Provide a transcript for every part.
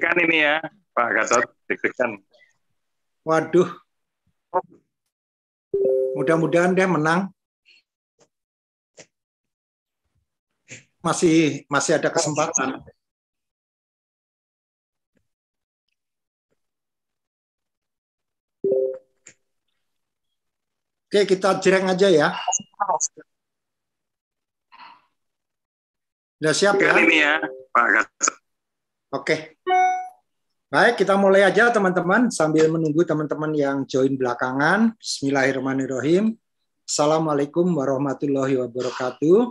deg-degan ini ya, Pak Gatot, deg-degan. Waduh. Mudah-mudahan dia menang. Masih masih ada kesempatan. Oke, kita jereng aja ya. Sudah siap ya? Ini ya, Pak Gatot. Oke. Okay. Baik, kita mulai aja teman-teman sambil menunggu teman-teman yang join belakangan. Bismillahirrahmanirrahim. Assalamualaikum warahmatullahi wabarakatuh.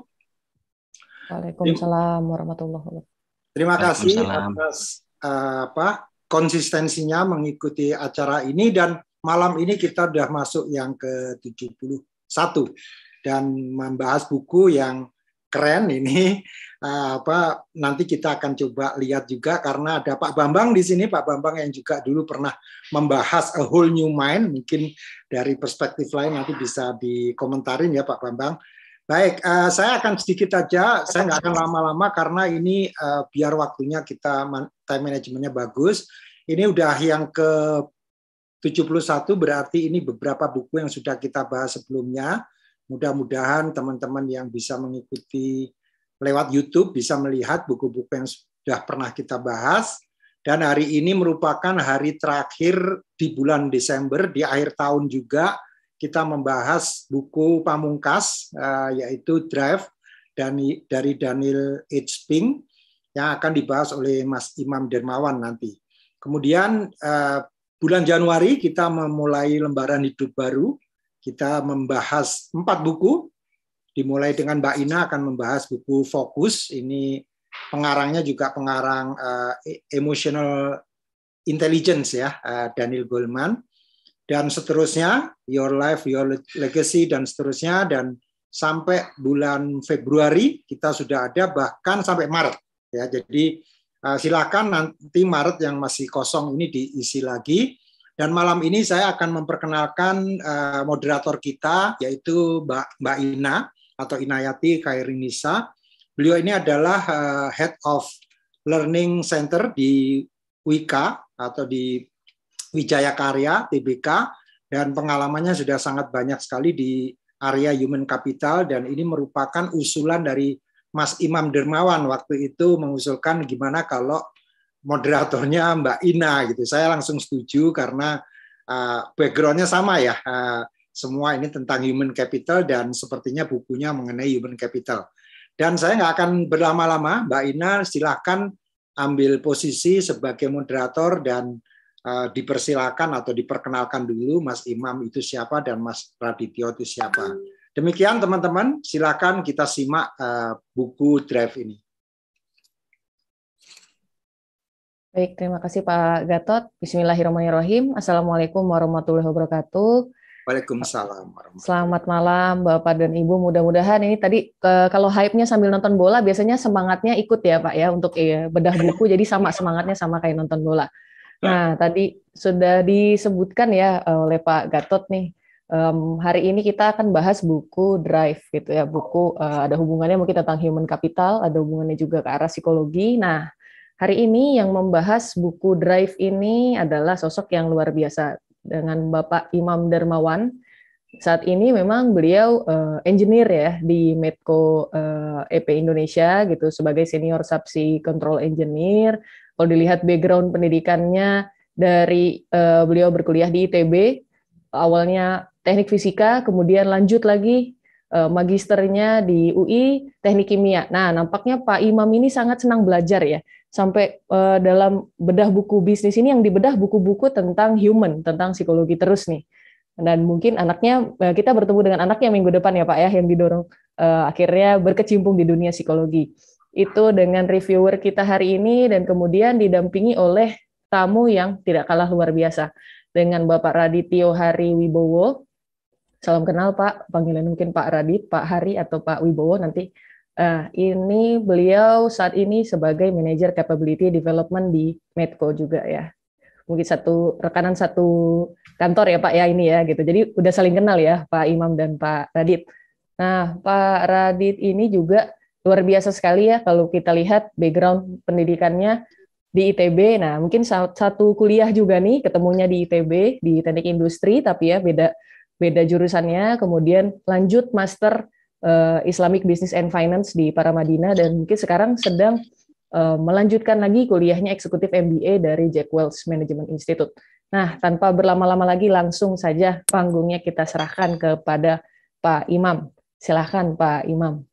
Waalaikumsalam warahmatullahi wabarakatuh. Terima kasih atas uh, apa konsistensinya mengikuti acara ini dan malam ini kita sudah masuk yang ke-71 dan membahas buku yang keren ini eh, apa nanti kita akan coba lihat juga karena ada Pak Bambang di sini Pak Bambang yang juga dulu pernah membahas a whole new mind mungkin dari perspektif lain nanti bisa dikomentarin ya Pak Bambang. Baik, eh, saya akan sedikit aja, saya nggak akan lama-lama karena ini eh, biar waktunya kita man time manajemennya bagus. Ini udah yang ke 71 berarti ini beberapa buku yang sudah kita bahas sebelumnya Mudah-mudahan teman-teman yang bisa mengikuti lewat YouTube bisa melihat buku-buku yang sudah pernah kita bahas. Dan hari ini merupakan hari terakhir di bulan Desember, di akhir tahun juga kita membahas buku pamungkas eh, yaitu Drive dari, Daniel H. Pink yang akan dibahas oleh Mas Imam Dermawan nanti. Kemudian eh, bulan Januari kita memulai lembaran hidup baru kita membahas empat buku. Dimulai dengan Mbak Ina akan membahas buku Fokus. Ini pengarangnya juga pengarang uh, Emotional Intelligence ya, uh, Daniel Goleman. Dan seterusnya, Your Life, Your Legacy, dan seterusnya. Dan sampai bulan Februari kita sudah ada, bahkan sampai Maret. ya Jadi eh, silakan nanti Maret yang masih kosong ini diisi lagi dan malam ini saya akan memperkenalkan uh, moderator kita, yaitu Mbak, Mbak Ina atau Inayati Kairinisa. Beliau ini adalah uh, Head of Learning Center di Wika atau di Wijaya Karya TBK dan pengalamannya sudah sangat banyak sekali di area human capital dan ini merupakan usulan dari Mas Imam Dermawan waktu itu mengusulkan gimana kalau moderatornya Mbak Ina gitu. Saya langsung setuju karena uh, backgroundnya sama ya. Uh, semua ini tentang human capital dan sepertinya bukunya mengenai human capital. Dan saya nggak akan berlama-lama, Mbak Ina silahkan ambil posisi sebagai moderator dan uh, dipersilakan atau diperkenalkan dulu Mas Imam itu siapa dan Mas Radityo itu siapa. Demikian teman-teman, silakan kita simak uh, buku drive ini. Baik, terima kasih Pak Gatot. Bismillahirrahmanirrahim. Assalamualaikum warahmatullahi wabarakatuh. Waalaikumsalam. Selamat malam Bapak dan Ibu. Mudah-mudahan ini tadi kalau hype-nya sambil nonton bola biasanya semangatnya ikut ya Pak ya untuk ya, bedah buku jadi sama iya. semangatnya sama kayak nonton bola. Iya. Nah, tadi sudah disebutkan ya eh, oleh Pak Gatot nih Um, hari ini kita akan bahas buku Drive gitu ya, buku uh, ada hubungannya mungkin tentang human capital, ada hubungannya juga ke arah psikologi. Nah, Hari ini yang membahas buku Drive ini adalah sosok yang luar biasa dengan Bapak Imam Darmawan. Saat ini memang beliau uh, engineer ya di Medco uh, eh, EP Indonesia gitu sebagai senior subsea control engineer. Kalau dilihat background pendidikannya dari uh, beliau berkuliah di ITB, awalnya teknik fisika, kemudian lanjut lagi Eh, magisternya di UI Teknik Kimia. Nah, nampaknya Pak Imam ini sangat senang belajar ya. Sampai uh, dalam bedah buku bisnis ini yang dibedah buku-buku tentang human, tentang psikologi terus nih. Dan mungkin anaknya eh, kita bertemu dengan anaknya minggu depan ya Pak ya yang didorong uh, akhirnya berkecimpung di dunia psikologi. Itu dengan reviewer kita hari ini dan kemudian didampingi oleh tamu yang tidak kalah luar biasa dengan Bapak Radityo Hari Wibowo salam kenal Pak, panggilan mungkin Pak Radit, Pak Hari atau Pak Wibowo nanti. Uh, ini beliau saat ini sebagai manajer capability development di Medco juga ya. Mungkin satu rekanan satu kantor ya Pak ya ini ya gitu. Jadi udah saling kenal ya Pak Imam dan Pak Radit. Nah, Pak Radit ini juga luar biasa sekali ya kalau kita lihat background pendidikannya di ITB. Nah, mungkin satu kuliah juga nih ketemunya di ITB, di Teknik Industri tapi ya beda beda jurusannya, kemudian lanjut master uh, Islamic Business and Finance di Paramadina dan mungkin sekarang sedang uh, melanjutkan lagi kuliahnya eksekutif MBA dari Jack wells Management Institute. Nah, tanpa berlama-lama lagi langsung saja panggungnya kita serahkan kepada Pak Imam. Silahkan Pak Imam.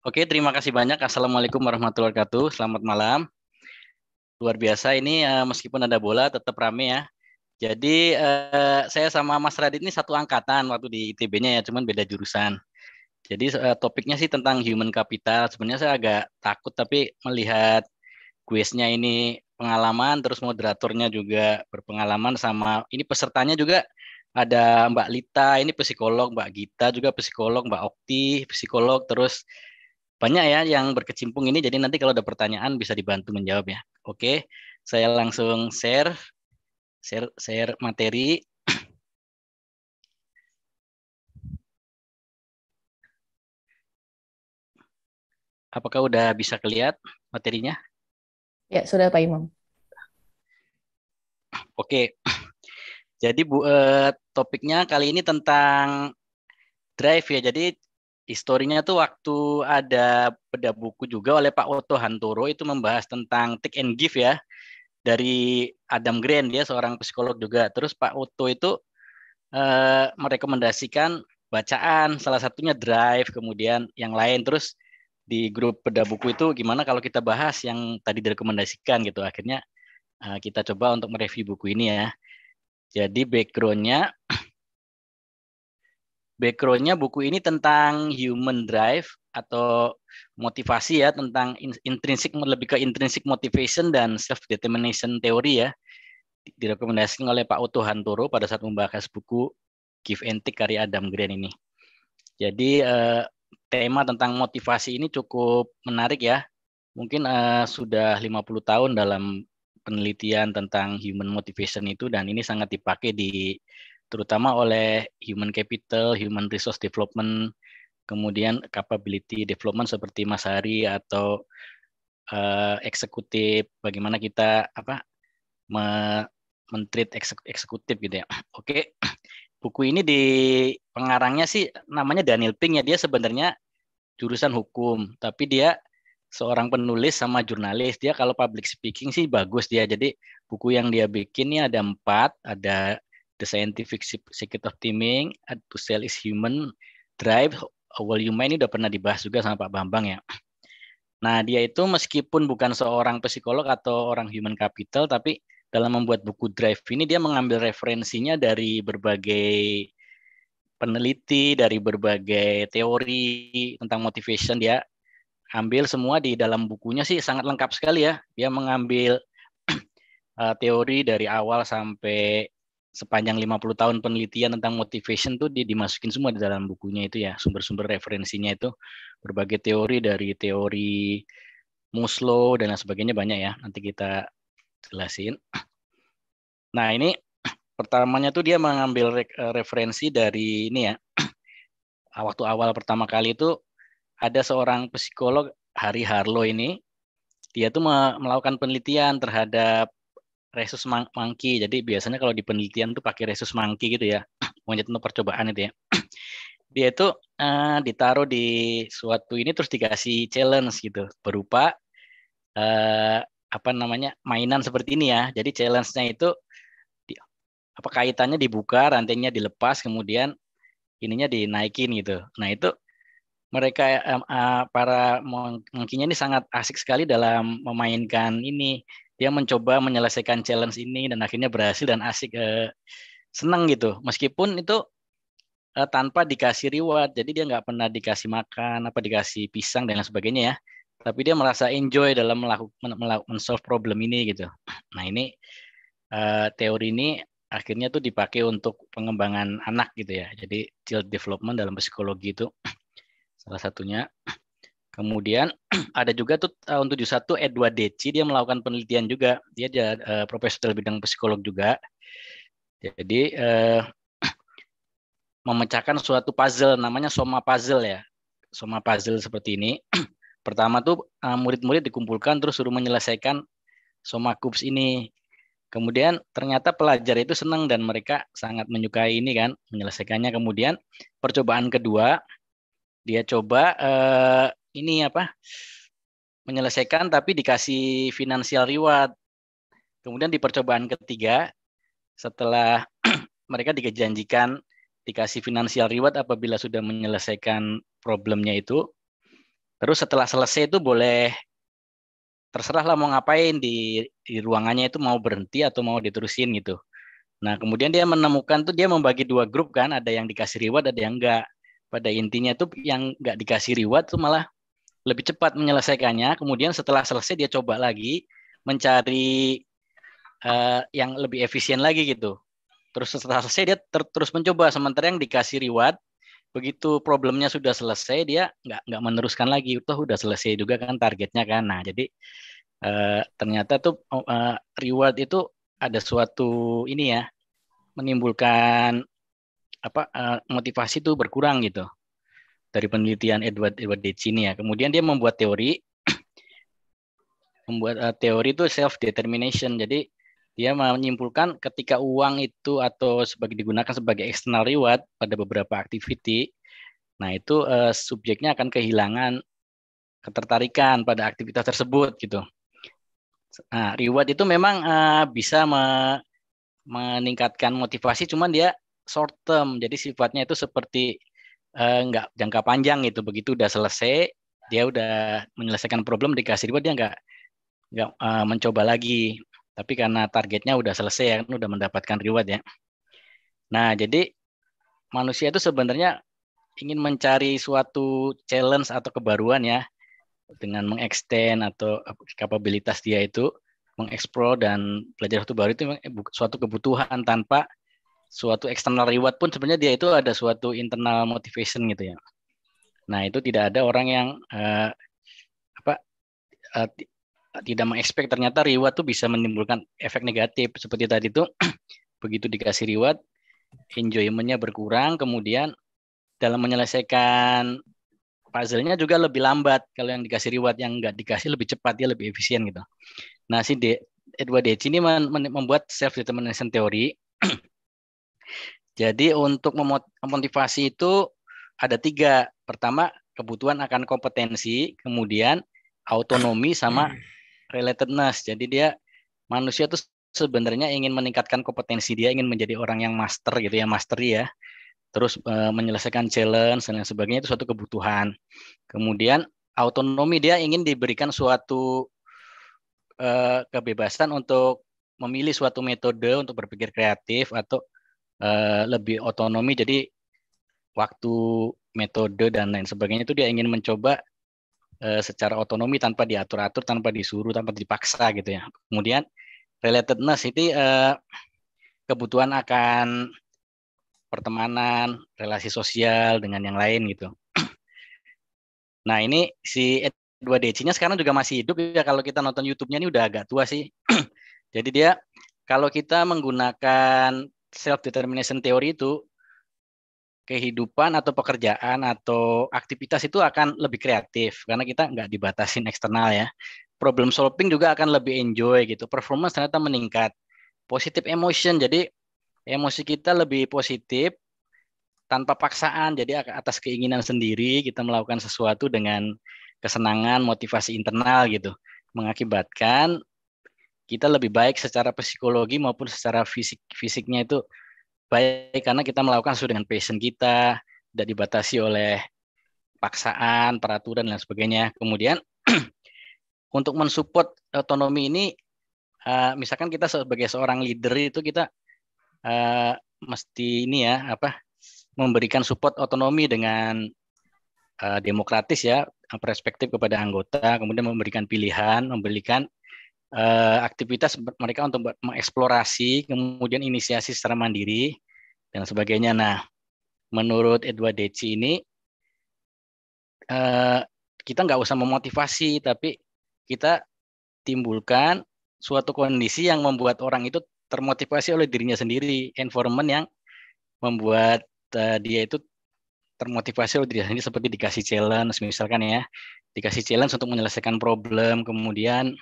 Oke, terima kasih banyak. Assalamualaikum warahmatullahi wabarakatuh. Selamat malam luar biasa ini uh, meskipun ada bola tetap rame ya. Jadi uh, saya sama Mas Radit ini satu angkatan waktu di ITB-nya ya, cuman beda jurusan. Jadi uh, topiknya sih tentang human capital. Sebenarnya saya agak takut tapi melihat kuisnya ini pengalaman, terus moderatornya juga berpengalaman sama ini pesertanya juga ada Mbak Lita, ini psikolog, Mbak Gita juga psikolog, Mbak Okti psikolog, terus banyak ya yang berkecimpung ini, jadi nanti kalau ada pertanyaan bisa dibantu menjawab ya. Oke, saya langsung share, share, share materi. Apakah udah bisa kelihat materinya? Ya, sudah Pak Imam. Oke. Jadi bu, eh, topiknya kali ini tentang drive ya. Jadi historinya tuh waktu ada beda buku juga oleh Pak Otto Hantoro itu membahas tentang take and give ya dari Adam Grant dia seorang psikolog juga. Terus Pak Otto itu eh, merekomendasikan bacaan salah satunya Drive kemudian yang lain terus di grup beda buku itu gimana kalau kita bahas yang tadi direkomendasikan gitu. Akhirnya eh, kita coba untuk mereview buku ini ya. Jadi backgroundnya backgroundnya buku ini tentang human drive atau motivasi ya tentang intrinsik lebih ke intrinsik motivation dan self determination teori ya direkomendasikan oleh Pak Otto Hantoro pada saat membahas buku Give and Take karya Adam Grant ini. Jadi eh, tema tentang motivasi ini cukup menarik ya. Mungkin eh, sudah 50 tahun dalam penelitian tentang human motivation itu dan ini sangat dipakai di terutama oleh human capital, human resource development, kemudian capability development seperti Mas Hari atau uh, eksekutif, bagaimana kita apa me mentreat eksekutif gitu ya. Oke, buku ini di pengarangnya sih namanya Daniel Pink ya dia sebenarnya jurusan hukum, tapi dia seorang penulis sama jurnalis. Dia kalau public speaking sih bagus dia. Jadi buku yang dia bikin ini ada empat, ada The scientific secret of teaming to sell is human drive volume ini udah pernah dibahas juga sama Pak Bambang ya. Nah, dia itu meskipun bukan seorang psikolog atau orang human capital tapi dalam membuat buku Drive ini dia mengambil referensinya dari berbagai peneliti, dari berbagai teori tentang motivation dia ambil semua di dalam bukunya sih sangat lengkap sekali ya. Dia mengambil uh, teori dari awal sampai sepanjang 50 tahun penelitian tentang motivation tuh dimasukin semua di dalam bukunya itu ya sumber-sumber referensinya itu berbagai teori dari teori Muslo dan lain sebagainya banyak ya nanti kita jelasin. Nah ini pertamanya tuh dia mengambil eh, referensi dari ini ya waktu awal pertama kali itu ada seorang psikolog Hari Harlow ini dia tuh melakukan penelitian terhadap resus monkey. Jadi biasanya kalau di penelitian tuh pakai resus monkey gitu ya, monyet untuk percobaan itu ya. Dia itu uh, ditaruh di suatu ini terus dikasih challenge gitu berupa uh, apa namanya mainan seperti ini ya. Jadi challenge-nya itu di, apa kaitannya dibuka, rantainya dilepas, kemudian ininya dinaikin gitu. Nah itu mereka uh, para monkey ini sangat asik sekali dalam memainkan ini dia mencoba menyelesaikan challenge ini dan akhirnya berhasil dan asik eh, senang gitu meskipun itu eh, tanpa dikasih reward jadi dia nggak pernah dikasih makan apa dikasih pisang dan lain sebagainya ya tapi dia merasa enjoy dalam melakukan melakukan solve problem ini gitu nah ini eh, teori ini akhirnya tuh dipakai untuk pengembangan anak gitu ya jadi child development dalam psikologi itu salah satunya Kemudian ada juga tuh tahun eh, 71 Edward Deci dia melakukan penelitian juga. Dia dia uh, profesor bidang psikolog juga. Jadi uh, memecahkan suatu puzzle namanya soma puzzle ya. Soma puzzle seperti ini. Pertama tuh murid-murid dikumpulkan terus suruh menyelesaikan soma cubes ini. Kemudian ternyata pelajar itu senang dan mereka sangat menyukai ini kan menyelesaikannya. Kemudian percobaan kedua dia coba uh, ini apa menyelesaikan tapi dikasih finansial reward. Kemudian di percobaan ketiga setelah mereka dijanjikan dikasih finansial reward apabila sudah menyelesaikan problemnya itu. Terus setelah selesai itu boleh terserahlah mau ngapain di, di ruangannya itu mau berhenti atau mau diterusin gitu. Nah, kemudian dia menemukan tuh dia membagi dua grup kan, ada yang dikasih reward, ada yang enggak. Pada intinya tuh yang enggak dikasih reward tuh malah lebih cepat menyelesaikannya. Kemudian setelah selesai dia coba lagi mencari uh, yang lebih efisien lagi gitu. Terus setelah selesai dia ter terus mencoba. Sementara yang dikasih reward begitu problemnya sudah selesai dia nggak nggak meneruskan lagi itu sudah selesai juga kan targetnya kan nah jadi uh, ternyata tuh uh, reward itu ada suatu ini ya menimbulkan apa uh, motivasi tuh berkurang gitu dari penelitian Edward Edward Deci ini ya. Kemudian dia membuat teori membuat uh, teori itu self determination. Jadi dia menyimpulkan ketika uang itu atau sebagai digunakan sebagai external reward pada beberapa activity, nah itu uh, subjeknya akan kehilangan ketertarikan pada aktivitas tersebut gitu. Nah, reward itu memang uh, bisa me meningkatkan motivasi, cuman dia short term, jadi sifatnya itu seperti uh, nggak jangka panjang gitu begitu udah selesai dia udah menyelesaikan problem dikasih reward dia nggak nggak uh, mencoba lagi tapi karena targetnya udah selesai ya kan, udah mendapatkan reward ya nah jadi manusia itu sebenarnya ingin mencari suatu challenge atau kebaruan ya dengan mengextend atau kapabilitas dia itu mengeksplor dan belajar sesuatu baru itu eh, suatu kebutuhan tanpa suatu external reward pun sebenarnya dia itu ada suatu internal motivation gitu ya. Nah itu tidak ada orang yang uh, apa uh, tidak mengekspek ternyata reward tuh bisa menimbulkan efek negatif seperti tadi itu begitu dikasih reward enjoymentnya berkurang kemudian dalam menyelesaikan puzzle-nya juga lebih lambat kalau yang dikasih reward yang nggak dikasih lebih cepat ya lebih efisien gitu. Nah si De Edward Deci ini membuat self determination theory Jadi untuk memotivasi itu ada tiga. Pertama kebutuhan akan kompetensi, kemudian autonomi sama hmm. relatedness. Jadi dia manusia itu sebenarnya ingin meningkatkan kompetensi dia, ingin menjadi orang yang master gitu ya, mastery ya. Terus e, menyelesaikan challenge dan sebagainya itu suatu kebutuhan. Kemudian autonomi dia ingin diberikan suatu e, kebebasan untuk memilih suatu metode untuk berpikir kreatif atau Eh, lebih otonomi jadi waktu metode dan lain sebagainya itu dia ingin mencoba eh, secara otonomi tanpa diatur-atur tanpa disuruh tanpa dipaksa gitu ya kemudian relatedness itu eh, kebutuhan akan pertemanan relasi sosial dengan yang lain gitu nah ini si Edward Deci-nya sekarang juga masih hidup ya kalau kita nonton YouTube-nya ini udah agak tua sih jadi dia kalau kita menggunakan self determination teori itu kehidupan atau pekerjaan atau aktivitas itu akan lebih kreatif karena kita nggak dibatasin eksternal ya. Problem solving juga akan lebih enjoy gitu. Performance ternyata meningkat. Positive emotion jadi emosi kita lebih positif tanpa paksaan jadi atas keinginan sendiri kita melakukan sesuatu dengan kesenangan motivasi internal gitu mengakibatkan kita lebih baik secara psikologi maupun secara fisik fisiknya itu baik karena kita melakukan sesuai dengan passion kita, tidak dibatasi oleh paksaan, peraturan dan sebagainya. Kemudian untuk mensupport otonomi ini, uh, misalkan kita sebagai seorang leader itu kita uh, mesti ini ya apa memberikan support otonomi dengan uh, demokratis ya perspektif kepada anggota, kemudian memberikan pilihan, memberikan uh, aktivitas mereka untuk mengeksplorasi, kemudian inisiasi secara mandiri dan sebagainya. Nah, menurut Edward Deci ini uh, kita nggak usah memotivasi, tapi kita timbulkan suatu kondisi yang membuat orang itu termotivasi oleh dirinya sendiri, environment yang membuat uh, dia itu termotivasi oleh dirinya sendiri seperti dikasih challenge misalkan ya, dikasih challenge untuk menyelesaikan problem, kemudian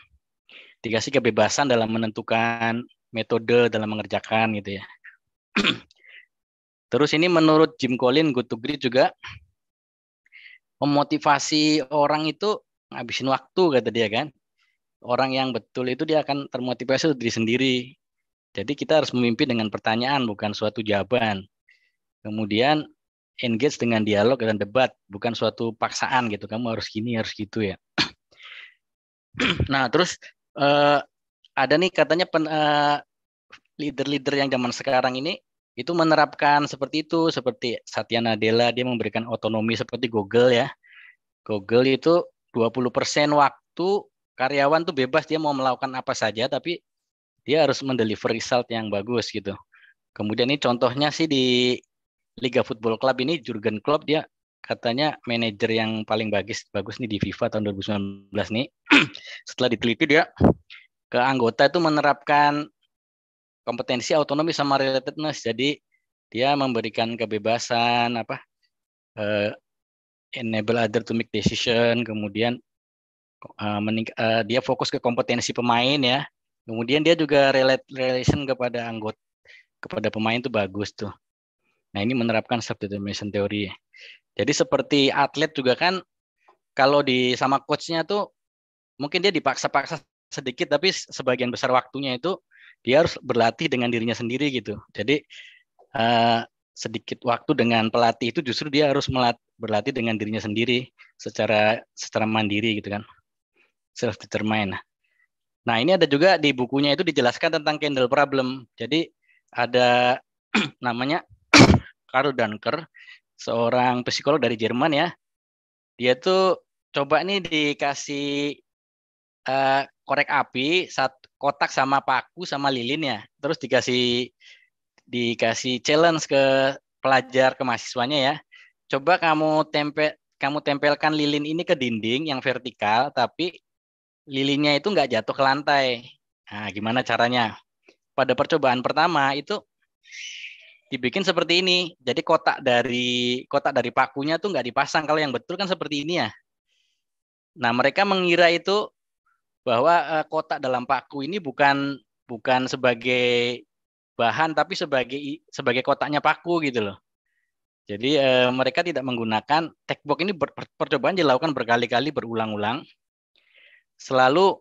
dikasih kebebasan dalam menentukan metode dalam mengerjakan gitu ya. Terus ini menurut Jim Collins, Good to Great juga memotivasi orang itu habisin waktu kata dia kan. Orang yang betul itu dia akan termotivasi diri sendiri. Jadi kita harus memimpin dengan pertanyaan bukan suatu jawaban. Kemudian engage dengan dialog dan debat bukan suatu paksaan gitu. Kamu harus gini harus gitu ya. Nah terus uh, ada nih katanya leader eh, leader-leader yang zaman sekarang ini itu menerapkan seperti itu, seperti Satya Nadella dia memberikan otonomi seperti Google ya. Google itu 20% waktu karyawan tuh bebas dia mau melakukan apa saja tapi dia harus mendeliver result yang bagus gitu. Kemudian ini contohnya sih di Liga Football Club ini Jurgen Klopp dia katanya manajer yang paling bagus bagus nih di FIFA tahun 2019 nih setelah diteliti dia ke anggota itu menerapkan kompetensi autonomi sama relatedness jadi dia memberikan kebebasan apa uh, enable other to make decision kemudian uh, mening- uh, dia fokus ke kompetensi pemain ya kemudian dia juga relate relation kepada anggota kepada pemain itu bagus tuh Nah, ini menerapkan self determination teori. Jadi seperti atlet juga kan kalau di sama coachnya tuh mungkin dia dipaksa-paksa sedikit tapi sebagian besar waktunya itu dia harus berlatih dengan dirinya sendiri gitu. Jadi uh, sedikit waktu dengan pelatih itu justru dia harus melat, berlatih dengan dirinya sendiri secara secara mandiri gitu kan. Self determine Nah, ini ada juga di bukunya itu dijelaskan tentang candle problem. Jadi ada namanya Karl Dunker, seorang psikolog dari Jerman ya. Dia tuh coba nih dikasih uh, korek api, sat, kotak sama paku sama lilin ya. Terus dikasih dikasih challenge ke pelajar ke mahasiswanya ya. Coba kamu tempel kamu tempelkan lilin ini ke dinding yang vertikal tapi lilinnya itu nggak jatuh ke lantai. Nah, gimana caranya? Pada percobaan pertama itu dibikin seperti ini. Jadi kotak dari kotak dari pakunya tuh nggak dipasang. Kalau yang betul kan seperti ini ya. Nah mereka mengira itu bahwa eh, kotak dalam paku ini bukan bukan sebagai bahan tapi sebagai sebagai kotaknya paku gitu loh. Jadi eh, mereka tidak menggunakan textbook ini ber, percobaan dilakukan berkali-kali berulang-ulang. Selalu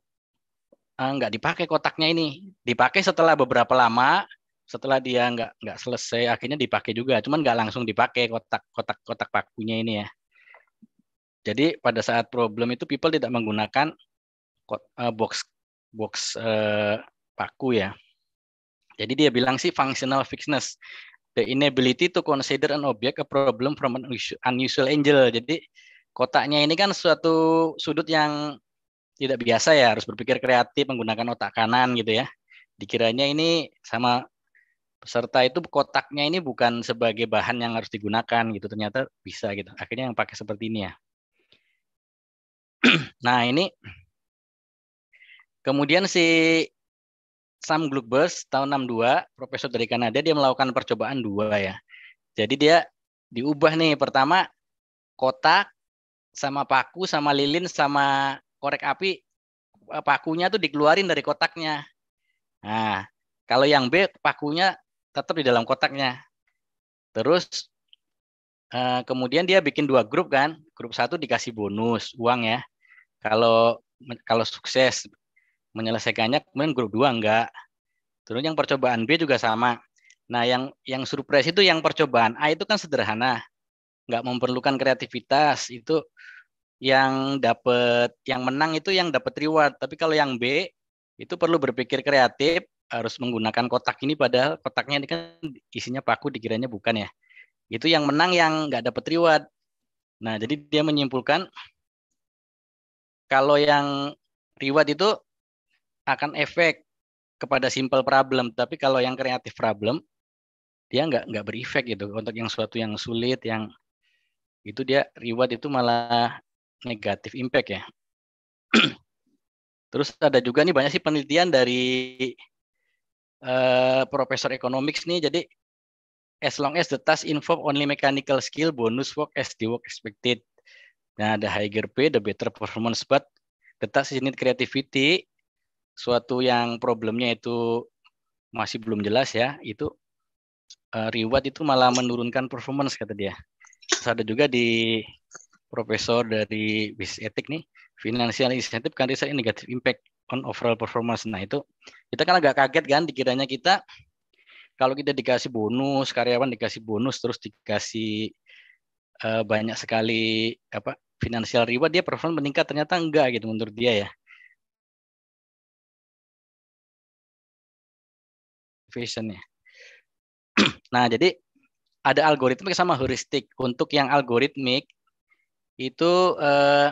eh, nggak dipakai kotaknya ini, dipakai setelah beberapa lama setelah dia nggak nggak selesai akhirnya dipakai juga cuman nggak langsung dipakai kotak kotak kotak pakunya ini ya jadi pada saat problem itu people tidak menggunakan eh, box box eh, paku ya jadi dia bilang sih functional fixness the inability to consider an object a problem from an unusual angel jadi kotaknya ini kan suatu sudut yang tidak biasa ya harus berpikir kreatif menggunakan otak kanan gitu ya dikiranya ini sama peserta itu kotaknya ini bukan sebagai bahan yang harus digunakan gitu ternyata bisa gitu akhirnya yang pakai seperti ini ya nah ini kemudian si Sam Glukbus tahun 62 profesor dari Kanada dia melakukan percobaan dua ya jadi dia diubah nih pertama kotak sama paku sama lilin sama korek api eh, pakunya tuh dikeluarin dari kotaknya nah kalau yang B pakunya tetap di dalam kotaknya. Terus eh, kemudian dia bikin dua grup kan. Grup satu dikasih bonus uang ya. Kalau kalau sukses menyelesaikannya, kemudian grup dua enggak. Terus yang percobaan B juga sama. Nah, yang yang surprise itu yang percobaan A itu kan sederhana. nggak memerlukan kreativitas. Itu yang dapat yang menang itu yang dapat reward. Tapi kalau yang B itu perlu berpikir kreatif, harus menggunakan kotak ini padahal kotaknya ini kan isinya paku dikiranya bukan ya. Itu yang menang yang nggak dapat reward. Nah, jadi dia menyimpulkan kalau yang reward itu akan efek kepada simple problem, tapi kalau yang kreatif problem dia nggak nggak berefek gitu untuk yang suatu yang sulit yang itu dia reward itu malah negatif impact ya. Terus ada juga nih banyak sih penelitian dari uh, profesor economics nih jadi as long as the task involve only mechanical skill bonus work as the work expected nah the higher pay the better performance but the task is need creativity suatu yang problemnya itu masih belum jelas ya itu uh, reward itu malah menurunkan performance kata dia Terus ada juga di profesor dari bisnis etik nih financial incentive kan in negative impact on overall performance. Nah itu kita kan agak kaget kan dikiranya kita kalau kita dikasih bonus karyawan dikasih bonus terus dikasih uh, banyak sekali apa financial reward dia perform meningkat ternyata enggak gitu menurut dia ya. Visionnya. nah jadi ada algoritma sama heuristik. Untuk yang algoritmik itu uh,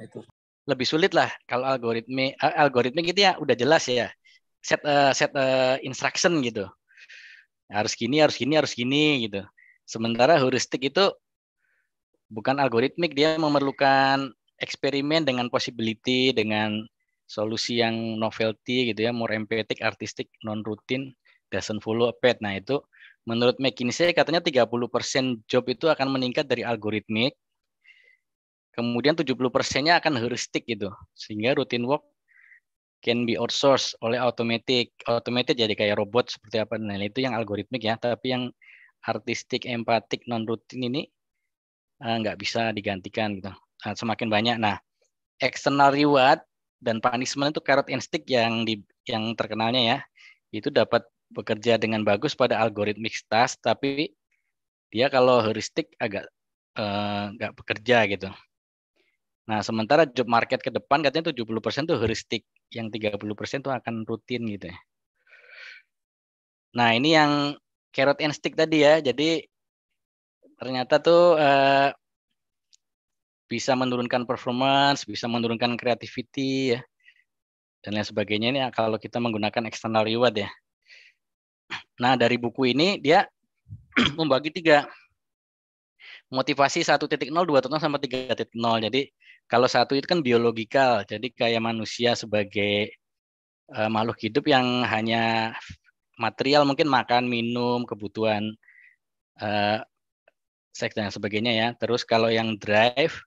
itu lebih sulit lah kalau algoritme algoritme gitu ya udah jelas ya set uh, set uh, instruction gitu harus gini harus gini harus gini gitu sementara heuristik itu bukan algoritmik dia memerlukan eksperimen dengan possibility dengan solusi yang novelty gitu ya more empathic artistic non rutin doesn't follow a path nah itu menurut McKinsey katanya 30% job itu akan meningkat dari algoritmik Kemudian 70 persennya akan heuristik gitu, sehingga rutin work can be outsourced oleh automatic. Automatic jadi kayak robot seperti apa Nah itu yang algoritmik ya, tapi yang artistik, empatik, non rutin ini uh, nggak bisa digantikan gitu. Nah, semakin banyak. Nah, external reward dan punishment itu carrot and stick yang di yang terkenalnya ya. Itu dapat bekerja dengan bagus pada algoritmik task, tapi dia kalau heuristik agak eh, nggak uh, bekerja gitu. Nah, sementara job market ke depan katanya 70% tuh heuristik, yang 30% tuh akan rutin gitu ya. Nah, ini yang carrot and stick tadi ya. Jadi ternyata tuh eh, bisa menurunkan performance, bisa menurunkan creativity ya. Dan lain sebagainya ini kalau kita menggunakan external reward ya. Nah, dari buku ini dia membagi tiga motivasi 1.0, 2.0 sampai 3.0. Jadi kalau satu itu kan biologikal, jadi kayak manusia sebagai uh, makhluk hidup yang hanya material mungkin makan, minum, kebutuhan uh, seks dan sebagainya ya. Terus kalau yang drive,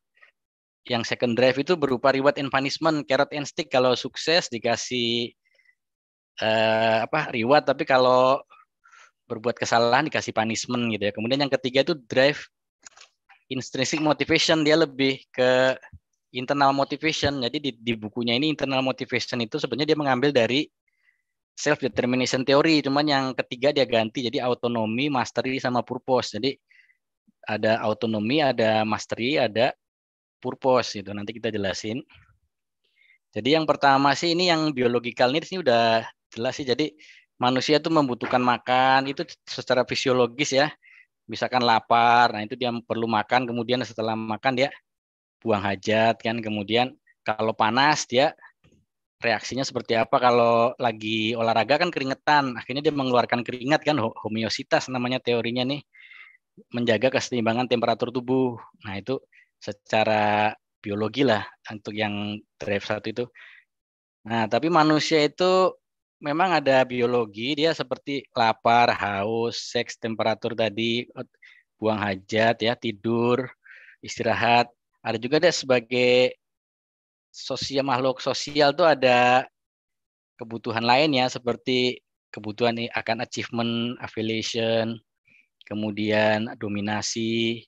yang second drive itu berupa reward and punishment, carrot and stick. Kalau sukses dikasih eh, apa reward, tapi kalau berbuat kesalahan dikasih punishment gitu ya. Kemudian yang ketiga itu drive intrinsic motivation dia lebih ke internal motivation. Jadi di, di bukunya ini internal motivation itu sebenarnya dia mengambil dari self determination theory, cuman yang ketiga dia ganti jadi autonomy, mastery sama purpose. Jadi ada autonomi, ada mastery, ada purpose itu nanti kita jelasin. Jadi yang pertama sih ini yang biological needs ini udah jelas sih. Jadi manusia itu membutuhkan makan itu secara fisiologis ya. Misalkan lapar, nah itu dia perlu makan. Kemudian setelah makan dia buang hajat kan kemudian kalau panas dia reaksinya seperti apa kalau lagi olahraga kan keringetan akhirnya dia mengeluarkan keringat kan homeositas namanya teorinya nih menjaga keseimbangan temperatur tubuh nah itu secara biologi lah untuk yang drive satu itu nah tapi manusia itu memang ada biologi dia seperti lapar haus seks temperatur tadi buang hajat ya tidur istirahat ada juga deh sebagai sosial makhluk sosial tuh ada kebutuhan lain ya seperti kebutuhan akan achievement, affiliation, kemudian dominasi,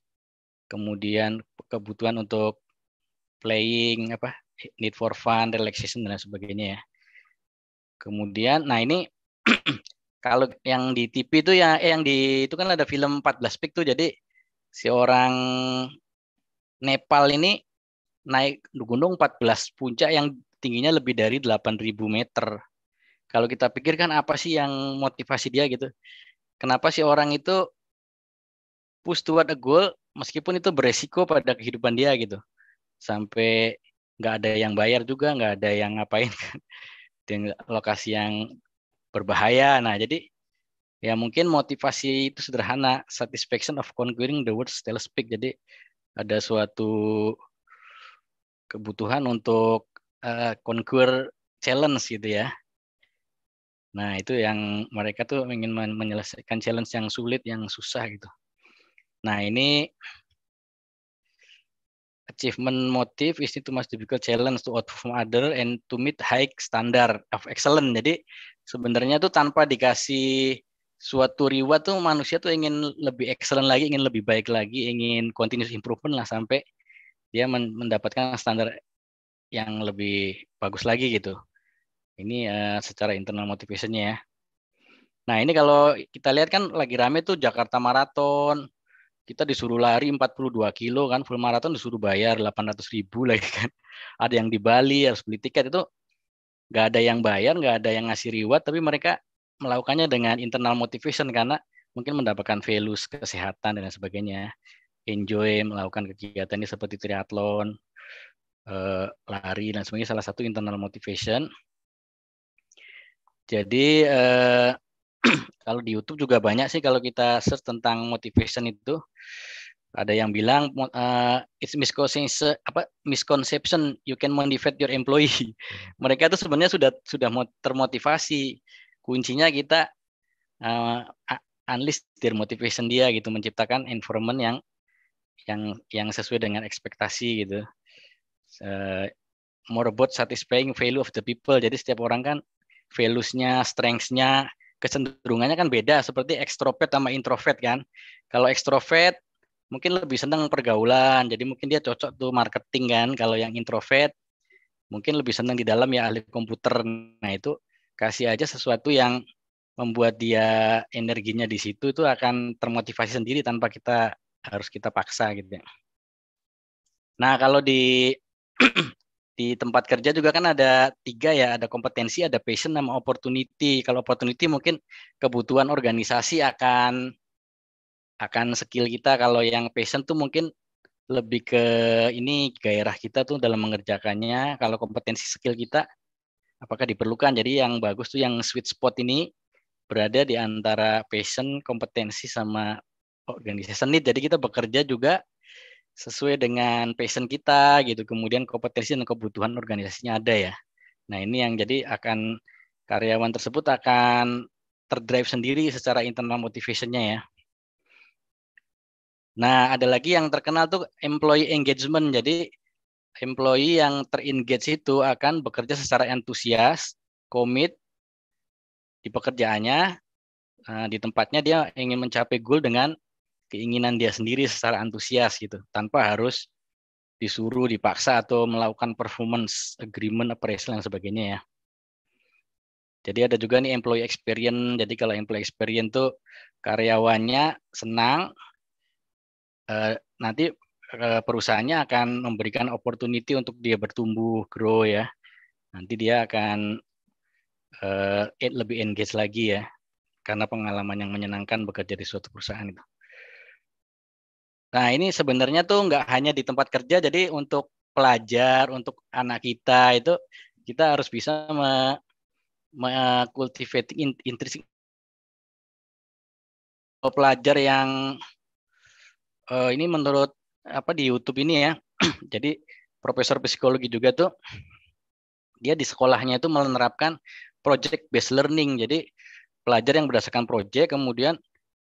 kemudian kebutuhan untuk playing apa need for fun, relaxation dan sebagainya ya. Kemudian nah ini kalau yang di TV itu ya eh, yang di itu kan ada film 14 pick tuh jadi si orang Nepal ini naik gunung 14 puncak yang tingginya lebih dari 8.000 meter. Kalau kita pikirkan apa sih yang motivasi dia gitu? Kenapa sih orang itu push toward a goal meskipun itu beresiko pada kehidupan dia gitu? Sampai nggak ada yang bayar juga, nggak ada yang ngapain kan? Di lokasi yang berbahaya. Nah, jadi ya mungkin motivasi itu sederhana, satisfaction of conquering the world's tales speak. Jadi ada suatu kebutuhan untuk uh, conquer challenge gitu ya. Nah, itu yang mereka tuh ingin menyelesaikan challenge yang sulit, yang susah gitu. Nah, ini achievement motif is to must difficult challenge to outperform other and to meet high standard of excellence. Jadi sebenarnya tuh tanpa dikasih suatu reward tuh manusia tuh ingin lebih excellent lagi, ingin lebih baik lagi, ingin continuous improvement lah sampai dia mendapatkan standar yang lebih bagus lagi gitu. Ini uh, secara internal motivationnya ya. Nah ini kalau kita lihat kan lagi rame tuh Jakarta Marathon, kita disuruh lari 42 kilo kan, full marathon disuruh bayar 800 ribu lagi kan. Ada yang di Bali harus beli tiket itu nggak ada yang bayar, nggak ada yang ngasih reward, tapi mereka melakukannya dengan internal motivation karena mungkin mendapatkan values kesehatan dan sebagainya enjoy melakukan kegiatan ini seperti triathlon eh, lari dan sebagainya salah satu internal motivation jadi eh, kalau di YouTube juga banyak sih kalau kita search tentang motivation itu ada yang bilang eh, it's misconception apa misconception you can motivate your employee. Mereka itu sebenarnya sudah sudah termotivasi kuncinya kita uh, unleash their motivation dia gitu menciptakan environment yang yang yang sesuai dengan ekspektasi gitu uh, more about satisfying value of the people jadi setiap orang kan valuesnya strengthsnya kecenderungannya kan beda seperti ekstrovert sama introvert kan kalau ekstrovert mungkin lebih senang pergaulan jadi mungkin dia cocok tuh marketing kan kalau yang introvert mungkin lebih senang di dalam ya ahli komputer nah itu kasih aja sesuatu yang membuat dia energinya di situ itu akan termotivasi sendiri tanpa kita harus kita paksa gitu ya. Nah kalau di di tempat kerja juga kan ada tiga ya ada kompetensi ada passion sama opportunity kalau opportunity mungkin kebutuhan organisasi akan akan skill kita kalau yang passion tuh mungkin lebih ke ini gairah kita tuh dalam mengerjakannya kalau kompetensi skill kita apakah diperlukan. Jadi yang bagus tuh yang sweet spot ini berada di antara passion, kompetensi sama organisasi need. Jadi kita bekerja juga sesuai dengan passion kita gitu. Kemudian kompetensi dan kebutuhan organisasinya ada ya. Nah, ini yang jadi akan karyawan tersebut akan terdrive sendiri secara internal motivationnya ya. Nah, ada lagi yang terkenal tuh employee engagement. Jadi employee yang terengage itu akan bekerja secara antusias, komit di pekerjaannya, eh, di tempatnya dia ingin mencapai goal dengan keinginan dia sendiri secara antusias gitu, tanpa harus disuruh, dipaksa atau melakukan performance agreement appraisal dan sebagainya ya. Jadi ada juga nih employee experience. Jadi kalau employee experience tuh karyawannya senang, eh, nanti perusahaannya akan memberikan opportunity untuk dia bertumbuh, grow ya. Nanti dia akan uh, lebih engage lagi ya, karena pengalaman yang menyenangkan bekerja di suatu perusahaan itu. Nah ini sebenarnya tuh nggak hanya di tempat kerja, jadi untuk pelajar, untuk anak kita itu kita harus bisa mengkultivasi me oh, pelajar yang uh, ini menurut apa di YouTube ini ya. Jadi profesor psikologi juga tuh dia di sekolahnya itu menerapkan project based learning. Jadi pelajar yang berdasarkan project kemudian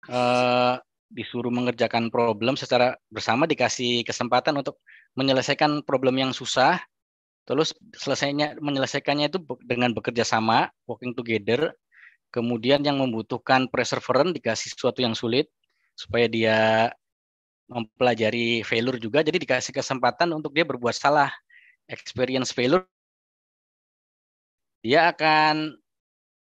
eh, disuruh mengerjakan problem secara bersama dikasih kesempatan untuk menyelesaikan problem yang susah terus selesainya menyelesaikannya itu dengan bekerja sama working together kemudian yang membutuhkan perseverance dikasih sesuatu yang sulit supaya dia mempelajari failure juga jadi dikasih kesempatan untuk dia berbuat salah experience failure dia akan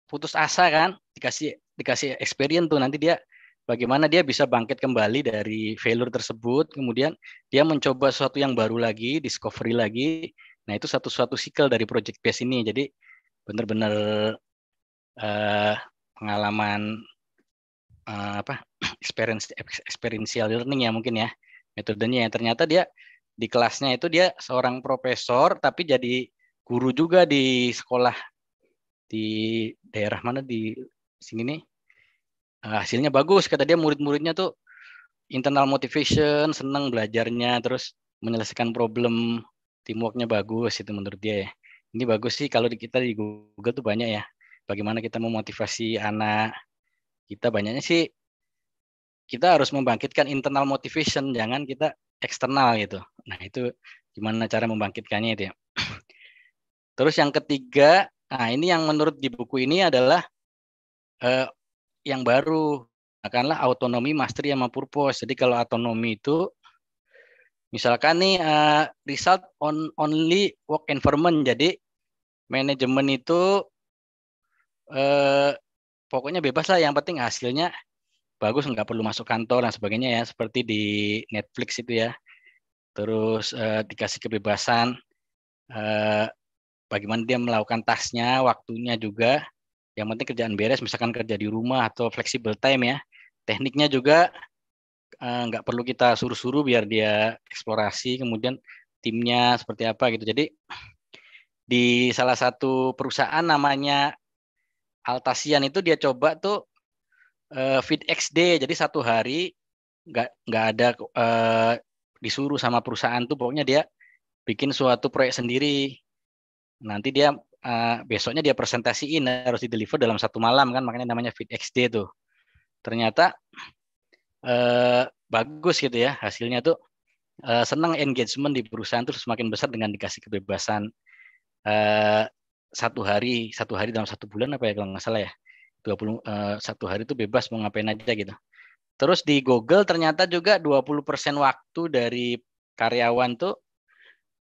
putus asa kan dikasih dikasih experience tuh nanti dia bagaimana dia bisa bangkit kembali dari failure tersebut kemudian dia mencoba sesuatu yang baru lagi discovery lagi nah itu satu satu sikel dari project base ini jadi benar-benar eh, pengalaman uh, apa experience experiential learning ya mungkin ya metodenya ya ternyata dia di kelasnya itu dia seorang profesor tapi jadi guru juga di sekolah di daerah mana di sini nih uh, hasilnya bagus kata dia murid-muridnya tuh internal motivation senang belajarnya terus menyelesaikan problem teamworknya bagus itu menurut dia ya ini bagus sih kalau kita di Google tuh banyak ya bagaimana kita memotivasi anak kita banyaknya sih kita harus membangkitkan internal motivation, jangan kita eksternal gitu. Nah, itu gimana cara membangkitkannya itu ya. Terus yang ketiga, nah ini yang menurut di buku ini adalah eh, yang baru akanlah autonomi, mastery sama purpose. Jadi kalau autonomi itu misalkan nih eh, result on only work environment. Jadi manajemen itu eh, pokoknya bebas lah yang penting hasilnya bagus nggak perlu masuk kantor dan sebagainya ya seperti di Netflix itu ya terus eh, dikasih kebebasan eh, bagaimana dia melakukan tasnya waktunya juga yang penting kerjaan beres misalkan kerja di rumah atau flexible time ya tekniknya juga eh, nggak perlu kita suruh-suruh biar dia eksplorasi kemudian timnya seperti apa gitu jadi di salah satu perusahaan namanya Altasian itu dia coba tuh uh, eh, feed XD jadi satu hari nggak nggak ada uh, disuruh sama perusahaan tuh pokoknya dia bikin suatu proyek sendiri nanti dia uh, besoknya dia presentasiin harus di deliver dalam satu malam kan makanya namanya feed XD tuh ternyata uh, bagus gitu ya hasilnya tuh uh, senang engagement di perusahaan tuh semakin besar dengan dikasih kebebasan uh, satu hari satu hari dalam satu bulan apa ya kalau nggak salah ya dua puluh eh, satu hari itu bebas mau ngapain aja gitu. Terus di Google ternyata juga 20% waktu dari karyawan tuh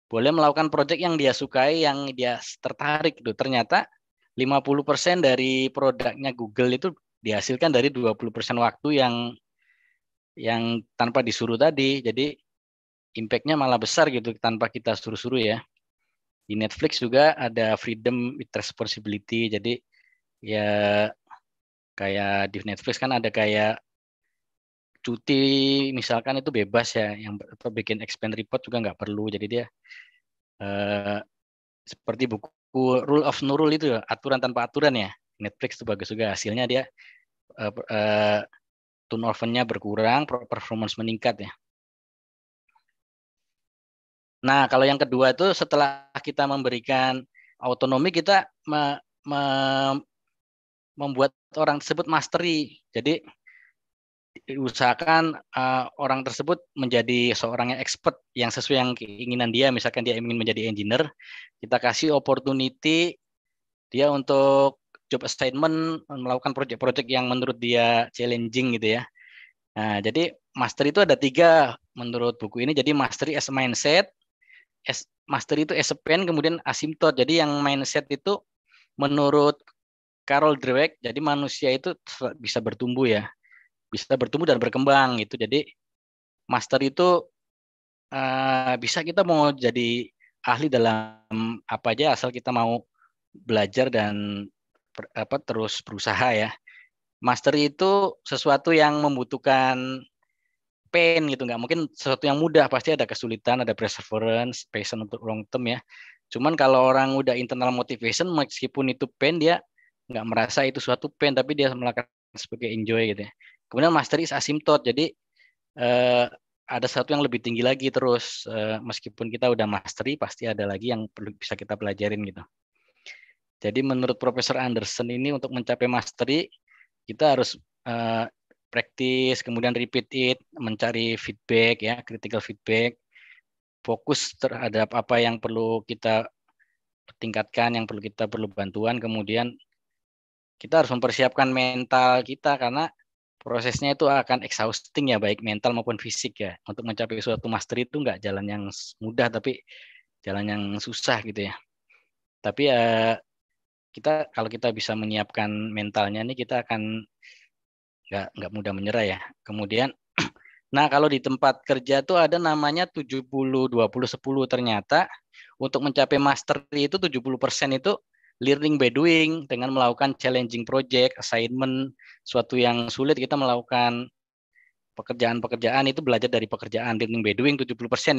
boleh melakukan proyek yang dia sukai, yang dia tertarik tuh gitu. Ternyata 50% dari produknya Google itu dihasilkan dari 20% waktu yang yang tanpa disuruh tadi. Jadi impactnya malah besar gitu tanpa kita suruh-suruh ya di Netflix juga ada freedom with responsibility jadi ya kayak di Netflix kan ada kayak cuti misalkan itu bebas ya yang atau bikin expand report juga nggak perlu jadi dia eh, seperti buku rule of no rule itu ya, aturan tanpa aturan ya Netflix itu bagus juga hasilnya dia eh, eh, turnovernya berkurang performance meningkat ya Nah, kalau yang kedua itu setelah kita memberikan autonomi kita me, me, membuat orang tersebut mastery. Jadi usahakan uh, eh, orang tersebut menjadi seorang yang expert yang sesuai yang keinginan dia. Misalkan dia ingin menjadi engineer, kita kasih opportunity dia untuk job assignment melakukan project-project yang menurut dia challenging gitu ya. Nah, jadi mastery itu ada tiga menurut buku ini. Jadi mastery as mindset, S, master itu SPN kemudian asimtot. Jadi yang mindset itu menurut Carol Dweck, jadi manusia itu bisa bertumbuh ya. Bisa bertumbuh dan berkembang gitu. Jadi master itu uh, bisa kita mau jadi ahli dalam apa aja asal kita mau belajar dan apa terus berusaha ya. Master itu sesuatu yang membutuhkan pain gitu nggak mungkin sesuatu yang mudah pasti ada kesulitan ada perseverance passion untuk long term ya cuman kalau orang udah internal motivation meskipun itu pain dia nggak merasa itu suatu pain tapi dia melakukan sebagai enjoy gitu ya kemudian mastery is asymptote jadi eh, ada satu yang lebih tinggi lagi terus eh, meskipun kita udah mastery pasti ada lagi yang perlu bisa kita pelajarin gitu jadi menurut Profesor Anderson ini untuk mencapai mastery kita harus eh, praktis, kemudian repeat it, mencari feedback ya, critical feedback, fokus terhadap apa yang perlu kita tingkatkan, yang perlu kita perlu bantuan, kemudian kita harus mempersiapkan mental kita karena prosesnya itu akan exhausting ya baik mental maupun fisik ya untuk mencapai suatu mastery itu enggak jalan yang mudah tapi jalan yang susah gitu ya tapi ya kita kalau kita bisa menyiapkan mentalnya ini kita akan nggak nggak mudah menyerah ya. Kemudian Nah, kalau di tempat kerja tuh ada namanya 70 20 10 ternyata untuk mencapai mastery itu 70% itu learning by doing dengan melakukan challenging project, assignment, suatu yang sulit kita melakukan pekerjaan-pekerjaan itu belajar dari pekerjaan learning by doing 70%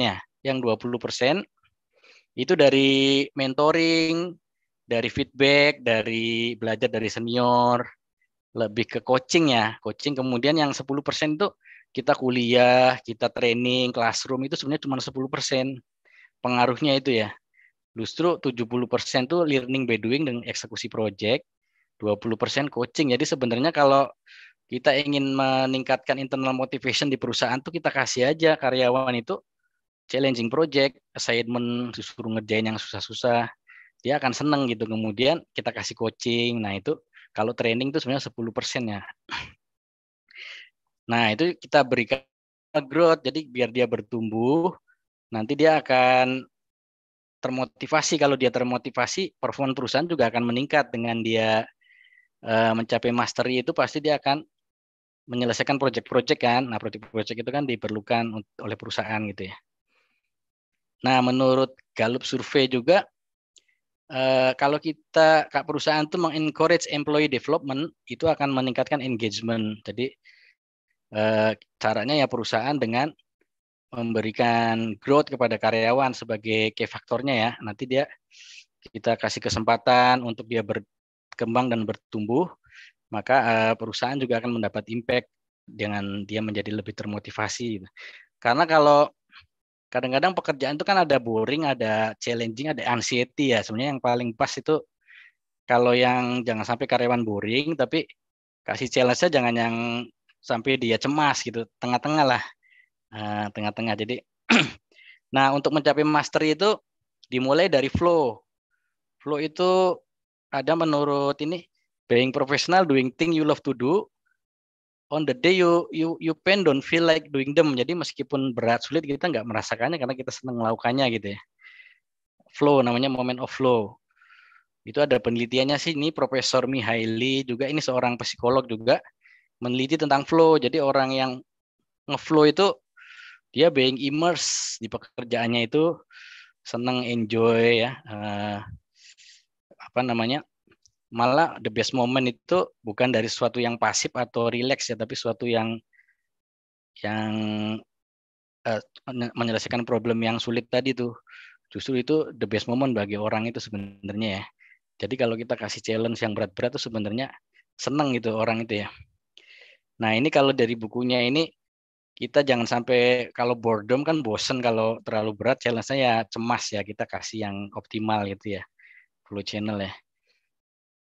ya. Yang 20% itu dari mentoring, dari feedback, dari belajar dari senior, lebih ke coaching ya. Coaching kemudian yang 10% itu kita kuliah, kita training, classroom itu sebenarnya cuma 10%. Pengaruhnya itu ya. Justru 70% itu learning by doing dan eksekusi project, 20% coaching. Jadi sebenarnya kalau kita ingin meningkatkan internal motivation di perusahaan tuh kita kasih aja karyawan itu challenging project, assignment, disuruh ngerjain yang susah-susah. Dia akan seneng gitu. Kemudian kita kasih coaching. Nah itu kalau training itu sebenarnya 10% ya. Nah, itu kita berikan growth jadi biar dia bertumbuh, nanti dia akan termotivasi. Kalau dia termotivasi, performa perusahaan juga akan meningkat dengan dia eh, mencapai mastery itu pasti dia akan menyelesaikan project-project kan. Nah, project-project itu kan diperlukan oleh perusahaan gitu ya. Nah, menurut Gallup survei juga Eh, kalau kita kak perusahaan tuh mengencourage employee development itu akan meningkatkan engagement. Jadi uh, caranya ya perusahaan dengan memberikan growth kepada karyawan sebagai key faktornya ya. Nanti dia kita kasih kesempatan untuk dia berkembang dan bertumbuh, maka uh, perusahaan juga akan mendapat impact dengan dia menjadi lebih termotivasi. Karena kalau kadang-kadang pekerjaan itu kan ada boring, ada challenging, ada anxiety ya. Sebenarnya yang paling pas itu kalau yang jangan sampai karyawan boring, tapi kasih challenge-nya jangan yang sampai dia cemas gitu, tengah-tengah lah, eh, tengah-tengah. Jadi, nah untuk mencapai mastery itu dimulai dari flow. Flow itu ada menurut ini being professional, doing thing you love to do, on the day you you you pain don't feel like doing them. Jadi meskipun berat sulit kita nggak merasakannya karena kita senang melakukannya gitu ya. Flow namanya moment of flow. Itu ada penelitiannya sih ini Profesor Mihaili juga ini seorang psikolog juga meneliti tentang flow. Jadi orang yang ngeflow itu dia being immersed di pekerjaannya itu senang enjoy ya. Uh, apa namanya? malah the best moment itu bukan dari sesuatu yang pasif atau rileks ya tapi sesuatu yang yang uh, menyelesaikan problem yang sulit tadi tuh justru itu the best moment bagi orang itu sebenarnya ya jadi kalau kita kasih challenge yang berat-berat tuh sebenarnya seneng gitu orang itu ya nah ini kalau dari bukunya ini kita jangan sampai kalau boredom kan bosen kalau terlalu berat challenge-nya ya cemas ya kita kasih yang optimal gitu ya perlu channel ya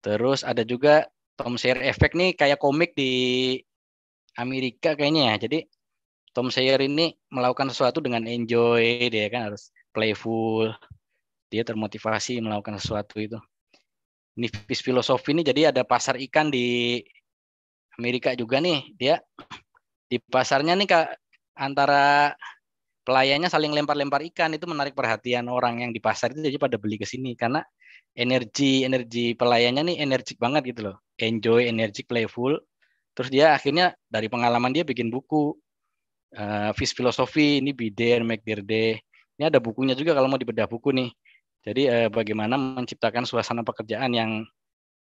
Terus ada juga Tom Sawyer Effect nih kayak komik di Amerika kayaknya ya. Jadi Tom Sawyer ini melakukan sesuatu dengan enjoy dia kan harus playful. Dia termotivasi melakukan sesuatu itu. Nipis filosofi ini jadi ada pasar ikan di Amerika juga nih. Dia di pasarnya nih kak antara pelayannya saling lempar-lempar ikan itu menarik perhatian orang yang di pasar itu jadi pada beli ke sini karena energi energi pelayannya nih energik banget gitu loh enjoy energik playful terus dia akhirnya dari pengalaman dia bikin buku uh, fish philosophy ini be there make their day ini ada bukunya juga kalau mau dibedah buku nih jadi uh, bagaimana menciptakan suasana pekerjaan yang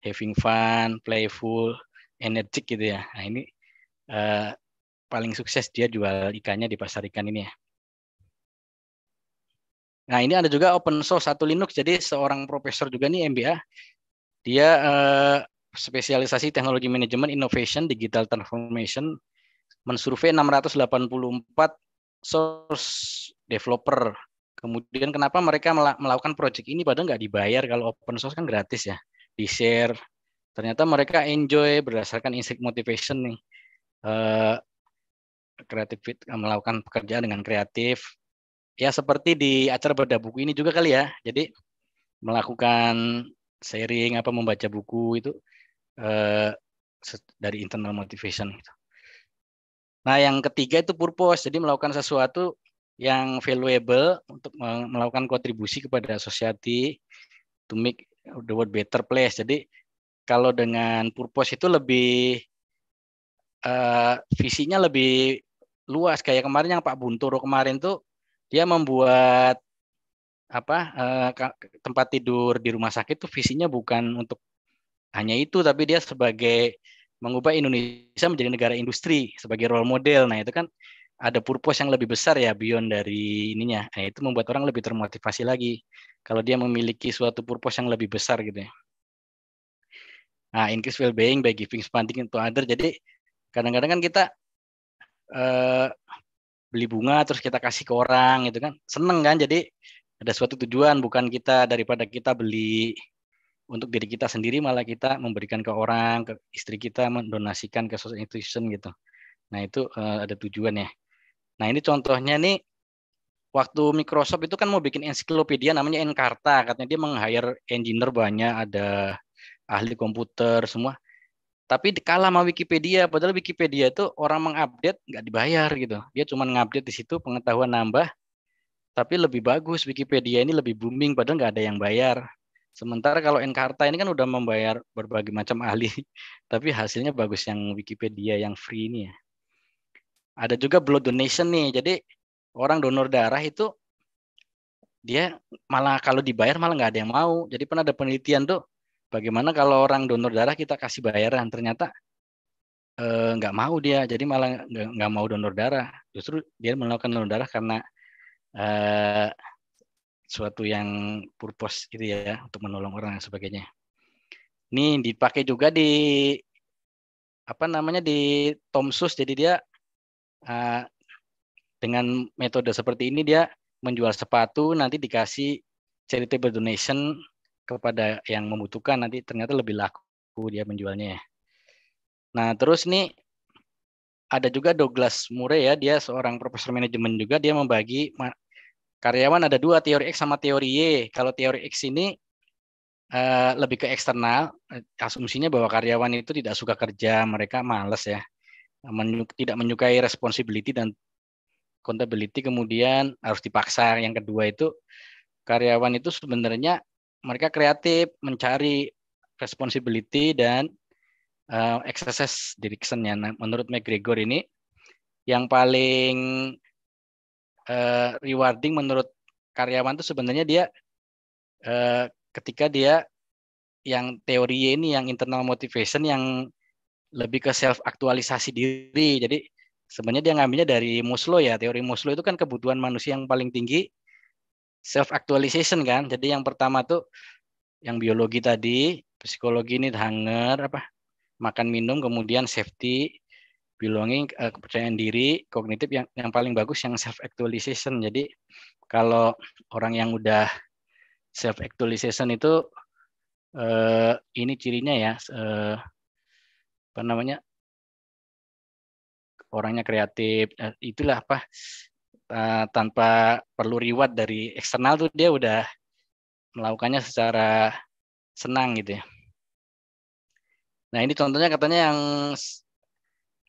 having fun playful energik gitu ya nah ini uh, paling sukses dia jual ikannya di pasar ikan ini ya Nah, ini ada juga open source satu Linux. Jadi seorang profesor juga nih MBA. Dia eh, spesialisasi teknologi manajemen innovation digital transformation mensurvei 684 source developer. Kemudian kenapa mereka melakukan project ini padahal nggak dibayar kalau open source kan gratis ya. Di-share. Ternyata mereka enjoy berdasarkan insight motivation nih. Eh, kreatif melakukan pekerjaan dengan kreatif ya seperti di acara bedah buku ini juga kali ya. Jadi melakukan sharing apa membaca buku itu eh, dari internal motivation gitu. Nah, yang ketiga itu purpose. Jadi melakukan sesuatu yang valuable untuk melakukan kontribusi kepada society to make the world better place. Jadi kalau dengan purpose itu lebih uh, visinya lebih luas kayak kemarin yang Pak Buntoro kemarin tuh dia membuat apa eh, tempat tidur di rumah sakit itu visinya bukan untuk hanya itu tapi dia sebagai mengubah Indonesia menjadi negara industri sebagai role model. Nah, itu kan ada purpose yang lebih besar ya beyond dari ininya. Nah, itu membuat orang lebih termotivasi lagi kalau dia memiliki suatu purpose yang lebih besar gitu ya. Nah, increase well-being by giving something to other. Jadi kadang-kadang kan kita eh, beli bunga terus kita kasih ke orang gitu kan seneng kan jadi ada suatu tujuan bukan kita daripada kita beli untuk diri kita sendiri malah kita memberikan ke orang ke istri kita mendonasikan ke social institution gitu nah itu uh, ada ya nah ini contohnya nih waktu Microsoft itu kan mau bikin ensiklopedia namanya Encarta katanya dia meng hire engineer banyak ada ahli komputer semua tapi kalah sama Wikipedia, padahal Wikipedia itu orang mengupdate nggak dibayar gitu. Dia cuma ngupdate di situ pengetahuan nambah. Tapi lebih bagus Wikipedia ini lebih booming padahal nggak ada yang bayar. Sementara kalau Encarta ini kan udah membayar berbagai macam ahli, tapi hasilnya bagus yang Wikipedia yang free ini ya. Ada juga blood donation nih. Jadi orang donor darah itu dia malah kalau dibayar malah nggak ada yang mau. Jadi pernah ada penelitian tuh bagaimana kalau orang donor darah kita kasih bayaran ternyata eh, nggak mau dia jadi malah nggak, mau donor darah justru dia melakukan donor darah karena eh, suatu yang purpose itu ya untuk menolong orang dan sebagainya ini dipakai juga di apa namanya di Tomsus jadi dia eh, dengan metode seperti ini dia menjual sepatu nanti dikasih charity donation kepada yang membutuhkan nanti ternyata lebih laku dia menjualnya. Ya. Nah terus nih ada juga Douglas Murray ya dia seorang profesor manajemen juga dia membagi karyawan ada dua teori X sama teori Y. Kalau teori X ini eh, lebih ke eksternal eh, asumsinya bahwa karyawan itu tidak suka kerja mereka males ya tidak menyukai responsibility dan accountability kemudian harus dipaksa. Yang kedua itu karyawan itu sebenarnya mereka kreatif mencari responsibility dan uh, exercise direction ya. Nah, menurut McGregor ini yang paling uh, rewarding menurut karyawan itu sebenarnya dia uh, ketika dia yang teori ini yang internal motivation yang lebih ke self aktualisasi diri. Jadi sebenarnya dia ngambilnya dari Muslo ya. Teori Muslo itu kan kebutuhan manusia yang paling tinggi self actualization kan. Jadi yang pertama tuh yang biologi tadi, psikologi ini hunger apa? makan minum kemudian safety belonging eh, kepercayaan diri kognitif yang yang paling bagus yang self actualization jadi kalau orang yang udah self actualization itu eh, ini cirinya ya eh, apa namanya orangnya kreatif eh, itulah apa uh, tanpa perlu reward dari eksternal tuh dia udah melakukannya secara senang gitu ya. Nah ini contohnya katanya yang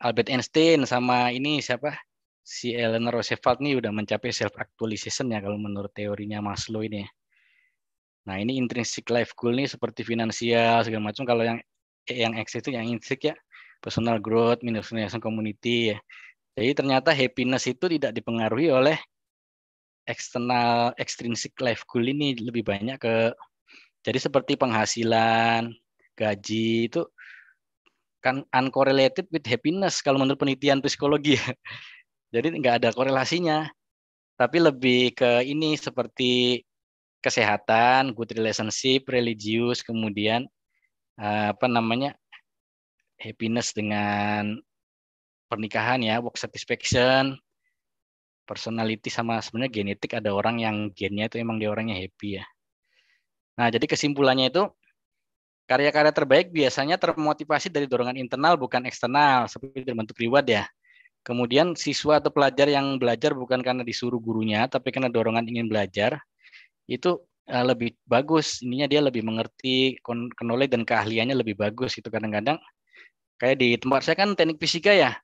Albert Einstein sama ini siapa si Eleanor Roosevelt ini udah mencapai self actualization ya kalau menurut teorinya Maslow ini. Ya. Nah ini intrinsic life goal nih seperti finansial segala macam kalau yang yang X itu yang intrinsic ya personal growth, minimization community ya. Jadi ternyata happiness itu tidak dipengaruhi oleh eksternal extrinsic life goal ini lebih banyak ke jadi seperti penghasilan, gaji itu kan uncorrelated with happiness kalau menurut penelitian psikologi. jadi nggak ada korelasinya. Tapi lebih ke ini seperti kesehatan, good relationship, religius, kemudian eh, apa namanya happiness dengan pernikahan ya, work satisfaction, personality sama sebenarnya genetik ada orang yang gennya itu emang dia orangnya happy ya. Nah, jadi kesimpulannya itu karya-karya terbaik biasanya termotivasi dari dorongan internal bukan eksternal seperti dalam bentuk reward ya. Kemudian siswa atau pelajar yang belajar bukan karena disuruh gurunya tapi karena dorongan ingin belajar itu eh, lebih bagus ininya dia lebih mengerti knowledge dan keahliannya lebih bagus itu kadang-kadang kayak di tempat saya kan teknik fisika ya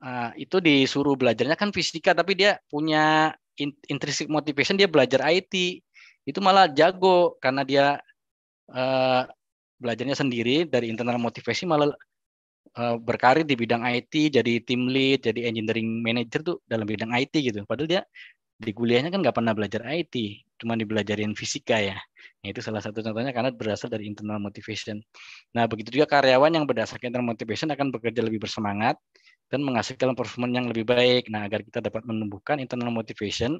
Nah, itu disuruh belajarnya kan fisika tapi dia punya intrinsic motivation dia belajar IT itu malah jago karena dia uh, belajarnya sendiri dari internal motivation malah uh, berkarir di bidang IT jadi team lead jadi engineering manager tuh dalam bidang IT gitu padahal dia di kuliahnya kan nggak pernah belajar IT cuma dibelajarin fisika ya nah, itu salah satu contohnya karena berasal dari internal motivation nah begitu juga karyawan yang berdasarkan internal motivation akan bekerja lebih bersemangat dan menghasilkan performa yang lebih baik. Nah, agar kita dapat menumbuhkan internal motivation,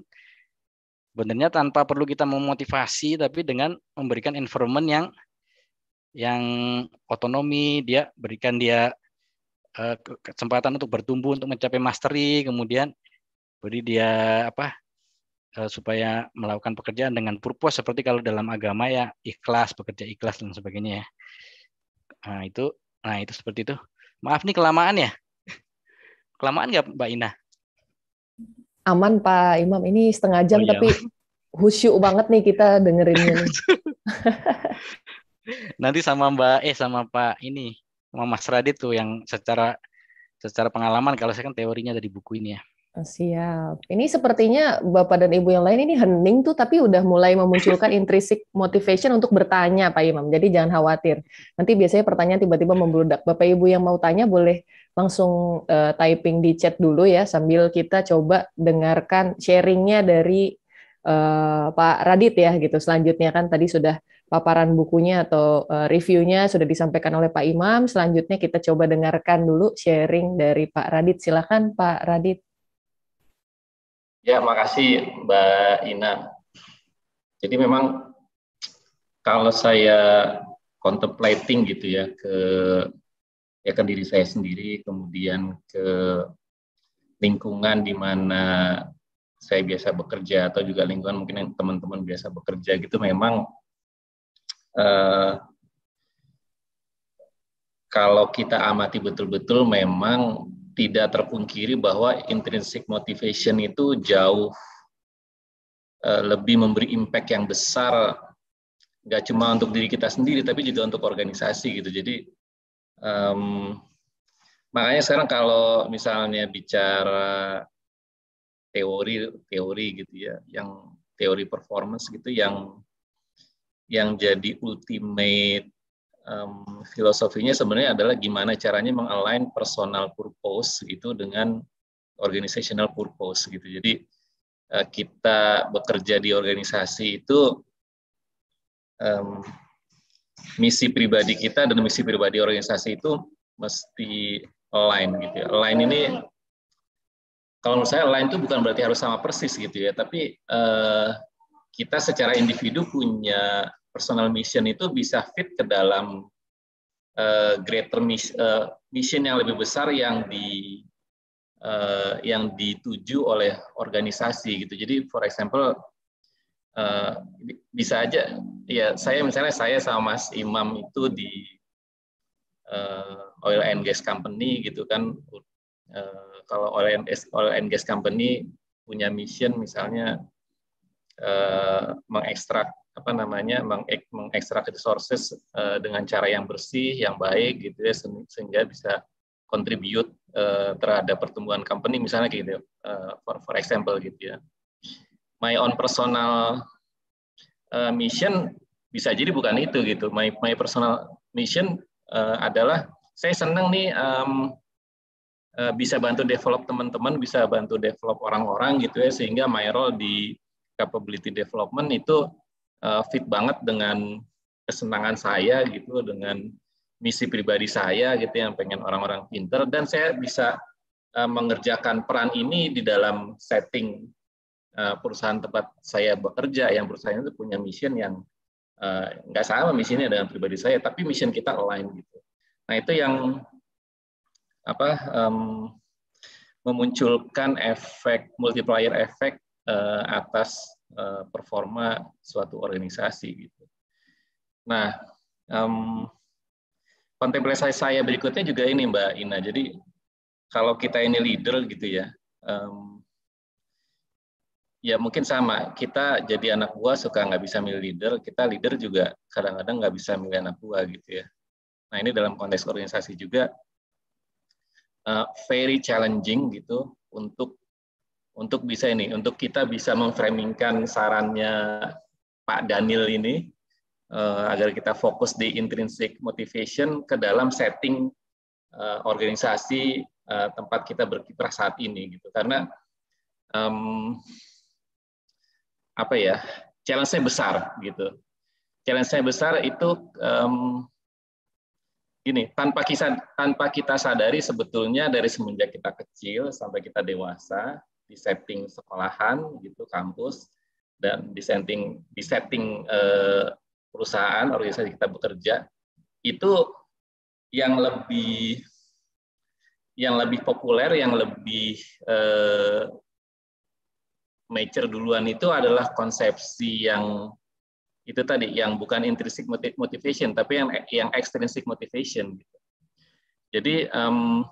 sebenarnya tanpa perlu kita memotivasi, tapi dengan memberikan environment yang yang otonomi, dia berikan dia eh, kesempatan untuk bertumbuh, untuk mencapai mastery, kemudian beri dia apa eh, supaya melakukan pekerjaan dengan purpose seperti kalau dalam agama ya ikhlas, bekerja ikhlas dan sebagainya ya. Nah, itu nah itu seperti itu. Maaf nih kelamaan ya. Kelamaan nggak Mbak Ina? Aman Pak Imam, ini setengah jam oh, iya. tapi husyuk banget nih kita dengerinnya. Nanti sama Mbak eh sama Pak ini, sama Mas Radit tuh yang secara secara pengalaman kalau saya kan teorinya dari buku ini ya. Ah, siap. Ini sepertinya Bapak dan Ibu yang lain ini hening tuh tapi udah mulai memunculkan intrinsic motivation untuk bertanya Pak Imam. Jadi jangan khawatir. Nanti biasanya pertanyaan tiba-tiba membludak. Bapak Ibu yang mau tanya boleh langsung uh, typing di chat dulu ya sambil kita coba dengarkan sharingnya dari uh, Pak Radit ya gitu. Selanjutnya kan tadi sudah paparan bukunya atau uh, reviewnya sudah disampaikan oleh Pak Imam. Selanjutnya kita coba dengarkan dulu sharing dari Pak Radit. Silakan Pak Radit. Ya, makasih Mbak Ina. Jadi memang kalau saya contemplating gitu ya ke ya ke diri saya sendiri, kemudian ke lingkungan di mana saya biasa bekerja atau juga lingkungan mungkin teman-teman biasa bekerja gitu memang uh, kalau kita amati betul-betul memang tidak terpungkiri bahwa intrinsic motivation itu jauh eh, lebih memberi impact yang besar nggak cuma untuk diri kita sendiri tapi juga untuk organisasi gitu jadi Um, makanya sekarang kalau misalnya bicara teori teori gitu ya, yang teori performance gitu yang yang jadi ultimate um, filosofinya sebenarnya adalah gimana caranya mengalign personal purpose gitu dengan organizational purpose gitu. Jadi eh, kita bekerja di organisasi itu um, misi pribadi kita dan misi pribadi organisasi itu mesti align gitu ya. Align ini kalau menurut saya align itu bukan berarti harus sama persis gitu ya, tapi eh, kita secara individu punya personal mission itu bisa fit ke dalam uh, greater mission, uh, eh, mission yang lebih besar yang di uh, yang dituju oleh organisasi gitu. Jadi for example Eh, bisa aja ya saya misalnya saya sama Mas Imam itu di uh, oil and gas company gitu kan uh, kalau oil and gas oil and gas company punya mission misalnya uh, mengekstrak apa namanya mengek, mengekstrak resources uh, dengan cara yang bersih yang baik gitu ya sehingga bisa kontribut terhadap pertumbuhan company misalnya gitu uh, for, for example gitu ya my own personal uh, mission bisa jadi bukan itu gitu. My my personal mission uh, adalah saya senang nih um, uh, bisa bantu develop teman-teman, bisa bantu develop orang-orang gitu ya sehingga my role di capability development itu uh, fit banget dengan kesenangan saya gitu dengan misi pribadi saya gitu ya, yang pengen orang-orang pinter dan saya bisa uh, mengerjakan peran ini di dalam setting Eh, perusahaan tempat saya bekerja yang perusahaan itu punya misi yang eh, nggak uh, sama misinya dengan pribadi saya tapi misi kita lain gitu nah itu yang apa um, memunculkan efek multiplier efek uh, atas uh, performa suatu organisasi gitu nah um, kontemplasi saya berikutnya juga ini mbak Ina jadi kalau kita ini leader gitu ya um, ya mungkin sama. Kita jadi anak buah suka nggak bisa milih leader, kita leader juga kadang-kadang nggak bisa milih anak buah gitu ya. Nah ini dalam konteks organisasi juga uh, very challenging gitu untuk untuk bisa ini, untuk kita bisa memframingkan sarannya Pak Daniel ini uh, agar kita fokus di intrinsic motivation ke dalam setting uh, organisasi uh, tempat kita berkiprah saat ini gitu karena um, apa ya challenge saya besar gitu. challenge saya besar itu um, gini tanpa kisah tanpa kita sadari sebetulnya dari semenjak kita kecil sampai kita dewasa di setting sekolahan gitu kampus dan di setting di setting uh, perusahaan organisasi kita bekerja itu yang lebih yang lebih populer yang lebih eh, mature duluan itu adalah konsepsi yang itu tadi yang bukan intrinsic motivation tapi yang yang extrinsic motivation gitu. Jadi um,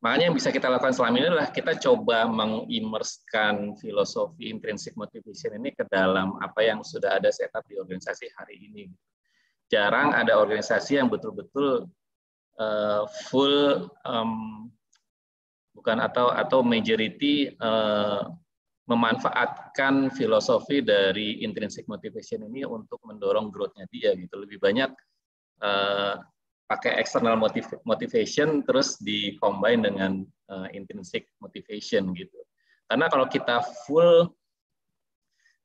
makanya yang bisa kita lakukan selama ini adalah kita coba mengimerskan filosofi intrinsic motivation ini ke dalam apa yang sudah ada setup di organisasi hari ini. Jarang ada organisasi yang betul-betul uh, full um, bukan atau atau majority uh, memanfaatkan filosofi dari intrinsic motivation ini untuk mendorong growth-nya dia gitu lebih banyak uh, pakai external motiv motivation terus di dengan uh, intrinsic motivation gitu. Karena kalau kita full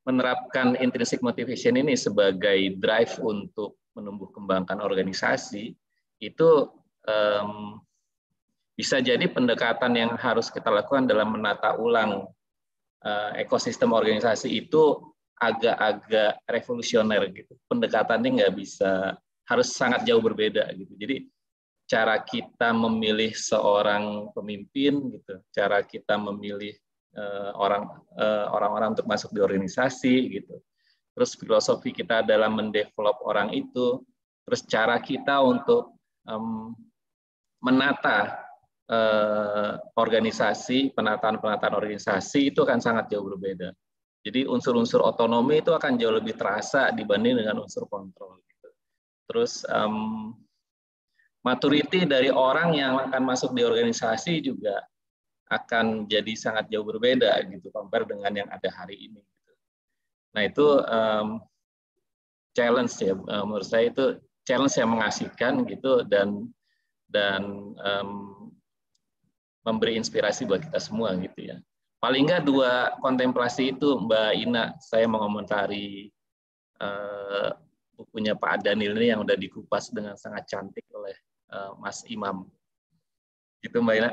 menerapkan intrinsic motivation ini sebagai drive untuk menumbuh kembangkan organisasi itu um, bisa jadi pendekatan yang harus kita lakukan dalam menata ulang eh, ekosistem organisasi itu agak-agak revolusioner gitu. Pendekatannya nggak bisa harus sangat jauh berbeda gitu. Jadi cara kita memilih seorang pemimpin gitu, cara kita memilih eh, orang eh, orang-orang untuk masuk di organisasi gitu. Terus filosofi kita dalam mendevelop orang itu, terus cara kita untuk um, menata eh, organisasi, penataan-penataan organisasi itu akan sangat jauh berbeda. Jadi unsur-unsur otonomi itu akan jauh lebih terasa dibanding dengan unsur kontrol. Gitu. Terus um, maturity dari orang yang akan masuk di organisasi juga akan jadi sangat jauh berbeda gitu compare dengan yang ada hari ini. Gitu. Nah itu um, challenge ya eh, menurut saya itu challenge yang mengasihkan gitu dan dan um, memberi inspirasi buat kita semua gitu ya. Paling nggak dua kontemplasi itu Mbak Ina, saya mengomentari eh, bukunya Pak Daniel ini yang udah dikupas dengan sangat cantik oleh uh, Mas Imam. Itu Mbak Ina.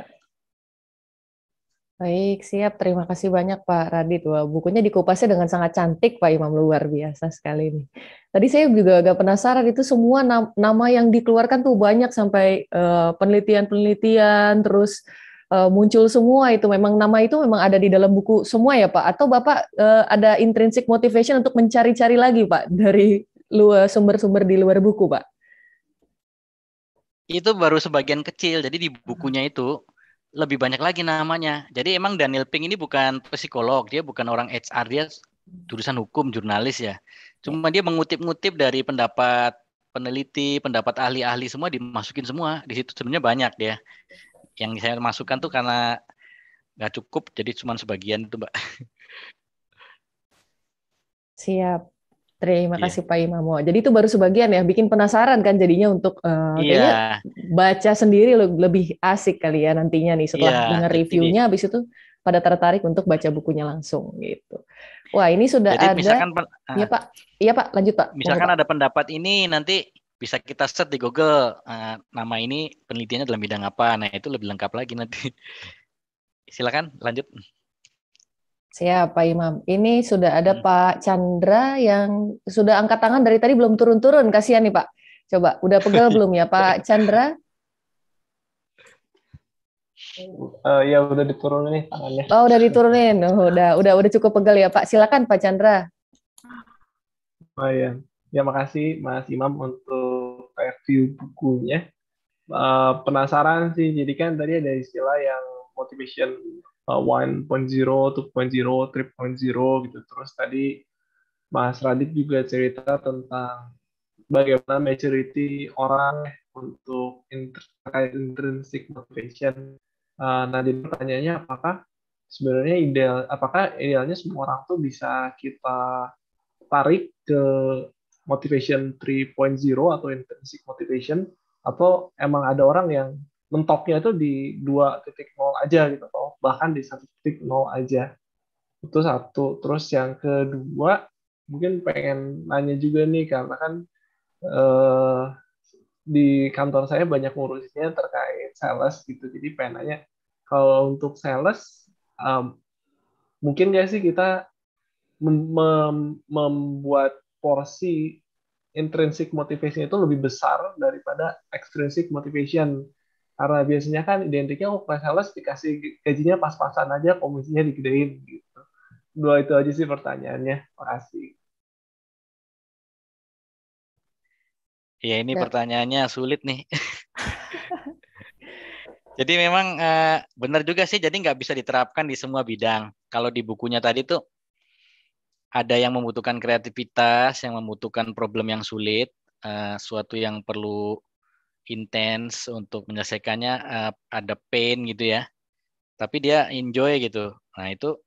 Baik, siap. Terima kasih banyak Pak Radit. Wah, bukunya dikupasnya dengan sangat cantik Pak Imam, luar biasa sekali ini. Tadi saya juga agak penasaran itu semua nama yang dikeluarkan tuh banyak sampai eh, penelitian-penelitian uh, terus uh, muncul semua itu memang nama itu memang ada di dalam buku semua ya Pak atau Bapak uh, ada intrinsic motivation untuk mencari-cari lagi Pak dari luar sumber-sumber di luar buku Pak? Itu baru sebagian kecil jadi di bukunya itu lebih banyak lagi namanya. Jadi emang Daniel Pink ini bukan psikolog, dia bukan orang HR, dia jurusan hukum jurnalis ya. Cuma dia mengutip-ngutip dari pendapat peneliti, pendapat ahli-ahli semua dimasukin semua. Di situ sebenarnya banyak ya yang saya masukkan tuh karena nggak cukup jadi cuma sebagian itu mbak siap Terima iya. kasih yeah. Pak Imamo. Jadi itu baru sebagian ya, bikin penasaran kan jadinya untuk uh, eh, yeah. baca sendiri lebih asik kali ya nantinya nih setelah yeah, dengar reviewnya, habis itu pada tertarik untuk baca bukunya langsung gitu. Wah ini sudah jadi, ada. Misalkan, ya Pak, iya Pak, lanjut Pak. Misalkan pak. ada pendapat ini nanti bisa kita set di Google uh, nama ini penelitiannya dalam bidang apa. Nah, itu lebih lengkap lagi nanti. Silakan lanjut. Siap, Pak Imam. Ini sudah ada hmm. Pak Chandra yang sudah angkat tangan dari tadi belum turun-turun. Kasihan nih, Pak. Coba, udah pegel belum ya, Pak Chandra? Uh, ya udah diturunin tangannya. Oh, udah diturunin. Oh, udah udah udah cukup pegel ya, Pak. Silakan Pak Chandra. Oh, ya. Ya makasih Mas Imam untuk review bukunya. Uh, penasaran sih, jadi kan tadi ada istilah yang motivation uh, 1.0, 2.0, 3.0 gitu. Terus tadi Mas Radit juga cerita tentang bagaimana maturity orang untuk terkait intrinsic motivation. Uh, nah, jadi pertanyaannya apakah sebenarnya ideal, apakah idealnya semua orang tuh bisa kita tarik ke motivation 3.0 atau intrinsic motivation atau emang ada orang yang mentoknya itu di 2.0 aja gitu atau bahkan di 1.0 aja. Itu satu. Terus yang kedua mungkin pengen nanya juga nih karena kan eh, di kantor saya banyak ngurusinnya terkait sales gitu. Jadi pengen nanya kalau untuk sales um, mungkin gak sih kita mem mem membuat porsi intrinsic motivation itu lebih besar daripada extrinsic motivation. Karena biasanya kan identiknya oh, sales dikasih gajinya pas-pasan aja, komisinya digedein gitu. Dua itu aja sih pertanyaannya. Makasih. Ya ini nah. pertanyaannya sulit nih. jadi memang uh, benar juga sih, jadi nggak bisa diterapkan di semua bidang. Kalau di bukunya tadi tuh ada yang membutuhkan kreativitas, yang membutuhkan problem yang sulit, uh, suatu yang perlu intens untuk menyelesaikannya, uh, ada pain gitu ya. Tapi dia enjoy gitu. Nah itu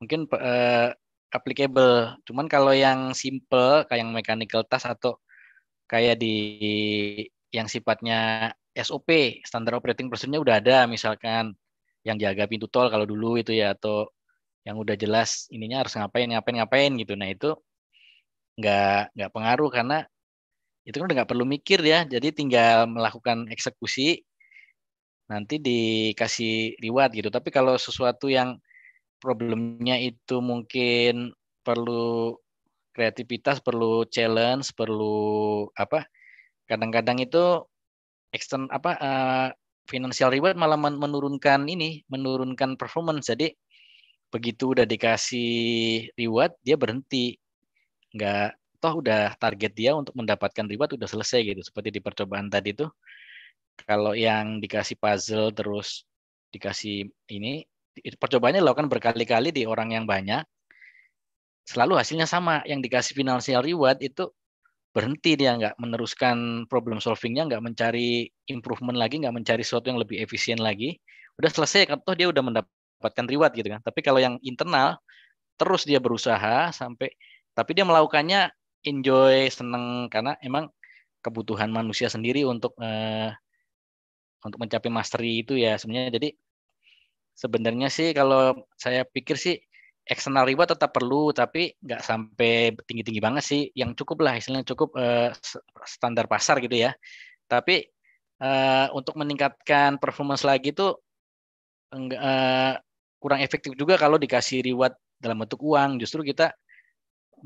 mungkin uh, applicable. Cuman kalau yang simple kayak yang mechanical task atau kayak di yang sifatnya SOP, standar operating procedure-nya udah ada misalkan yang jaga pintu tol kalau dulu itu ya atau yang udah jelas ininya harus ngapain ngapain ngapain gitu nah itu nggak nggak pengaruh karena itu kan udah nggak perlu mikir ya jadi tinggal melakukan eksekusi nanti dikasih reward gitu tapi kalau sesuatu yang problemnya itu mungkin perlu kreativitas perlu challenge perlu apa kadang-kadang itu extern apa uh, financial reward malah menurunkan ini menurunkan performance jadi begitu udah dikasih reward dia berhenti nggak toh udah target dia untuk mendapatkan reward udah selesai gitu seperti di percobaan tadi tuh kalau yang dikasih puzzle terus dikasih ini percobaannya lo kan berkali-kali di orang yang banyak selalu hasilnya sama yang dikasih financial reward itu berhenti dia nggak meneruskan problem solvingnya nggak mencari improvement lagi nggak mencari sesuatu yang lebih efisien lagi udah selesai kan toh dia udah mendapat mendapatkan reward gitu kan. Tapi kalau yang internal terus dia berusaha sampai tapi dia melakukannya enjoy, seneng karena emang kebutuhan manusia sendiri untuk eh, untuk mencapai mastery itu ya sebenarnya. Jadi sebenarnya sih kalau saya pikir sih eksternal reward tetap perlu tapi nggak sampai tinggi-tinggi banget sih yang cukup lah istilahnya cukup eh, standar pasar gitu ya tapi uh, untuk meningkatkan performance lagi tuh enggak, uh, eh, kurang efektif juga kalau dikasih reward dalam bentuk uang. Justru kita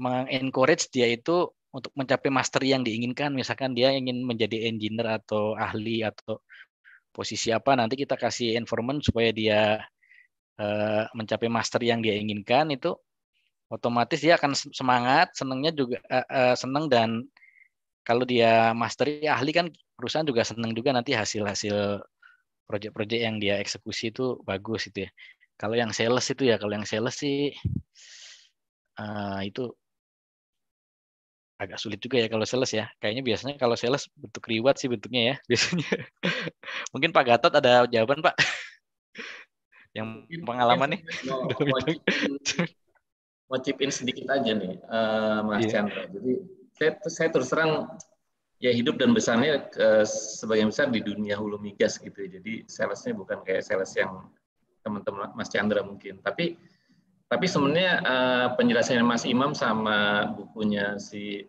mengencourage dia itu untuk mencapai mastery yang diinginkan. Misalkan dia ingin menjadi engineer atau ahli atau posisi apa, nanti kita kasih informan supaya dia uh, mencapai mastery yang dia inginkan itu otomatis dia akan semangat, senangnya juga uh, eh, uh, eh, senang dan kalau dia mastery ahli kan perusahaan juga senang juga nanti hasil-hasil proyek-proyek yang dia eksekusi itu bagus itu ya. Kalau yang sales itu ya, kalau yang sales sih uh, itu agak sulit juga ya kalau sales ya. Kayaknya biasanya kalau sales bentuk reward sih bentuknya ya biasanya. Mungkin Pak Gatot ada jawaban Pak yang pengalaman nih. Mau cipin sedikit aja nih, uh, Mas yeah. Chandra. Jadi saya, saya terus terang ya hidup dan besarnya uh, sebagian besar di dunia hulu migas gitu. ya. Jadi salesnya bukan kayak sales yang teman-teman Mas Chandra mungkin. Tapi tapi sebenarnya uh, penjelasannya Mas Imam sama bukunya si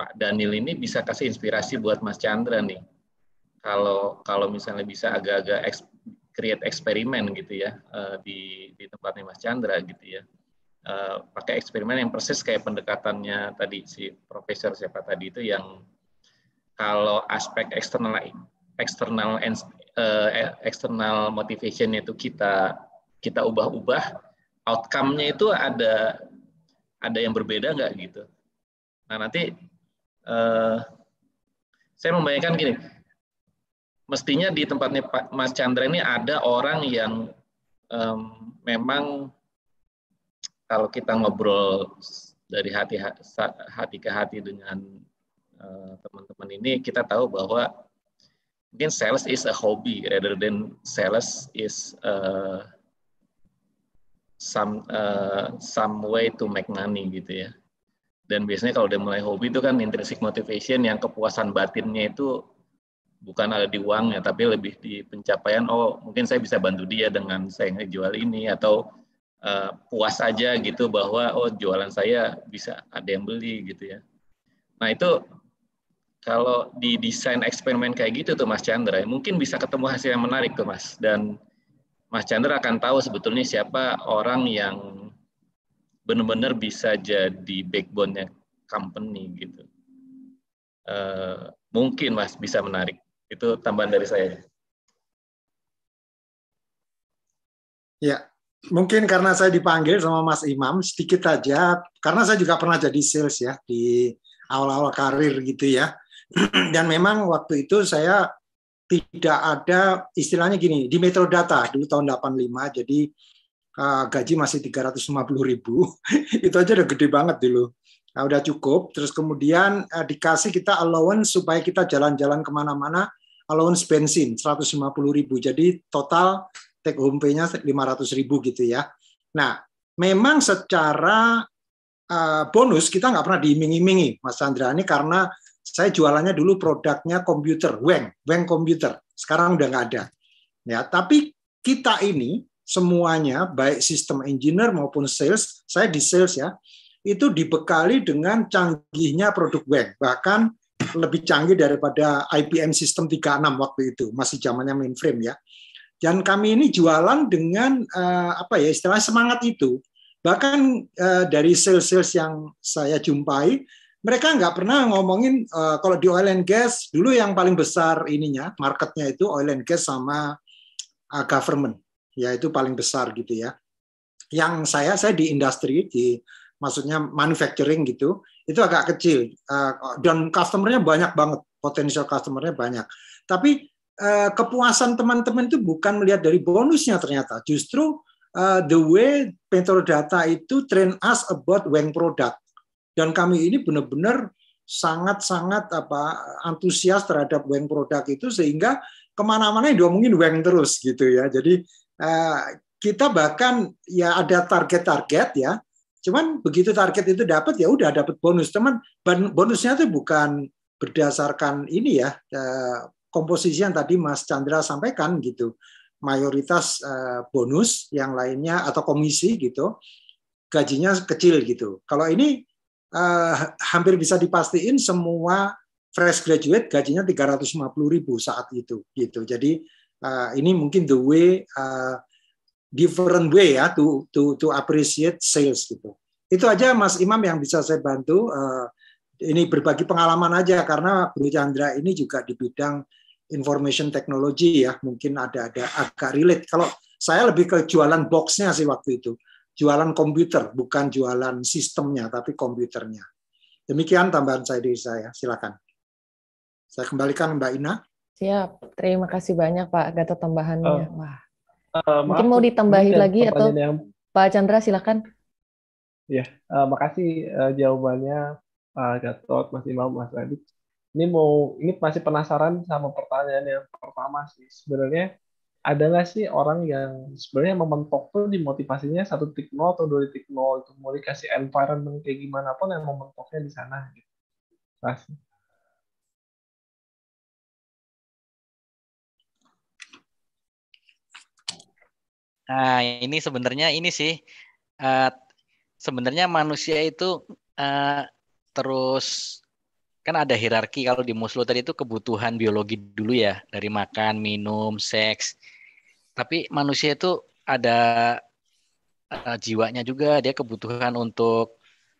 Pak Daniel ini bisa kasih inspirasi buat Mas Chandra nih. Kalau kalau misalnya bisa agak-agak eks, create eksperimen gitu ya uh, di di tempatnya Mas Chandra gitu ya. Uh, pakai eksperimen yang persis kayak pendekatannya tadi si profesor siapa tadi itu yang kalau aspek eksternal eksternal uh, external motivation itu kita kita ubah-ubah, outcome-nya itu ada ada yang berbeda nggak gitu. Nah nanti uh, saya membayangkan gini, mestinya di tempatnya Pak Mas Chandra ini ada orang yang um, memang kalau kita ngobrol dari hati hati ke hati dengan eh, teman-teman ini kita tahu bahwa mungkin sales is a hobby rather than sales is uh, some uh, some way to make money gitu ya. Dan biasanya kalau udah mulai hobi itu kan intrinsic motivation yang kepuasan batinnya itu bukan ada di uangnya tapi lebih di pencapaian oh mungkin saya bisa bantu dia dengan saya ngejual ini atau uh, puas aja gitu bahwa oh jualan saya bisa ada yang beli gitu ya. Nah itu kalau di desain eksperimen kayak gitu tuh Mas Chandra, mungkin bisa ketemu hasil yang menarik tuh Mas. Dan Mas Chandra akan tahu sebetulnya siapa orang yang benar-benar bisa jadi backbone-nya company gitu. Uh, mungkin Mas bisa menarik. Itu tambahan dari saya. Ya, mungkin karena saya dipanggil sama Mas Imam sedikit aja, karena saya juga pernah jadi sales ya di awal-awal karir gitu ya Dan memang waktu itu saya tidak ada istilahnya gini di Metro Data dulu tahun 85 jadi uh, gaji masih 350 ribu itu aja udah gede banget dulu nah, udah cukup terus kemudian uh, dikasih kita allowance supaya kita jalan-jalan kemana-mana allowance bensin 150 ribu jadi total take home pay-nya 500 ribu gitu ya nah memang secara uh, bonus kita nggak pernah diiming-imingi Mas Chandra ini karena saya jualannya dulu produknya komputer, Weng, Weng komputer. Sekarang udah nggak ada. Ya, tapi kita ini semuanya baik sistem engineer maupun sales, saya di sales ya, itu dibekali dengan canggihnya produk Weng. Bahkan lebih canggih daripada IBM sistem 36 waktu itu, masih zamannya mainframe ya. Dan kami ini jualan dengan eh, apa ya istilah semangat itu. Bahkan eh, dari sales-sales yang saya jumpai, mereka nggak pernah ngomongin uh, kalau di oil and gas dulu yang paling besar ininya marketnya itu oil and gas sama uh, government ya itu paling besar gitu ya yang saya saya di industri di maksudnya manufacturing gitu itu agak kecil uh, dan customernya banyak banget potensial customernya banyak tapi uh, kepuasan teman-teman itu bukan melihat dari bonusnya ternyata justru uh, the way petrodata itu train us about when product dan kami ini benar-benar sangat-sangat apa antusias terhadap weng produk itu sehingga kemana-mana diomongin weng terus gitu ya. Jadi eh, kita bahkan ya ada target-target ya. Cuman begitu target itu dapat ya udah dapat bonus. teman bonusnya itu bukan berdasarkan ini ya eh, komposisi yang tadi Mas Chandra sampaikan gitu. Mayoritas eh, bonus yang lainnya atau komisi gitu. Gajinya kecil gitu. Kalau ini eh, hampir bisa dipastiin semua fresh graduate gajinya 350.000 ribu saat itu gitu. Jadi eh, ini mungkin the way eh, different way ya to to to appreciate sales gitu. Itu aja Mas Imam yang bisa saya bantu. eh, ini berbagi pengalaman aja karena Bro Chandra ini juga di bidang information technology ya, mungkin ada ada agak relate. Kalau saya lebih ke jualan boxnya sih waktu itu jualan komputer, bukan jualan sistemnya, tapi komputernya. Demikian tambahan saya dari saya. Silakan. Saya kembalikan Mbak Ina. Siap. Terima kasih banyak Pak Gatot tambahannya. Uh, Wah. Uh, Mungkin mau ditambahin kan lagi atau yang... Pak Chandra silakan. Ya, uh, makasih uh, jawabannya Pak Gatot, Mas Imam, Mas Radit. Ini mau ini masih penasaran sama pertanyaan yang pertama sih. Sebenarnya ada nggak sih orang yang sebenarnya mementok tuh di motivasinya satu titik nol atau dua titik nol itu mau dikasih environment kayak gimana pun yang mementoknya di sana gitu. Mas. Nah, ini sebenarnya ini sih uh, sebenarnya manusia itu uh, terus kan ada hierarki kalau di Muslo tadi itu kebutuhan biologi dulu ya dari makan, minum, seks, tapi manusia itu ada uh, jiwanya juga dia kebutuhan untuk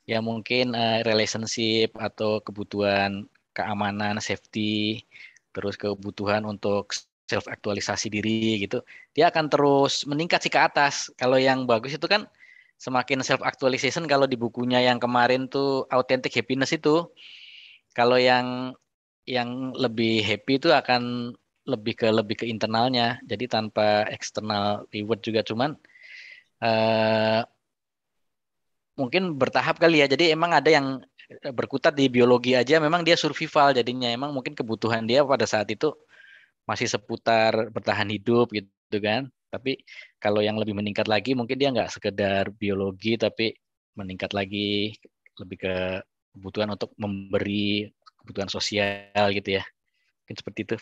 ya mungkin uh, relationship atau kebutuhan keamanan safety terus kebutuhan untuk self aktualisasi diri gitu dia akan terus meningkat sih ke atas kalau yang bagus itu kan semakin self actualization kalau di bukunya yang kemarin tuh authentic happiness itu kalau yang yang lebih happy itu akan lebih ke lebih ke internalnya jadi tanpa eksternal reward juga cuman uh, mungkin bertahap kali ya jadi emang ada yang berkutat di biologi aja memang dia survival jadinya emang mungkin kebutuhan dia pada saat itu masih seputar bertahan hidup gitu kan tapi kalau yang lebih meningkat lagi mungkin dia nggak sekedar biologi tapi meningkat lagi lebih ke kebutuhan untuk memberi kebutuhan sosial gitu ya mungkin seperti itu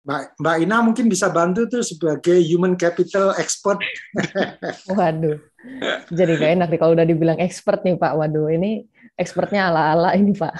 Mbak, Mbak Ina mungkin bisa bantu tuh sebagai human capital expert. Waduh, jadi gak enak nih kalau udah dibilang expert nih Pak. Waduh, ini expertnya ala-ala ini Pak.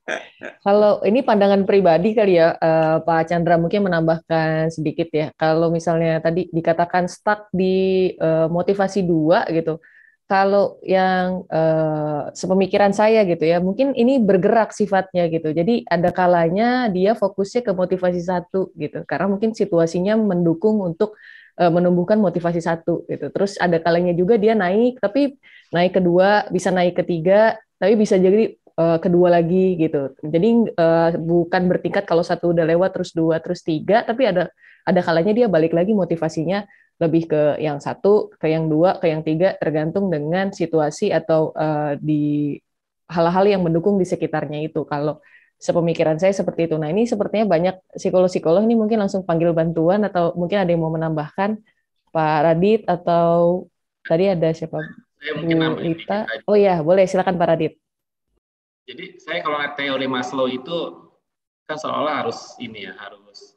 kalau ini pandangan pribadi kali ya eh, Pak Chandra mungkin menambahkan sedikit ya. Kalau misalnya tadi dikatakan stuck di eh, motivasi dua gitu, kalau yang uh, sepemikiran saya gitu ya, mungkin ini bergerak sifatnya gitu. Jadi ada kalanya dia fokusnya ke motivasi satu gitu, karena mungkin situasinya mendukung untuk uh, menumbuhkan motivasi satu gitu. Terus ada kalanya juga dia naik, tapi naik kedua, bisa naik ketiga, tapi bisa jadi uh, kedua lagi gitu. Jadi uh, bukan bertingkat kalau satu udah lewat terus dua terus tiga, tapi ada ada kalanya dia balik lagi motivasinya lebih ke yang satu, ke yang dua, ke yang tiga, tergantung dengan situasi atau uh, di hal-hal yang mendukung di sekitarnya itu. Kalau sepemikiran saya seperti itu. Nah ini sepertinya banyak psikolog-psikolog ini mungkin langsung panggil bantuan atau mungkin ada yang mau menambahkan Pak Radit atau tadi ada siapa? Saya mungkin Bu Oh iya, boleh silakan Pak Radit. Jadi saya kalau teori Maslow itu kan seolah olah harus ini ya, harus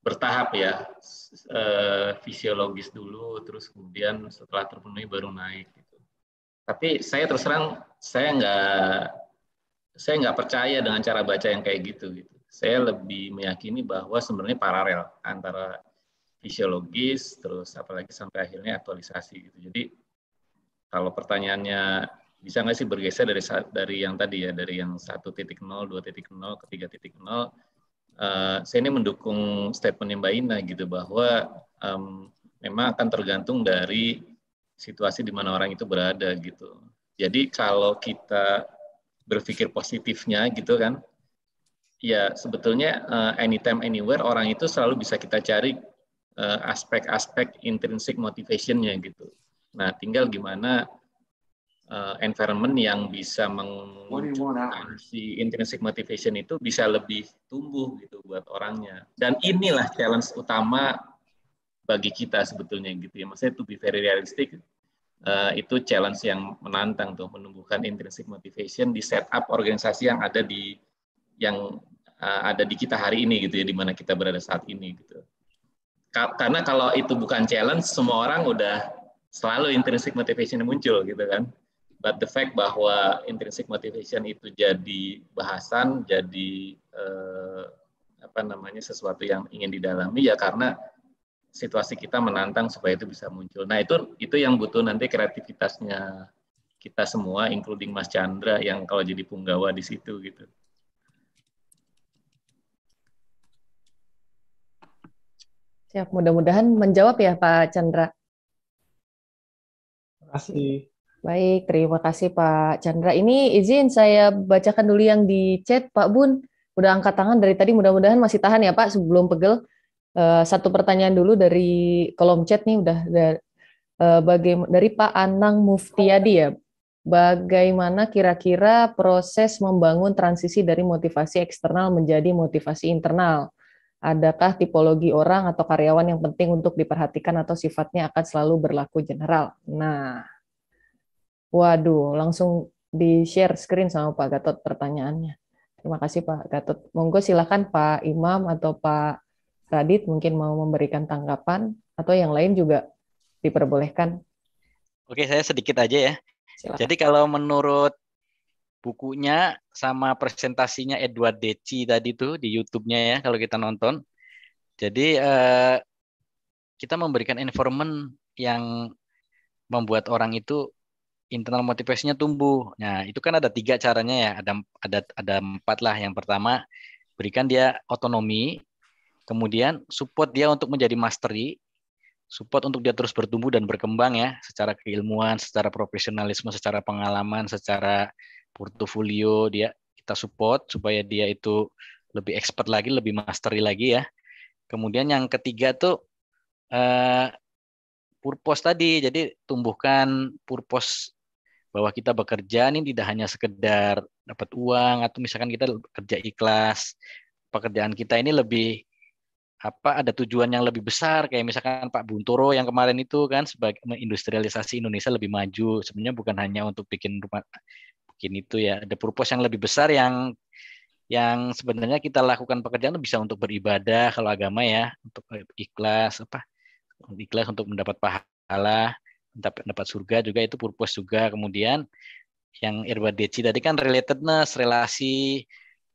bertahap ya uh, fisiologis dulu, terus kemudian setelah terpenuhi baru naik. Gitu. Tapi saya terus terang saya nggak saya nggak percaya dengan cara baca yang kayak gitu. gitu. Saya lebih meyakini bahwa sebenarnya paralel antara fisiologis, terus apalagi sampai akhirnya aktualisasi gitu. Jadi kalau pertanyaannya bisa nggak sih bergeser dari dari yang tadi ya dari yang satu titik nol, dua titik nol, ketiga titik nol, Eh, saya ini mendukung statementnya Mbak Ina gitu bahwa um, memang akan tergantung dari situasi di mana orang itu berada gitu. Jadi kalau kita berpikir positifnya gitu kan, ya sebetulnya uh, anytime anywhere orang itu selalu bisa kita cari eh, aspek-aspek uh, aspek -aspek motivationnya gitu. Nah tinggal gimana uh, environment yang bisa mengwujudkan si intrinsic motivation itu bisa lebih tumbuh gitu buat orangnya. Dan inilah challenge utama bagi kita sebetulnya gitu ya. Maksudnya to be very realistic uh, itu challenge yang menantang tuh menumbuhkan intrinsic motivation di setup organisasi yang ada di yang uh, ada di kita hari ini gitu ya di mana kita berada saat ini gitu. Ka karena kalau itu bukan challenge semua orang udah selalu intrinsic motivation muncul gitu kan but the fact bahwa intrinsic motivation itu jadi bahasan, jadi eh, apa namanya sesuatu yang ingin didalami ya karena situasi kita menantang supaya itu bisa muncul. Nah itu itu yang butuh nanti kreativitasnya kita semua, including Mas Chandra yang kalau jadi punggawa di situ gitu. Siap, mudah-mudahan menjawab ya Pak Chandra. Terima kasih. Baik, terima kasih Pak Chandra. Ini izin saya bacakan dulu yang di chat Pak Bun. Udah angkat tangan dari tadi, mudah-mudahan masih tahan ya Pak sebelum pegel. Eh, satu pertanyaan dulu dari kolom chat nih udah dari, eh, dari Pak Anang Muftiadi ya. Bagaimana kira-kira proses membangun transisi dari motivasi eksternal menjadi motivasi internal? Adakah tipologi orang atau karyawan yang penting untuk diperhatikan atau sifatnya akan selalu berlaku general? Nah, Waduh, langsung di-share screen sama Pak Gatot pertanyaannya. Terima kasih Pak Gatot. Monggo silakan Pak Imam atau Pak Radit mungkin mau memberikan tanggapan atau yang lain juga diperbolehkan. Oke, saya sedikit aja ya. Silakan. Jadi kalau menurut bukunya sama presentasinya Edward Deci tadi tuh di YouTube-nya ya kalau kita nonton. Jadi eh, kita memberikan environment yang membuat orang itu internal motivasinya tumbuh. Nah, itu kan ada tiga caranya ya, ada ada ada empat lah. Yang pertama, berikan dia otonomi, kemudian support dia untuk menjadi mastery, support untuk dia terus bertumbuh dan berkembang ya, secara keilmuan, secara profesionalisme, secara pengalaman, secara portofolio dia kita support supaya dia itu lebih expert lagi, lebih mastery lagi ya. Kemudian yang ketiga tuh eh, purpose tadi. Jadi tumbuhkan purpose bahwa kita bekerja ini tidak hanya sekedar dapat uang atau misalkan kita kerja ikhlas pekerjaan kita ini lebih apa ada tujuan yang lebih besar kayak misalkan Pak Buntoro yang kemarin itu kan sebagai industrialisasi Indonesia lebih maju sebenarnya bukan hanya untuk bikin rumah bikin itu ya ada purpose yang lebih besar yang yang sebenarnya kita lakukan pekerjaan itu bisa untuk beribadah kalau agama ya untuk eh, ikhlas apa ikhlas untuk mendapat pahala dapat dapat surga juga itu purpose juga kemudian yang Irwa Deci tadi kan relatedness relasi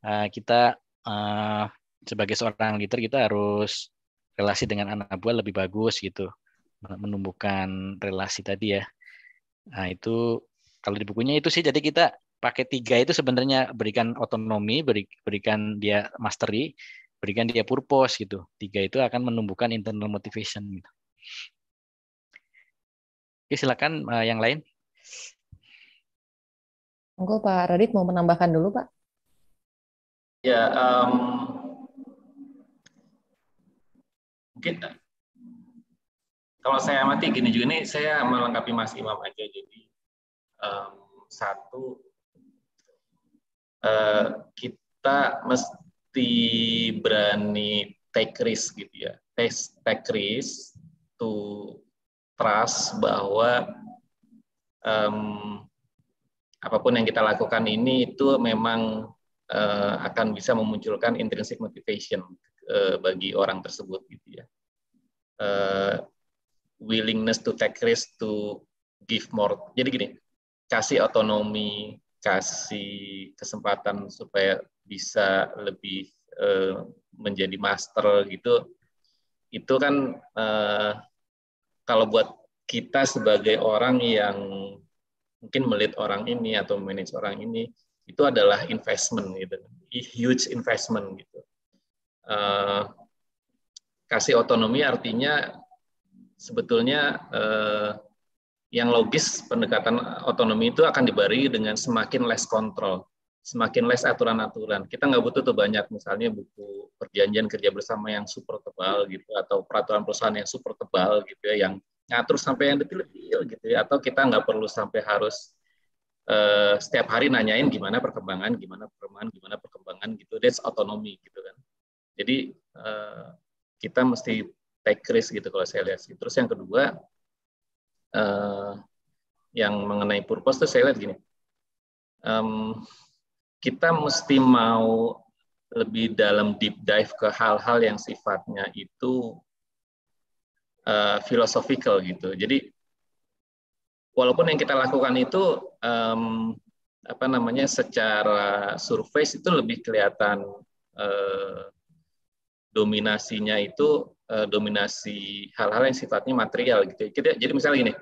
uh, kita uh, sebagai seorang leader kita harus relasi dengan anak buah lebih bagus gitu menumbuhkan relasi tadi ya nah itu kalau di bukunya itu sih jadi kita pakai tiga itu sebenarnya berikan otonomi beri, berikan dia mastery berikan dia purpose gitu tiga itu akan menumbuhkan internal motivation gitu. Oke, silakan uh, yang lain. Monggo Pak Radit mau menambahkan dulu Pak. Ya, um, mungkin eh, kalau saya mati gini juga nih, saya melengkapi Mas Imam aja jadi um, satu uh, kita mesti berani take risk gitu ya take take risk to trust bahwa um, apapun yang kita lakukan ini itu memang uh, akan bisa memunculkan intrinsic motivation uh, bagi orang tersebut gitu ya. Uh, willingness to take risk to give more. Jadi gini, kasih otonomi, kasih kesempatan supaya bisa lebih uh, menjadi master gitu. Itu kan uh, kalau buat kita sebagai orang yang mungkin melihat orang ini atau manage orang ini itu adalah investment gitu, huge investment gitu. Uh, kasih otonomi artinya sebetulnya uh, yang logis pendekatan otonomi itu akan diberi dengan semakin less control semakin less aturan-aturan. Kita nggak butuh tuh banyak, misalnya buku perjanjian kerja bersama yang super tebal gitu, atau peraturan perusahaan yang super tebal gitu ya, yang ngatur sampai yang detil-detil gitu ya. Atau kita nggak perlu sampai harus uh, setiap hari nanyain gimana perkembangan, gimana perkembangan, gimana perkembangan gitu. That's autonomy gitu kan. Jadi uh, kita mesti take risk gitu kalau saya lihat. Terus yang kedua, uh, yang mengenai purpose tuh saya lihat gini. Um, kita mesti mau lebih dalam deep dive ke hal-hal yang sifatnya itu uh, philosophical gitu. Jadi walaupun yang kita lakukan itu um, apa namanya secara surface itu lebih kelihatan uh, dominasinya itu uh, dominasi hal-hal yang sifatnya material gitu. Jadi, jadi misalnya gini,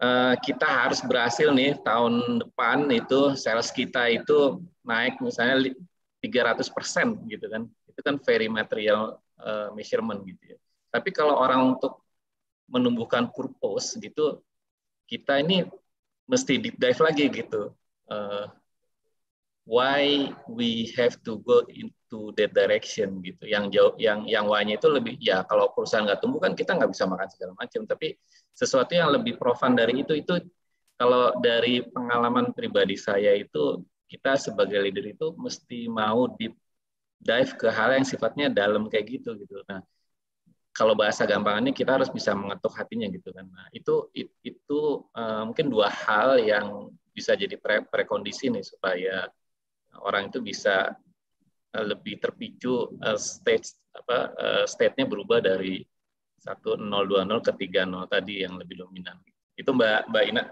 Eh, kita harus berhasil nih tahun depan itu sales kita itu naik misalnya 300 persen gitu kan itu kan very material uh, measurement gitu ya tapi kalau orang untuk menumbuhkan purpose gitu kita ini mesti deep dive lagi gitu uh, why we have to go in to that direction gitu. Yang jauh, yang yang wanya itu lebih ya kalau perusahaan nggak tumbuh kan kita nggak bisa makan segala macam. Tapi sesuatu yang lebih profan dari itu itu kalau dari pengalaman pribadi saya itu kita sebagai leader itu mesti mau deep dive ke hal yang sifatnya dalam kayak gitu gitu. Nah kalau bahasa gampangannya kita harus bisa mengetuk hatinya gitu kan. Nah itu itu, itu uh, eh, mungkin dua hal yang bisa jadi pre prekondisi nih supaya orang itu bisa Eh, lebih terpicu eh, stage apa eh, state-nya berubah dari 1020 ke 30 tadi yang lebih dominan. Itu Mbak Mbak Ina.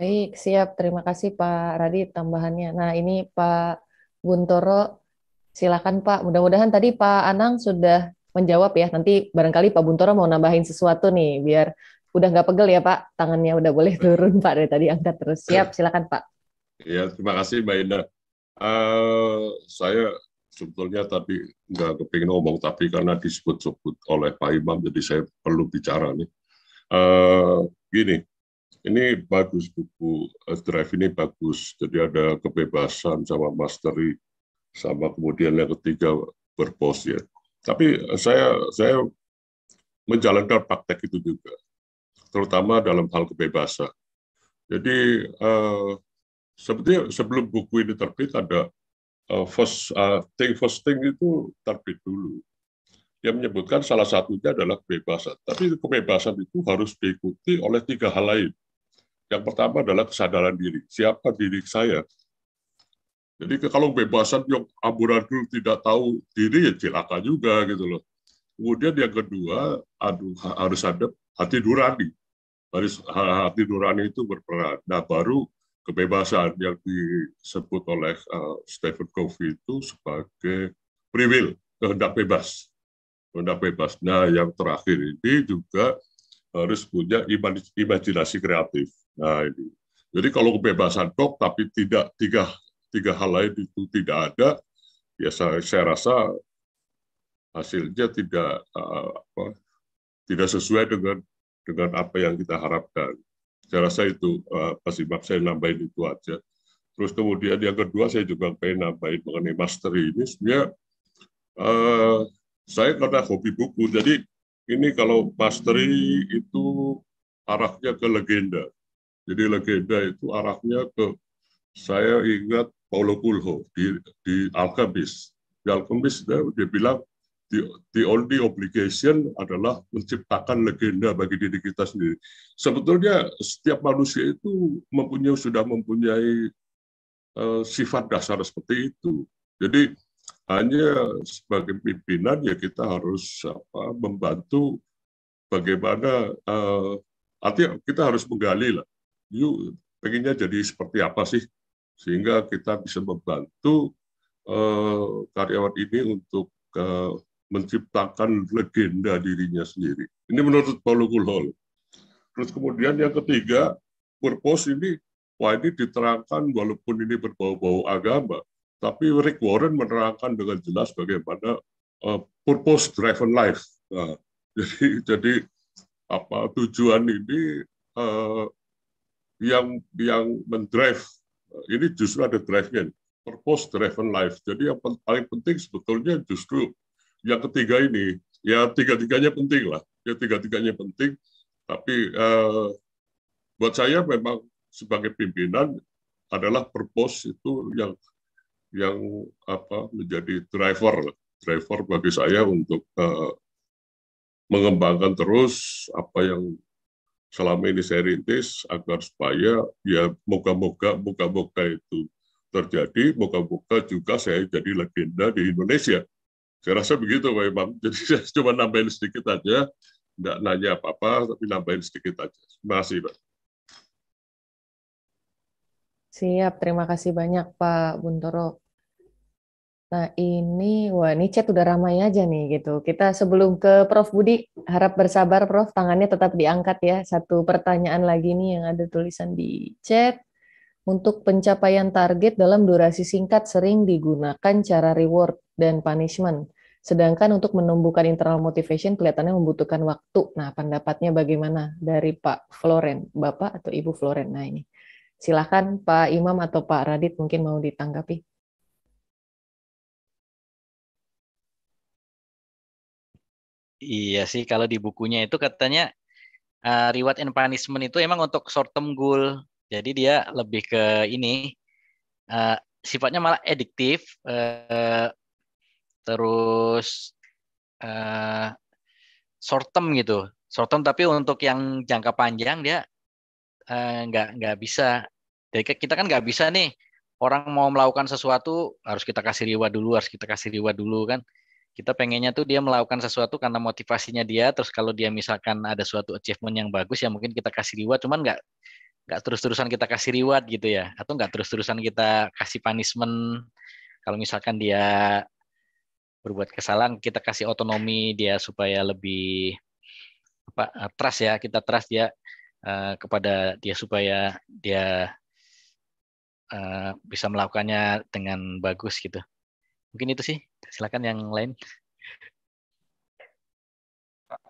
Baik, siap. Terima kasih Pak Radit tambahannya. Nah, ini Pak Buntoro silakan Pak. Mudah-mudahan tadi Pak Anang sudah menjawab ya. Nanti barangkali Pak Buntoro mau nambahin sesuatu nih biar udah nggak pegel ya Pak. Tangannya udah boleh turun Pak dari tadi angkat terus. Siap, silakan Pak. Iya, terima kasih Mbak Ina. Eh, saya sebetulnya tapi nggak kepingin ngomong, tapi karena disebut-sebut oleh Pak Imam, jadi saya perlu bicara nih. Uh, gini, ini bagus buku eh, Drive ini bagus jadi ada kebebasan sama mastery sama kemudian yang ketiga berpos ya tapi saya saya menjalankan praktek itu juga terutama dalam hal kebebasan jadi uh, sebetulnya sebelum buku ini terbit ada first uh, eh, eh, thing first thing itu terbit dulu. yang menyebutkan salah satunya adalah kebebasan. Tapi kebebasan itu harus diikuti oleh tiga hal lain. Yang pertama adalah kesadaran diri. Siapa diri saya? Jadi kalau kebebasan yang amburadul tidak tahu diri ya celaka juga gitu loh. Kemudian yang kedua aduh, harus ada hati nurani. Harus hati nurani itu berperan. Nah baru kebebasan yang disebut oleh uh, Stephen Covey itu sebagai free will, kehendak bebas. Kehendak bebas. Nah, yang terakhir ini juga harus punya imajinasi kreatif. Nah, ini. Jadi kalau kebebasan kok tapi tidak tiga tiga hal lain itu tidak ada, ya saya, saya rasa hasilnya tidak uh, apa tidak sesuai dengan dengan apa yang kita harapkan. Saya rasa itu uh, eh, pasti saya nambahin itu aja. Terus kemudian yang kedua saya juga pengen nambahin mengenai mastery ini. Sebenarnya uh, saya karena hobi buku, jadi ini kalau mastery itu arahnya ke legenda. Jadi legenda itu arahnya ke saya ingat Paulo Coelho di, di Alchemist. Di Alchemist dia, dia bilang the, the only obligation adalah menciptakan legenda bagi diri kita sendiri. Sebetulnya setiap manusia itu mempunyai sudah mempunyai uh, sifat dasar seperti itu. Jadi hanya sebagai pimpinan ya kita harus apa, membantu bagaimana uh, artinya kita harus menggali lah. Yuk, pengennya jadi seperti apa sih sehingga kita bisa membantu uh, karyawan ini untuk uh, menciptakan legenda dirinya sendiri. Ini menurut Paulo Coelho. Terus kemudian yang ketiga, purpose ini, wah ini diterangkan walaupun ini berbau-bau agama, tapi Rick Warren menerangkan dengan jelas bagaimana uh, purpose driven life. Nah, jadi jadi apa tujuan ini uh, yang yang mendrive ini justru ada drive-nya purpose driven life. Jadi yang paling penting sebetulnya justru yang ketiga ini ya tiga-tiganya penting lah ya tiga-tiganya penting tapi eh, buat saya memang sebagai pimpinan adalah purpose itu yang yang apa menjadi driver driver bagi saya untuk eh, mengembangkan terus apa yang selama ini saya rintis agar supaya ya moga-moga moga-moga itu terjadi moga-moga juga saya jadi legenda di Indonesia saya rasa begitu Pak Imam. Jadi saya cuma nambahin sedikit aja, nggak nanya apa-apa, tapi nambahin sedikit aja. Terima kasih Pak. Siap, terima kasih banyak Pak Buntoro. Nah ini, wah ini chat udah ramai aja nih gitu. Kita sebelum ke Prof Budi, harap bersabar Prof, tangannya tetap diangkat ya. Satu pertanyaan lagi nih yang ada tulisan di chat. Untuk pencapaian target dalam durasi singkat sering digunakan cara reward dan punishment. Sedangkan untuk menumbuhkan internal motivation kelihatannya membutuhkan waktu. Nah, pendapatnya bagaimana dari Pak Floren, Bapak atau Ibu Floren? Nah, ini. silakan Pak Imam atau Pak Radit mungkin mau ditanggapi. Iya sih, kalau di bukunya itu katanya uh, reward and punishment itu emang untuk short term goal jadi dia lebih ke ini uh, sifatnya malah ediktif uh, eh, terus uh, short term gitu. Short term tapi untuk yang jangka panjang dia uh, nggak nggak bisa. Jadi kita kan nggak bisa nih orang mau melakukan sesuatu harus kita kasih reward dulu, harus kita kasih reward dulu kan kita pengennya tuh dia melakukan sesuatu karena motivasinya dia terus kalau dia misalkan ada suatu achievement yang bagus ya mungkin kita kasih reward cuman nggak nggak terus-terusan kita kasih reward gitu ya atau nggak terus-terusan kita kasih punishment kalau misalkan dia berbuat kesalahan kita kasih otonomi dia supaya lebih apa eh, trust ya kita trust dia uh, kepada dia supaya dia uh, bisa melakukannya dengan bagus gitu mungkin itu sih silakan yang lain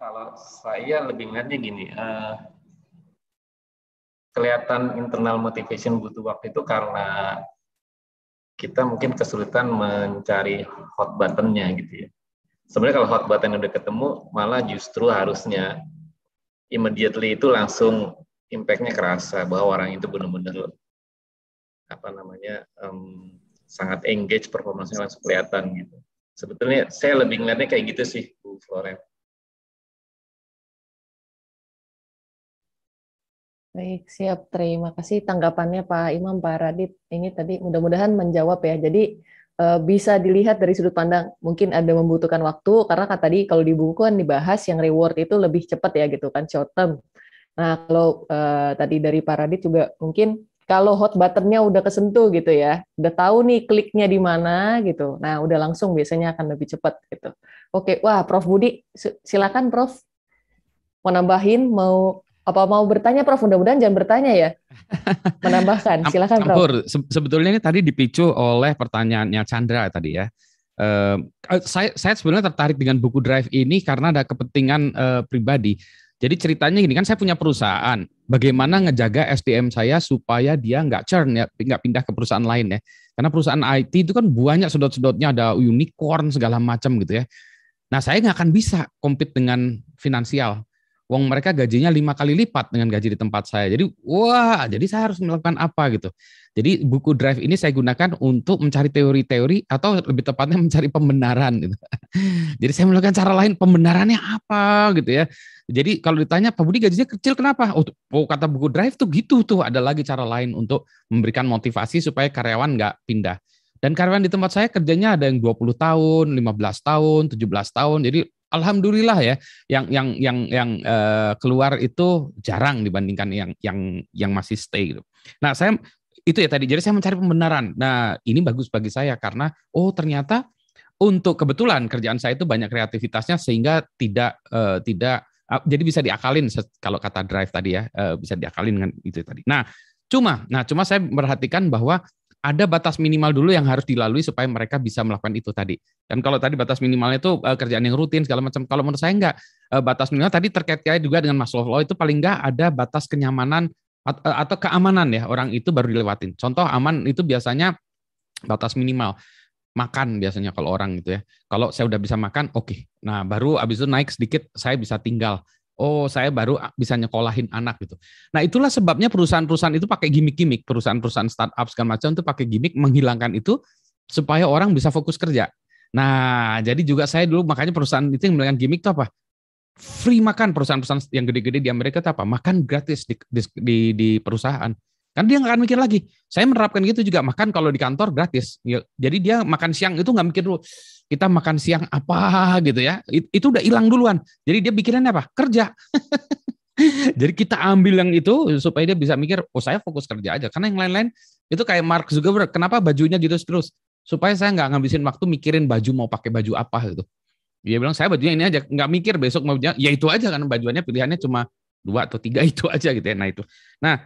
kalau saya lebih ngerti gini uh, kelihatan internal motivation butuh waktu itu karena kita mungkin kesulitan mencari hot buttonnya gitu ya. Sebenarnya kalau hot button udah ketemu, malah justru harusnya immediately itu langsung impactnya kerasa bahwa orang itu benar-benar apa namanya um, sangat engage performanya langsung kelihatan gitu. Sebetulnya saya lebih ngeliatnya kayak gitu sih Bu Florent. Baik, siap. Terima kasih tanggapannya Pak Imam, Pak Radit. Ini tadi mudah-mudahan menjawab ya. Jadi eh, bisa dilihat dari sudut pandang mungkin ada membutuhkan waktu karena kan tadi kalau di buku kan dibahas yang reward itu lebih cepat ya gitu kan short term. Nah kalau uh, tadi dari Pak Radit juga mungkin kalau hot buttonnya udah kesentuh gitu ya, udah tahu nih kliknya di mana gitu. Nah udah langsung biasanya akan lebih cepat gitu. Oke, wah Prof Budi silakan Prof mau nambahin mau apa mau bertanya Prof? Mudah-mudahan jangan bertanya ya. Menambahkan, silakan Prof. Campur. sebetulnya ini tadi dipicu oleh pertanyaannya Chandra tadi ya. Uh, saya, saya sebenarnya tertarik dengan buku Drive ini karena ada kepentingan uh, pribadi. Jadi ceritanya gini kan saya punya perusahaan, bagaimana ngejaga SDM saya supaya dia nggak churn ya, nggak pindah ke perusahaan lain ya. Karena perusahaan IT itu kan banyak sedot-sedotnya ada unicorn segala macam gitu ya. Nah saya nggak akan bisa compete dengan finansial Wong mereka gajinya lima kali lipat dengan gaji di tempat saya. Jadi wah, jadi saya harus melakukan apa gitu. Jadi buku Drive ini saya gunakan untuk mencari teori-teori atau lebih tepatnya mencari pembenaran gitu. Jadi saya melakukan cara lain pembenarannya apa gitu ya. Jadi kalau ditanya Pak Budi gajinya kecil kenapa? Oh, oh, kata buku Drive tuh gitu tuh ada lagi cara lain untuk memberikan motivasi supaya karyawan nggak pindah. Dan karyawan di tempat saya kerjanya ada yang 20 tahun, 15 tahun, 17 tahun. Jadi alhamdulillah ya yang yang yang yang uh, keluar itu jarang dibandingkan yang yang yang masih stay gitu. Nah, saya itu ya tadi. Jadi saya mencari pembenaran. Nah, ini bagus bagi saya karena oh ternyata untuk kebetulan kerjaan saya itu banyak kreativitasnya sehingga tidak uh, tidak uh, jadi bisa diakalin kalau kata drive tadi ya, uh, bisa diakalin dengan itu tadi. Nah, cuma nah cuma saya perhatikan bahwa ada batas minimal dulu yang harus dilalui supaya mereka bisa melakukan itu tadi. Dan kalau tadi batas minimalnya itu uh, kerjaan yang rutin segala macam. Kalau menurut saya enggak uh, batas minimal tadi terkait juga dengan Maslow Law itu paling enggak ada batas kenyamanan eh, atau keamanan ya orang itu baru dilewatin. Contoh aman itu biasanya batas minimal makan biasanya kalau orang gitu ya. Kalau saya udah bisa makan, oke. Okay. Nah baru abis itu naik sedikit, saya bisa tinggal oh saya baru bisa nyekolahin anak gitu. Nah itulah sebabnya perusahaan-perusahaan itu pakai gimmick-gimmick, perusahaan-perusahaan startup segala macam itu pakai gimmick menghilangkan itu supaya orang bisa fokus kerja. Nah jadi juga saya dulu makanya perusahaan itu yang melakukan gimmick itu apa? Free makan perusahaan-perusahaan yang gede-gede di Amerika itu apa? Makan gratis di, di, di perusahaan. Kan dia nggak akan mikir lagi. Saya menerapkan gitu juga makan kalau di kantor gratis. Ya, jadi dia makan siang itu nggak mikir dulu kita makan siang apa gitu ya. Itu udah hilang duluan. Jadi dia pikirannya apa? Kerja. Jadi kita ambil yang itu supaya dia bisa mikir, oh saya fokus kerja aja. Karena yang lain-lain itu kayak Mark Zuckerberg, kenapa bajunya gitu terus? Supaya saya nggak ngabisin waktu mikirin baju mau pakai baju apa gitu. Dia bilang saya bajunya ini aja, nggak mikir besok mau ya itu aja kan bajuannya pilihannya cuma dua atau tiga itu aja gitu ya. Nah itu. Nah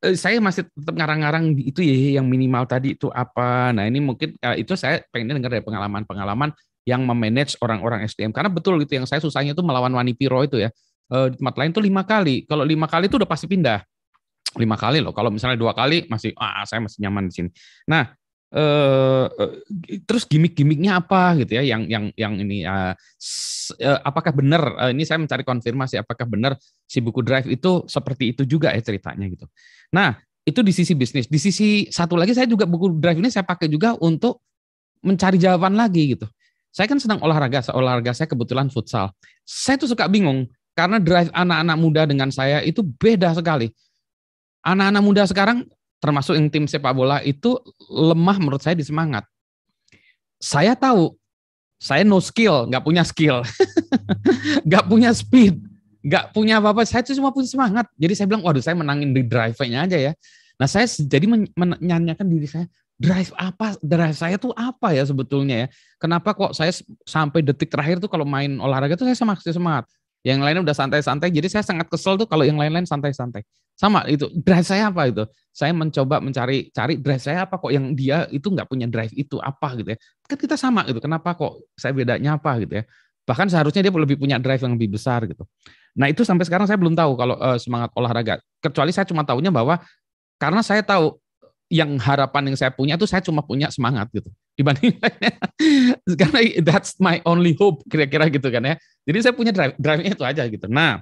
Eh, saya masih tetap ngarang-ngarang itu ya yang minimal tadi itu apa. Nah ini mungkin eh, itu saya pengen dengar dari ya pengalaman-pengalaman yang memanage orang-orang SDM. Karena betul gitu yang saya susahnya itu melawan Wani Piro itu ya. Eh, di tempat lain tuh lima kali. Kalau lima kali itu udah pasti pindah. Lima kali loh. Kalau misalnya dua kali masih, ah saya masih nyaman di sini. Nah Eh, eh, terus gimmick-gimmicknya apa gitu ya yang yang yang ini uh, uh, apakah benar uh, ini saya mencari konfirmasi apakah benar si buku drive itu seperti itu juga ya ceritanya gitu. Nah, itu di sisi bisnis. Di sisi satu lagi saya juga buku drive ini saya pakai juga untuk mencari jawaban lagi gitu. Saya kan senang olahraga, olahraga saya kebetulan futsal. Saya tuh suka bingung karena drive anak-anak muda dengan saya itu beda sekali anak-anak muda sekarang termasuk yang tim sepak bola itu lemah menurut saya di semangat. Saya tahu, saya no skill, nggak punya skill, nggak punya speed, nggak punya apa-apa. Saya itu cuma punya semangat. Jadi saya bilang, waduh saya menangin di drive-nya aja ya. Nah saya jadi menanyakan diri saya, drive apa, drive saya tuh apa ya sebetulnya ya. Kenapa kok saya sampai detik terakhir tuh kalau main olahraga tuh saya semangat, semangat. Yang lainnya udah santai-santai. Jadi saya sangat kesel tuh kalau yang lain-lain santai-santai. Sama itu drive saya apa itu? Saya mencoba mencari cari drive saya apa kok yang dia itu nggak punya drive itu apa gitu ya. Kan kita sama gitu. Kenapa kok saya bedanya apa gitu ya? Bahkan seharusnya dia lebih punya drive yang lebih besar gitu. Nah itu sampai sekarang saya belum tahu kalau uh, semangat olahraga. Kecuali saya cuma tahunya bahwa karena saya tahu yang harapan yang saya punya itu saya cuma punya semangat gitu dibanding lainnya karena that's my only hope kira-kira gitu kan ya jadi saya punya drive drive-nya itu aja gitu nah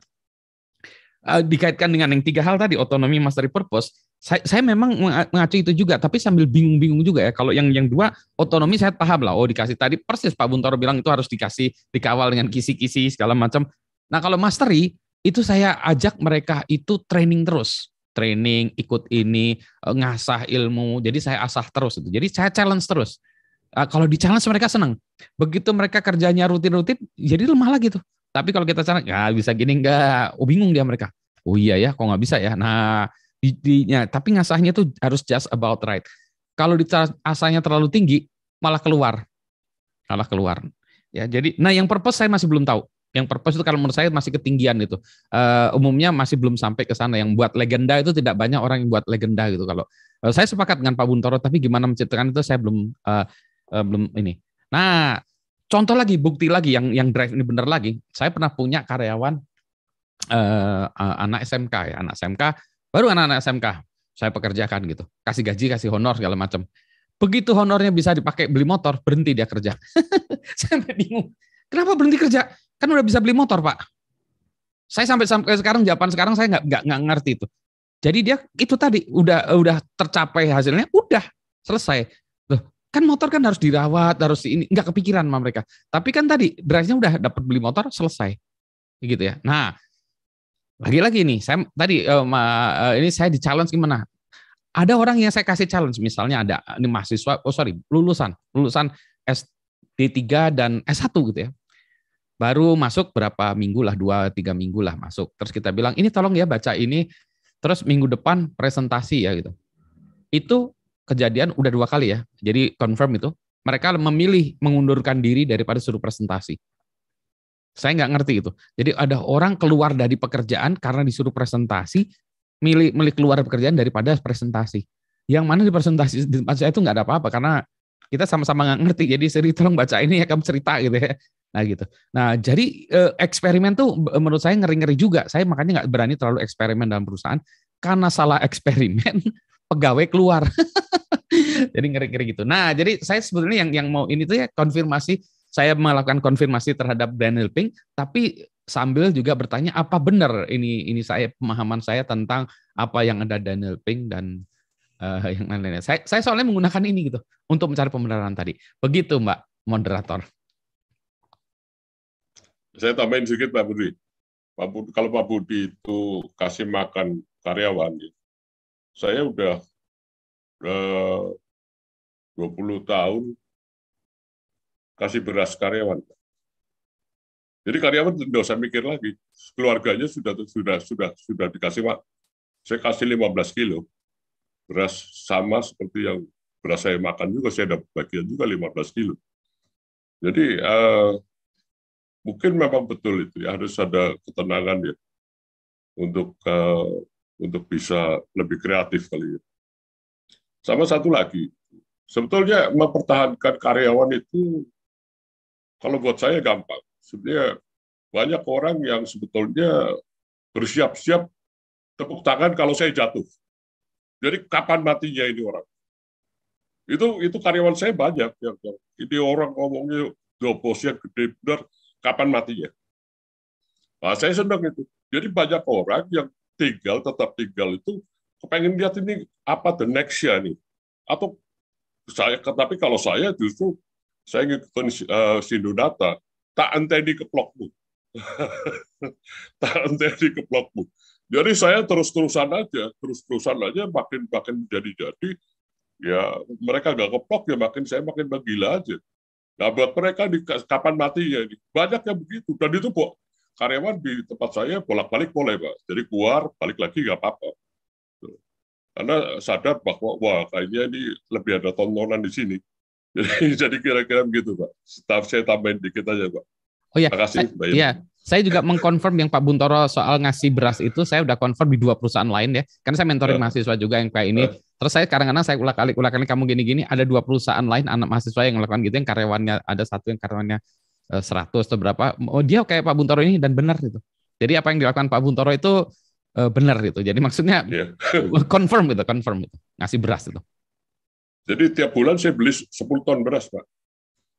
uh, dikaitkan dengan yang tiga hal tadi otonomi mastery purpose saya, saya memang mengacu itu juga tapi sambil bingung-bingung juga ya kalau yang yang dua otonomi saya paham lah oh dikasih tadi persis Pak Buntoro bilang itu harus dikasih dikawal dengan kisi-kisi segala macam nah kalau mastery itu saya ajak mereka itu training terus training, ikut ini, eh, ngasah ilmu. Jadi saya asah terus itu. Jadi saya challenge terus. Ah, kalau di challenge mereka senang. Begitu mereka kerjanya rutin-rutin, jadi lemah lagi tuh. Tapi kalau kita challenge, ya bisa gini enggak, oh, bingung dia mereka. Oh iya ya, kok nggak bisa ya. Nah, di, di, ya, tapi ngasahnya tuh harus just about right. Kalau di asahnya terlalu tinggi, malah keluar. Malah keluar. Ya, jadi nah yang purpose saya masih belum tahu. Yang purpose itu kalau menurut saya masih ketinggian gitu. Uh, umumnya masih belum sampai ke sana. Yang buat legenda itu tidak banyak orang yang buat legenda gitu. Kalau eh, saya sepakat dengan Pak Buntoro, tapi gimana menciptakan itu saya belum uh, uh, belum ini. Nah, contoh lagi bukti lagi yang yang drive ini benar lagi. Saya pernah punya karyawan uh, uh, anak SMK ya, anak SMK baru anak-anak SMK saya pekerjakan gitu. Kasih gaji, kasih honor segala macam. Begitu honornya bisa dipakai beli motor, berhenti dia kerja. saya bingung. Kenapa berhenti kerja? Kan udah bisa beli motor, Pak. Saya sampai sampai sekarang jawaban sekarang saya nggak nggak ngerti itu. Jadi dia itu tadi udah udah tercapai hasilnya, udah selesai kan motor kan harus dirawat, harus ini nggak kepikiran sama mereka. Tapi kan tadi drive-nya udah dapat beli motor selesai, gitu ya. Nah, lagi-lagi nih, saya tadi um, uh, ini saya di challenge gimana? Ada orang yang saya kasih challenge, misalnya ada ini mahasiswa, oh sorry, lulusan, lulusan SD 3 dan S1 gitu ya. Baru masuk berapa minggu lah, dua tiga minggu lah masuk. Terus kita bilang, ini tolong ya baca ini, terus minggu depan presentasi ya gitu. Itu kejadian udah dua kali ya. Jadi confirm itu. Mereka memilih mengundurkan diri daripada suruh presentasi. Saya nggak ngerti itu. Jadi ada orang keluar dari pekerjaan karena disuruh presentasi, milih milih keluar dari pekerjaan daripada presentasi. Yang mana di presentasi di tempat saya itu nggak ada apa-apa karena kita sama-sama nggak ngerti. Jadi seri tolong baca ini ya kamu cerita gitu ya. Nah gitu. Nah jadi eh, eksperimen tuh menurut saya ngeri-ngeri juga. Saya makanya nggak berani terlalu eksperimen dalam perusahaan karena salah eksperimen pegawai keluar. jadi ngeri-ngeri gitu. Nah, jadi saya sebetulnya yang yang mau ini tuh ya konfirmasi saya melakukan konfirmasi terhadap Daniel Pink, tapi sambil juga bertanya apa benar ini ini saya pemahaman saya tentang apa yang ada Daniel Pink dan uh, yang lain-lain. Saya, saya soalnya menggunakan ini gitu untuk mencari pembenaran tadi. Begitu Mbak moderator. Saya tambahin sedikit Pak Budi. Pak Budi kalau Pak Budi itu kasih makan karyawan, saya udah eh, uh, 20 tahun kasih beras karyawan. Jadi karyawan tidak usah mikir lagi, keluarganya sudah sudah sudah sudah dikasih pak. Saya kasih 15 kilo beras sama seperti yang beras saya makan juga saya dapat bagian juga 15 kilo. Jadi uh, mungkin memang betul itu ya harus ada ketenangan ya untuk uh, untuk bisa lebih kreatif kali ya. Sama satu lagi, sebetulnya mempertahankan karyawan itu kalau buat saya gampang. Sebenarnya banyak orang yang sebetulnya bersiap-siap tepuk tangan kalau saya jatuh. Jadi kapan matinya ini orang? Itu itu karyawan saya banyak yang ini orang ngomongnya do gede benar kapan matinya. Nah, saya senang itu. Jadi banyak orang yang tinggal tetap tinggal itu kepengen lihat ini apa the next ya nih atau saya tapi kalau saya justru saya ingin ngikutin uh, data tak enteni keplokmu tak enteni keplokmu jadi saya terus-terusan aja terus-terusan aja makin makin jadi-jadi ya mereka gak keplok ya makin saya makin menggila aja nah buat mereka di, kapan matinya ini banyak yang begitu dan itu kok karyawan di tempat saya bolak-balik boleh pak jadi keluar balik lagi nggak apa-apa gitu. karena sadar bahwa wah kayaknya ini lebih ada tontonan di sini jadi kira-kira begitu pak staff saya tambahin dikit aja pak oh iya, saya, iya saya juga mengkonfirm yang Pak Buntoro soal ngasih beras itu saya udah konfirm di dua perusahaan lain ya karena saya mentoring iya. mahasiswa juga yang kayak ini iya. terus saya kadang-kadang saya ulang kali ulang kali kamu gini-gini ada dua perusahaan lain anak mahasiswa yang melakukan gitu yang karyawannya ada satu yang karyawannya 100 eh, atau berapa. Oh dia kayak Pak Buntoro ini dan benar gitu. Jadi apa yang dilakukan Pak Buntoro itu uh, benar gitu. Jadi maksudnya yeah. confirm gitu, confirm gitu. Ngasih beras itu. Jadi tiap bulan saya beli 10 ton beras, Pak.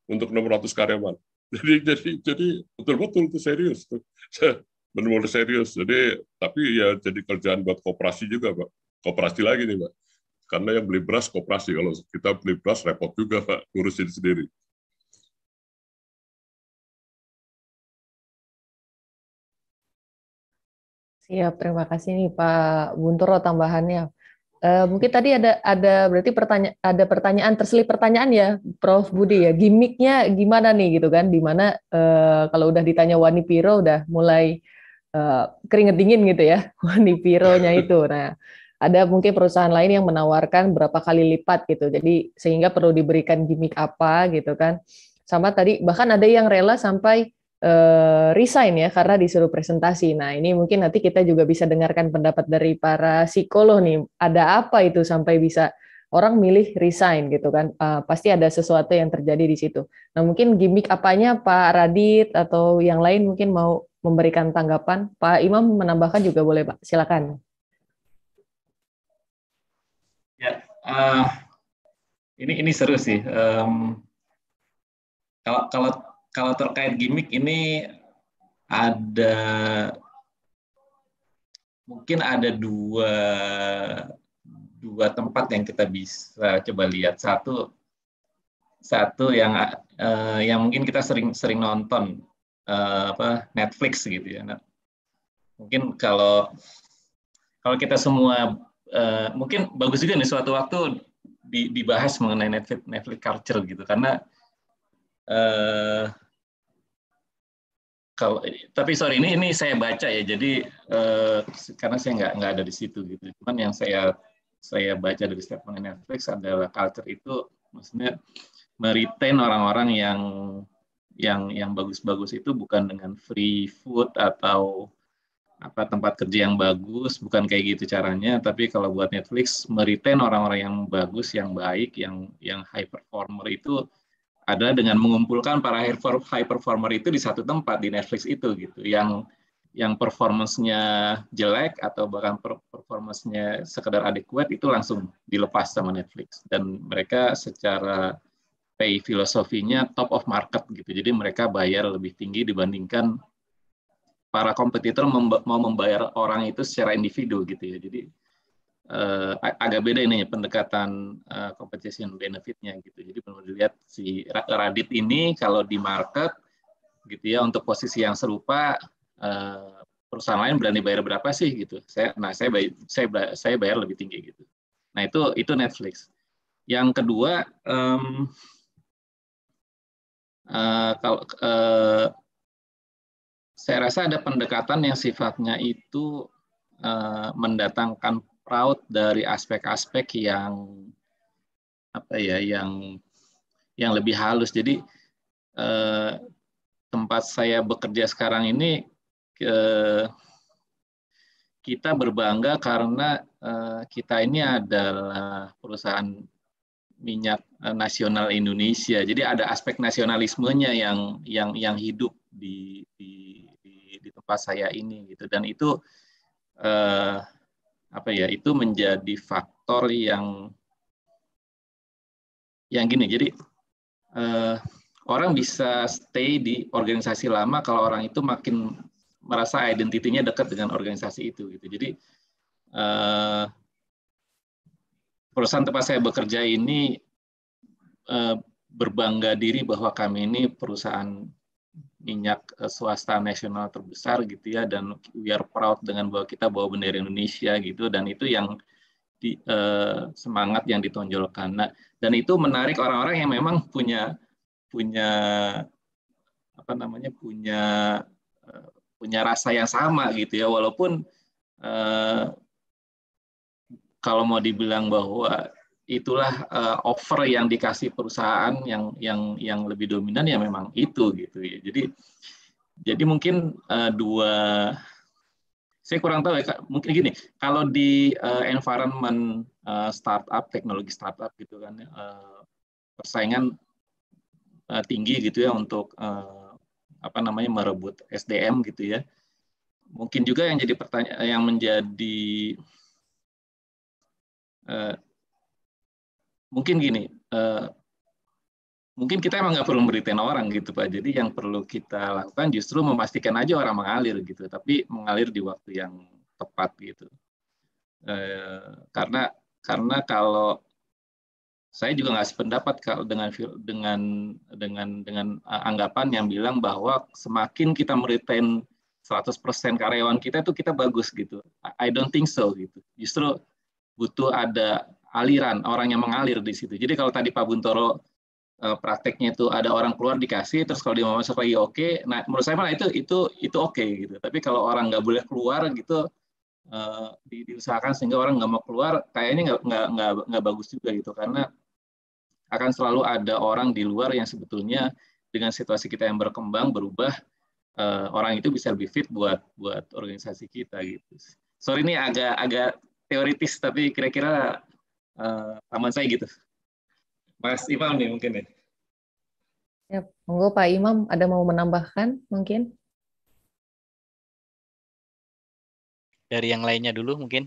Untuk 600 karyawan. Jadi jadi jadi betul-betul itu serius tuh. Benar-benar serius. Jadi tapi ya jadi kerjaan buat kooperasi juga, Pak. kooperasi lagi nih, Pak. Karena yang beli beras kooperasi Kalau kita beli beras repot juga, Pak, urusin sendiri. Siap, terima kasih nih Pak Buntoro tambahannya. Uh, mungkin tadi ada ada berarti pertanya ada pertanyaan terselip pertanyaan ya Prof Budi ya gimmicknya gimana nih gitu kan dimana uh, eh, kalau udah ditanya Wani Piro udah mulai uh, keringet dingin gitu ya Wani Pironya itu nah ada mungkin perusahaan lain yang menawarkan berapa kali lipat gitu jadi sehingga perlu diberikan gimmick apa gitu kan sama tadi bahkan ada yang rela sampai Eh, resign ya karena disuruh presentasi. Nah, ini mungkin nanti kita juga bisa dengarkan pendapat dari para psikolog nih. Ada apa itu sampai bisa orang milih resign gitu kan? Uh, pasti ada sesuatu yang terjadi di situ. Nah, mungkin gimmick apanya Pak Radit atau yang lain mungkin mau memberikan tanggapan. Pak Imam menambahkan juga boleh Pak. Silakan. Ya, uh, ini ini seru sih. Um, kalau kalau kalau terkait gimmick ini ada mungkin ada dua dua tempat yang kita bisa coba lihat satu satu yang uh, yang mungkin kita sering sering nonton uh, apa Netflix gitu ya nah, mungkin kalau kalau kita semua uh, mungkin bagus juga nih suatu waktu di, dibahas mengenai Netflix Netflix culture gitu karena uh, kalau tapi sorry ini ini saya baca ya jadi uh, karena saya nggak nggak ada di situ gitu cuman yang saya saya baca dari statement Netflix adalah culture itu maksudnya meretain orang-orang yang yang yang bagus-bagus itu bukan dengan free food atau apa tempat kerja yang bagus bukan kayak gitu caranya tapi kalau buat Netflix meriten orang-orang yang bagus yang baik yang yang high performer itu adalah dengan mengumpulkan para high performer itu di satu tempat di Netflix itu gitu yang yang performancenya jelek atau bahkan performancenya sekedar adekuat itu langsung dilepas sama Netflix dan mereka secara pay filosofinya top of market gitu jadi mereka bayar lebih tinggi dibandingkan para kompetitor mau membayar orang itu secara individu gitu ya jadi uh, agak beda ini pendekatan uh, eh, compensation benefitnya gitu. Jadi perlu dilihat si Radit ini kalau di market gitu ya untuk posisi yang serupa uh, perusahaan lain berani bayar berapa sih gitu. Saya nah saya bayar, saya bayar, saya bayar lebih tinggi gitu. Nah itu itu Netflix. Yang kedua um, uh, kalau uh, saya rasa ada pendekatan yang sifatnya itu uh, mendatangkan proud dari aspek-aspek yang apa ya yang yang lebih halus. Jadi eh, tempat saya bekerja sekarang ini eh, kita berbangga karena eh, kita ini adalah perusahaan minyak eh, nasional Indonesia. Jadi ada aspek nasionalismenya yang yang yang hidup di di, di, di tempat saya ini gitu dan itu eh, apa ya itu menjadi faktor yang yang gini jadi eh, orang bisa stay di organisasi lama kalau orang itu makin merasa identitinya dekat dengan organisasi itu gitu jadi eh, perusahaan tempat saya bekerja ini eh, berbangga diri bahwa kami ini perusahaan minyak eh, swasta nasional terbesar gitu ya dan we are proud dengan bahwa kita bawa bendera Indonesia gitu dan itu yang di, eh, semangat yang ditonjolkan. Nah, dan itu menarik orang-orang yang memang punya punya apa namanya punya eh, punya rasa yang sama gitu ya walaupun eh, kalau mau dibilang bahwa itulah uh, offer yang dikasih perusahaan yang yang yang lebih dominan ya memang itu gitu ya. Jadi jadi mungkin uh, dua saya kurang tahu ya mungkin gini kalau di uh, environment uh, startup teknologi startup gitu kan uh, persaingan uh, tinggi gitu ya untuk uh, apa namanya merebut SDM gitu ya mungkin juga yang jadi pertanyaan yang menjadi mungkin gini, eh, mungkin kita emang nggak perlu memberitain orang gitu pak jadi yang perlu kita lakukan justru memastikan aja orang mengalir gitu tapi mengalir di waktu yang tepat gitu eh, karena karena kalau saya juga nggak sependapat kalau dengan dengan dengan dengan eh, anggapan yang bilang bahwa semakin kita meretain 100% karyawan kita itu kita bagus gitu I don't think so gitu justru butuh ada aliran, orang yang mengalir di situ. Jadi kalau tadi Pak Buntoro eh, prakteknya itu ada orang keluar dikasih terus kalau dia mau masuk lagi oke okay. nah menurut saya malah itu itu itu oke okay, gitu tapi kalau orang nggak boleh keluar gitu eh, di, diusahakan sehingga orang nggak mau keluar kayaknya nggak nggak nggak nggak bagus juga gitu karena akan selalu ada orang di luar yang sebetulnya dengan situasi kita yang berkembang berubah eh, orang itu bisa lebih fit buat buat organisasi kita gitu sorry ini agak agak teoritis tapi kira-kira uh, eh, taman saya gitu. Mas Imam nih mungkin ya. Ya, monggo Pak Imam ada mau menambahkan mungkin? Dari yang lainnya dulu mungkin.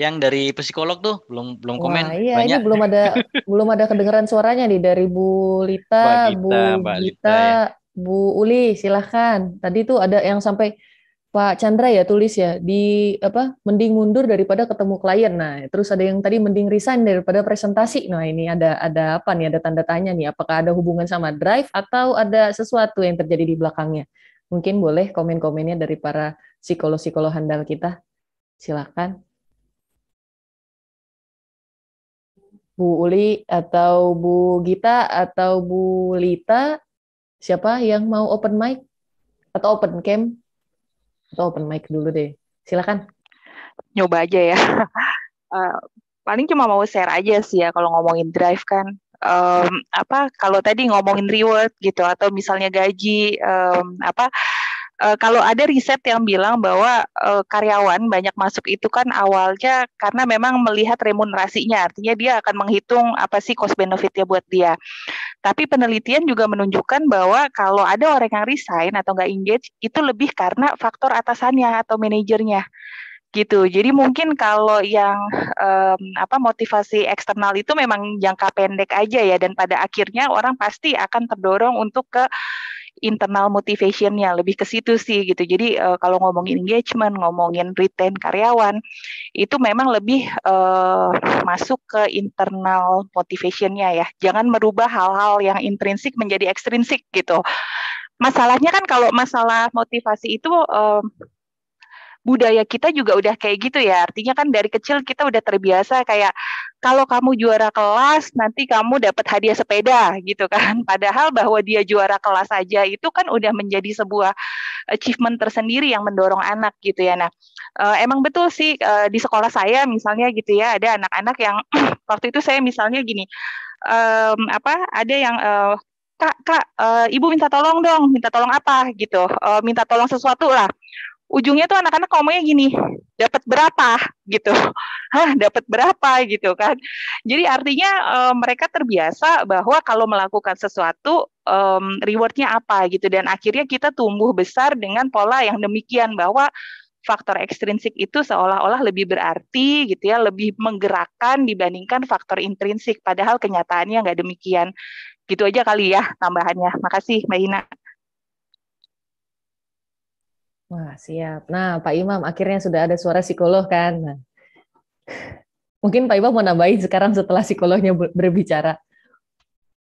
Yang dari psikolog tuh belum belum Wah, komen. Iya, banyak. ini belum ada belum ada kedengeran suaranya nih dari Bu Lita, Mbak Gita, Bu Mbak Gita, Lita, ya. Bu Uli, silahkan. Tadi tuh ada yang sampai Pak Chandra ya tulis ya di apa mending mundur daripada ketemu klien. Nah, terus ada yang tadi mending resign daripada presentasi. Nah, ini ada ada apa nih? Ada tanda tanya nih. Apakah ada hubungan sama drive atau ada sesuatu yang terjadi di belakangnya? Mungkin boleh komen-komennya dari para psikolog-psikolog handal kita. Silakan. Bu Uli atau Bu Gita atau Bu Lita, siapa yang mau open mic atau open cam? atau open mic dulu deh. Silakan. Nyoba aja ya. uh, paling cuma mau share aja sih ya kalau ngomongin drive kan. Um, apa kalau tadi ngomongin reward gitu atau misalnya gaji um, apa uh, kalau ada riset yang bilang bahwa uh, karyawan banyak masuk itu kan awalnya karena memang melihat remunerasinya, artinya dia akan menghitung apa sih cost benefitnya buat dia. Tapi penelitian juga menunjukkan bahwa kalau ada orang yang resign atau nggak engage, itu lebih karena faktor atasannya atau manajernya gitu. Jadi mungkin kalau yang um, apa motivasi eksternal itu memang jangka pendek aja ya dan pada akhirnya orang pasti akan terdorong untuk ke internal motivationnya lebih ke situ sih gitu jadi uh, kalau ngomongin engagement ngomongin retain karyawan itu memang lebih uh, masuk ke internal motivationnya ya jangan merubah hal-hal yang intrinsik menjadi ekstrinsik gitu masalahnya kan kalau masalah motivasi itu uh, budaya kita juga udah kayak gitu ya artinya kan dari kecil kita udah terbiasa kayak kalau kamu juara kelas nanti kamu dapat hadiah sepeda gitu kan. Padahal bahwa dia juara kelas saja itu kan udah menjadi sebuah achievement tersendiri yang mendorong anak gitu ya. Nah, eh, emang betul sih eh, di sekolah saya misalnya gitu ya ada anak-anak yang waktu itu saya misalnya gini um, apa ada yang uh, kak kak uh, ibu minta tolong dong minta tolong apa gitu uh, minta tolong sesuatu lah ujungnya tuh anak-anak ngomongnya gini dapat berapa gitu hah dapat berapa gitu kan jadi artinya e, mereka terbiasa bahwa kalau melakukan sesuatu um, rewardnya apa gitu dan akhirnya kita tumbuh besar dengan pola yang demikian bahwa faktor ekstrinsik itu seolah-olah lebih berarti gitu ya, lebih menggerakkan dibandingkan faktor intrinsik. Padahal kenyataannya nggak demikian. Gitu aja kali ya tambahannya. Makasih Mbak Ina. Wah, siap. Nah, Pak Imam, akhirnya sudah ada suara psikolog kan? Nah, mungkin Pak Imam mau nambahin sekarang setelah psikolognya berbicara.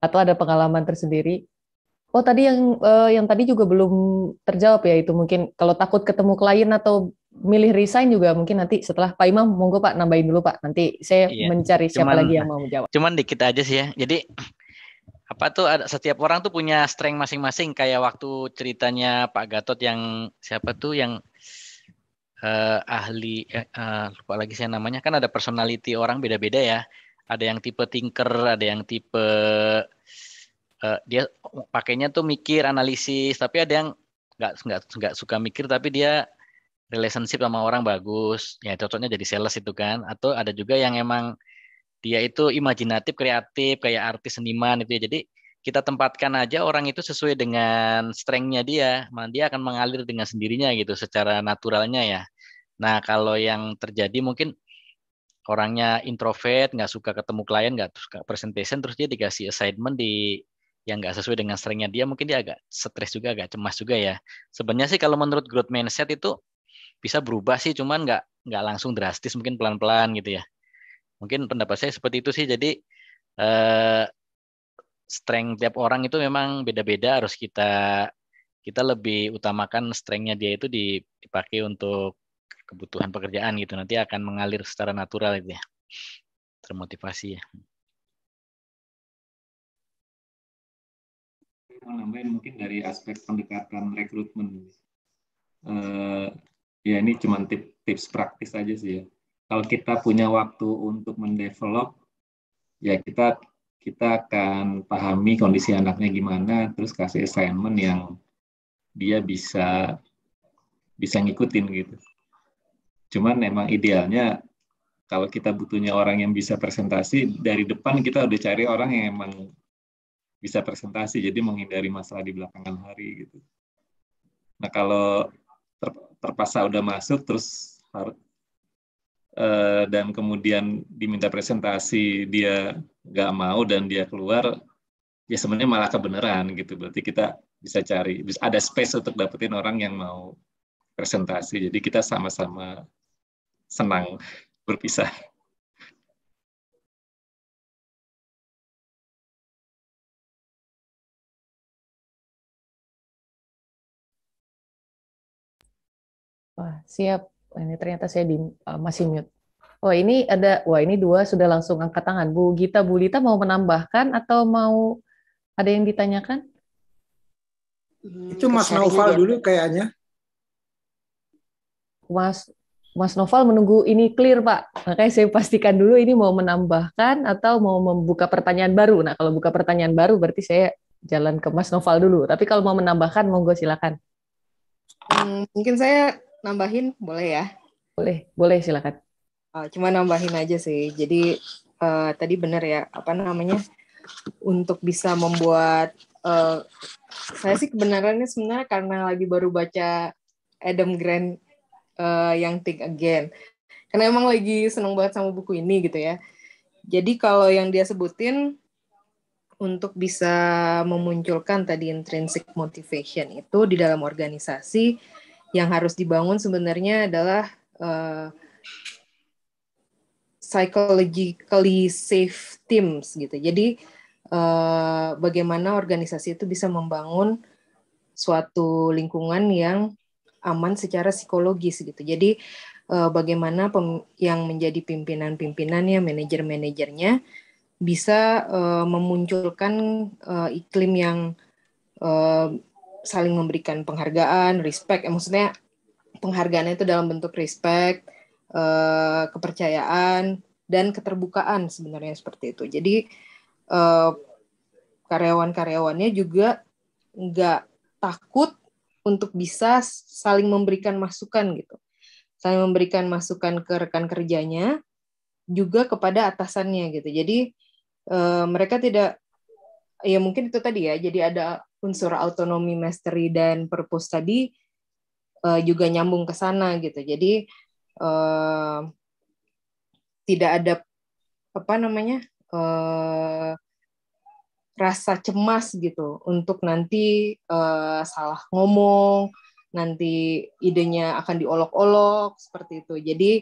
Atau ada pengalaman tersendiri? Oh, tadi yang eh, yang tadi juga belum terjawab ya itu mungkin kalau takut ketemu klien atau milih resign juga mungkin nanti setelah Pak Imam monggo Pak nambahin dulu Pak. Nanti saya iya. mencari siapa cuman, lagi yang mau menjawab. Cuman dikit aja sih ya. Jadi apa tuh ada setiap orang tuh punya strength masing-masing kayak waktu ceritanya Pak Gatot yang siapa tuh yang uh, ahli uh, lupa lagi saya namanya kan ada personality orang beda-beda ya. Ada yang tipe thinker, ada yang tipe uh, dia pakainya tuh mikir analisis, tapi ada yang nggak nggak nggak suka mikir tapi dia relationship sama orang bagus. Ya cocoknya jadi sales itu kan atau ada juga yang emang dia itu imajinatif, kreatif, kayak artis, seniman itu ya. Jadi kita tempatkan aja orang itu sesuai dengan strength-nya dia, dia akan mengalir dengan sendirinya gitu secara naturalnya ya. Nah kalau yang terjadi mungkin orangnya introvert, nggak suka ketemu klien, nggak suka presentation, terus dia dikasih assignment di yang nggak sesuai dengan strength-nya dia, mungkin dia agak stres juga, agak cemas juga ya. Sebenarnya sih kalau menurut growth mindset itu bisa berubah sih, cuman nggak nggak langsung drastis, mungkin pelan-pelan gitu ya Mungkin pendapat saya seperti itu sih. Jadi eh, strength tiap orang itu memang beda-beda. Harus kita kita lebih utamakan strengthnya dia itu dipakai untuk kebutuhan pekerjaan gitu. Nanti akan mengalir secara natural gitu ya. Termotivasi ya. nambahin mungkin dari aspek pendekatan rekrutmen. Uh, ya ini cuma tip, tips praktis aja sih ya kalau kita punya waktu untuk mendevelop ya kita kita akan pahami kondisi anaknya gimana terus kasih assignment yang dia bisa bisa ngikutin gitu cuman memang idealnya kalau kita butuhnya orang yang bisa presentasi dari depan kita udah cari orang yang emang bisa presentasi jadi menghindari masalah di belakangan hari gitu nah kalau ter terpaksa udah masuk terus Eh, dan kemudian diminta presentasi dia nggak mau dan dia keluar ya sebenarnya malah kebenaran gitu berarti kita bisa cari bisa ada space untuk dapetin orang yang mau presentasi jadi kita sama-sama senang berpisah Wah, siap Oh, ini ternyata saya di, uh, masih mute. Wah oh, ini ada, wah ini dua sudah langsung angkat tangan. Bu Gita, Bu Lita mau menambahkan atau mau ada yang ditanyakan? Itu Mas Noval dulu kayaknya. Mas Mas Noval menunggu ini clear Pak. Makanya saya pastikan dulu ini mau menambahkan atau mau membuka pertanyaan baru. Nah kalau buka pertanyaan baru berarti saya jalan ke Mas Noval dulu. Tapi kalau mau menambahkan monggo silakan. Hmm, mungkin saya nambahin boleh ya? Boleh, boleh silakan. Uh, cuma nambahin aja sih. Jadi uh, tadi benar ya apa namanya untuk bisa membuat uh, saya sih kebenarannya sebenarnya karena lagi baru baca Adam Grant uh, eh, yang Think Again. Karena emang lagi seneng banget sama buku ini gitu ya. Jadi kalau yang dia sebutin untuk bisa memunculkan tadi intrinsic motivation itu di dalam organisasi yang harus dibangun sebenarnya adalah uh, psychologically safe teams gitu. Jadi uh, bagaimana organisasi itu bisa membangun suatu lingkungan yang aman secara psikologis gitu. Jadi uh, bagaimana pem yang menjadi pimpinan-pimpinannya, manajer-manajernya bisa uh, memunculkan uh, iklim yang uh, saling memberikan penghargaan, respect. Eh, maksudnya penghargaan itu dalam bentuk respect, eh, kepercayaan dan keterbukaan sebenarnya seperti itu. Jadi eh, karyawan-karyawannya juga nggak takut untuk bisa saling memberikan masukan gitu, saling memberikan masukan ke rekan kerjanya juga kepada atasannya gitu. Jadi eh, mereka tidak ya mungkin itu tadi ya. Jadi ada unsur autonomi mastery dan purpose tadi uh, juga nyambung ke sana gitu jadi uh, tidak ada apa namanya uh, rasa cemas gitu untuk nanti uh, salah ngomong nanti idenya akan diolok-olok seperti itu jadi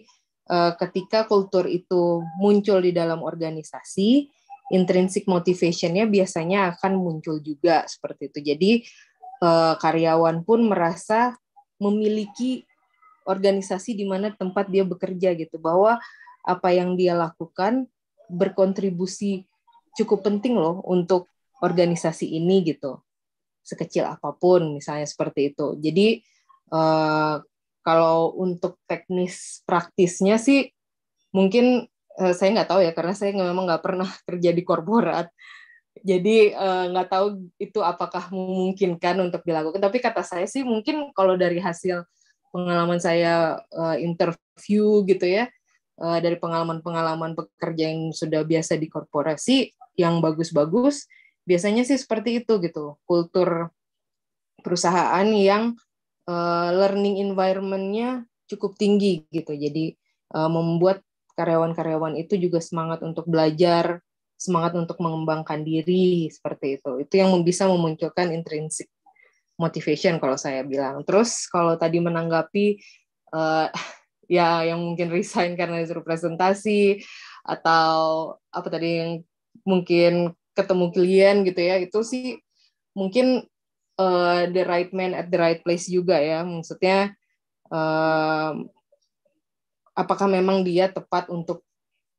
uh, ketika kultur itu muncul di dalam organisasi intrinsic motivationnya biasanya akan muncul juga seperti itu. Jadi eh, karyawan pun merasa memiliki organisasi di mana tempat dia bekerja gitu bahwa apa yang dia lakukan berkontribusi cukup penting loh untuk organisasi ini gitu sekecil apapun misalnya seperti itu jadi eh, kalau untuk teknis praktisnya sih mungkin uh, saya nggak tahu ya karena saya memang nggak pernah kerja di korporat jadi uh, nggak tahu itu apakah memungkinkan untuk dilakukan tapi kata saya sih mungkin kalau dari hasil pengalaman saya uh, interview gitu ya uh, dari pengalaman-pengalaman pekerja yang sudah biasa di korporasi yang bagus-bagus biasanya sih seperti itu gitu kultur perusahaan yang uh, learning environmentnya cukup tinggi gitu jadi uh, membuat karyawan-karyawan itu juga semangat untuk belajar, semangat untuk mengembangkan diri seperti itu. Itu yang bisa memunculkan intrinsik motivation kalau saya bilang. Terus kalau tadi menanggapi uh, ya yang mungkin resign karena disuruh presentasi atau apa tadi yang mungkin ketemu klien gitu ya, itu sih mungkin uh, the right man at the right place juga ya. Maksudnya uh, apakah memang dia tepat untuk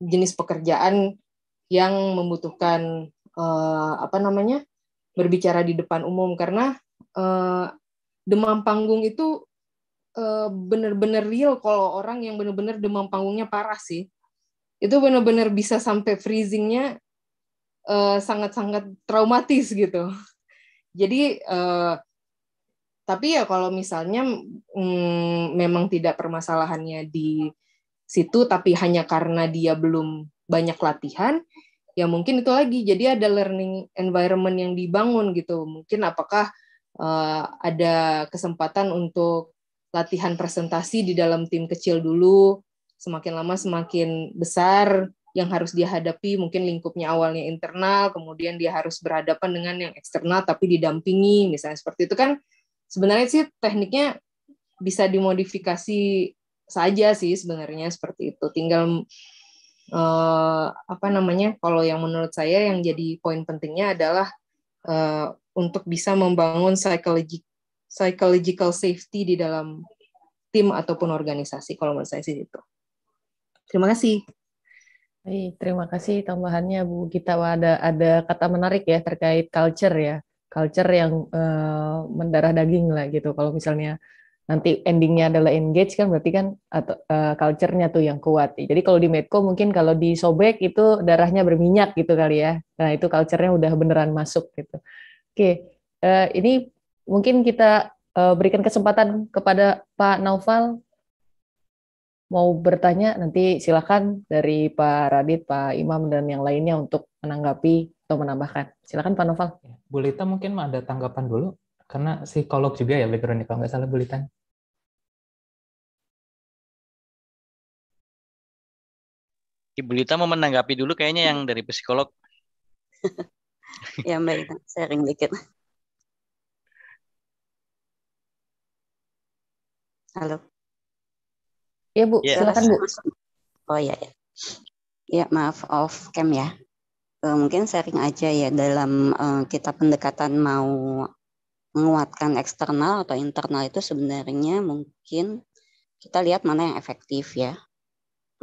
jenis pekerjaan yang membutuhkan uh, apa namanya berbicara di depan umum karena uh, demam panggung itu uh, benar-benar real kalau orang yang benar-benar demam panggungnya parah sih itu benar-benar bisa sampai freezingnya sangat-sangat uh, sangat -sangat traumatis gitu jadi uh, tapi ya kalau misalnya mm, memang tidak permasalahannya di situ tapi hanya karena dia belum banyak latihan ya mungkin itu lagi jadi ada learning environment yang dibangun gitu mungkin apakah uh, ada kesempatan untuk latihan presentasi di dalam tim kecil dulu semakin lama semakin besar yang harus dihadapi mungkin lingkupnya awalnya internal kemudian dia harus berhadapan dengan yang eksternal tapi didampingi misalnya seperti itu kan sebenarnya sih tekniknya bisa dimodifikasi saja sih sebenarnya seperti itu. Tinggal uh, apa namanya? Kalau yang menurut saya yang jadi poin pentingnya adalah uh, untuk bisa membangun psychological psychological safety di dalam tim ataupun organisasi kalau menurut saya sih itu. Terima kasih. Hey, terima kasih tambahannya Bu Gita ada ada kata menarik ya terkait culture ya culture yang uh, mendarah daging lah gitu. Kalau misalnya nanti endingnya adalah engage kan berarti kan atau uh, culture-nya tuh yang kuat. Jadi kalau di Medco mungkin kalau di sobek itu darahnya berminyak gitu kali ya. Nah, itu culture-nya udah beneran masuk gitu. Oke. Uh, ini mungkin kita uh, berikan kesempatan kepada Pak Naufal mau bertanya nanti silakan dari Pak Radit, Pak Imam dan yang lainnya untuk menanggapi atau menambahkan. Silakan Pak Noval. Ya, Bu Lita mungkin ada tanggapan dulu karena psikolog juga ya background kalau nggak salah Bu Lita. Ibu Lita mau menanggapi dulu kayaknya yang dari psikolog. ya Mbak Lita, sharing dikit. Halo. Iya Bu, ya. silakan Bu. Oh iya ya. Ya maaf off cam ya. Eh, mungkin sharing aja ya dalam uh, kita pendekatan mau menguatkan eksternal atau internal itu sebenarnya mungkin kita lihat mana yang efektif ya.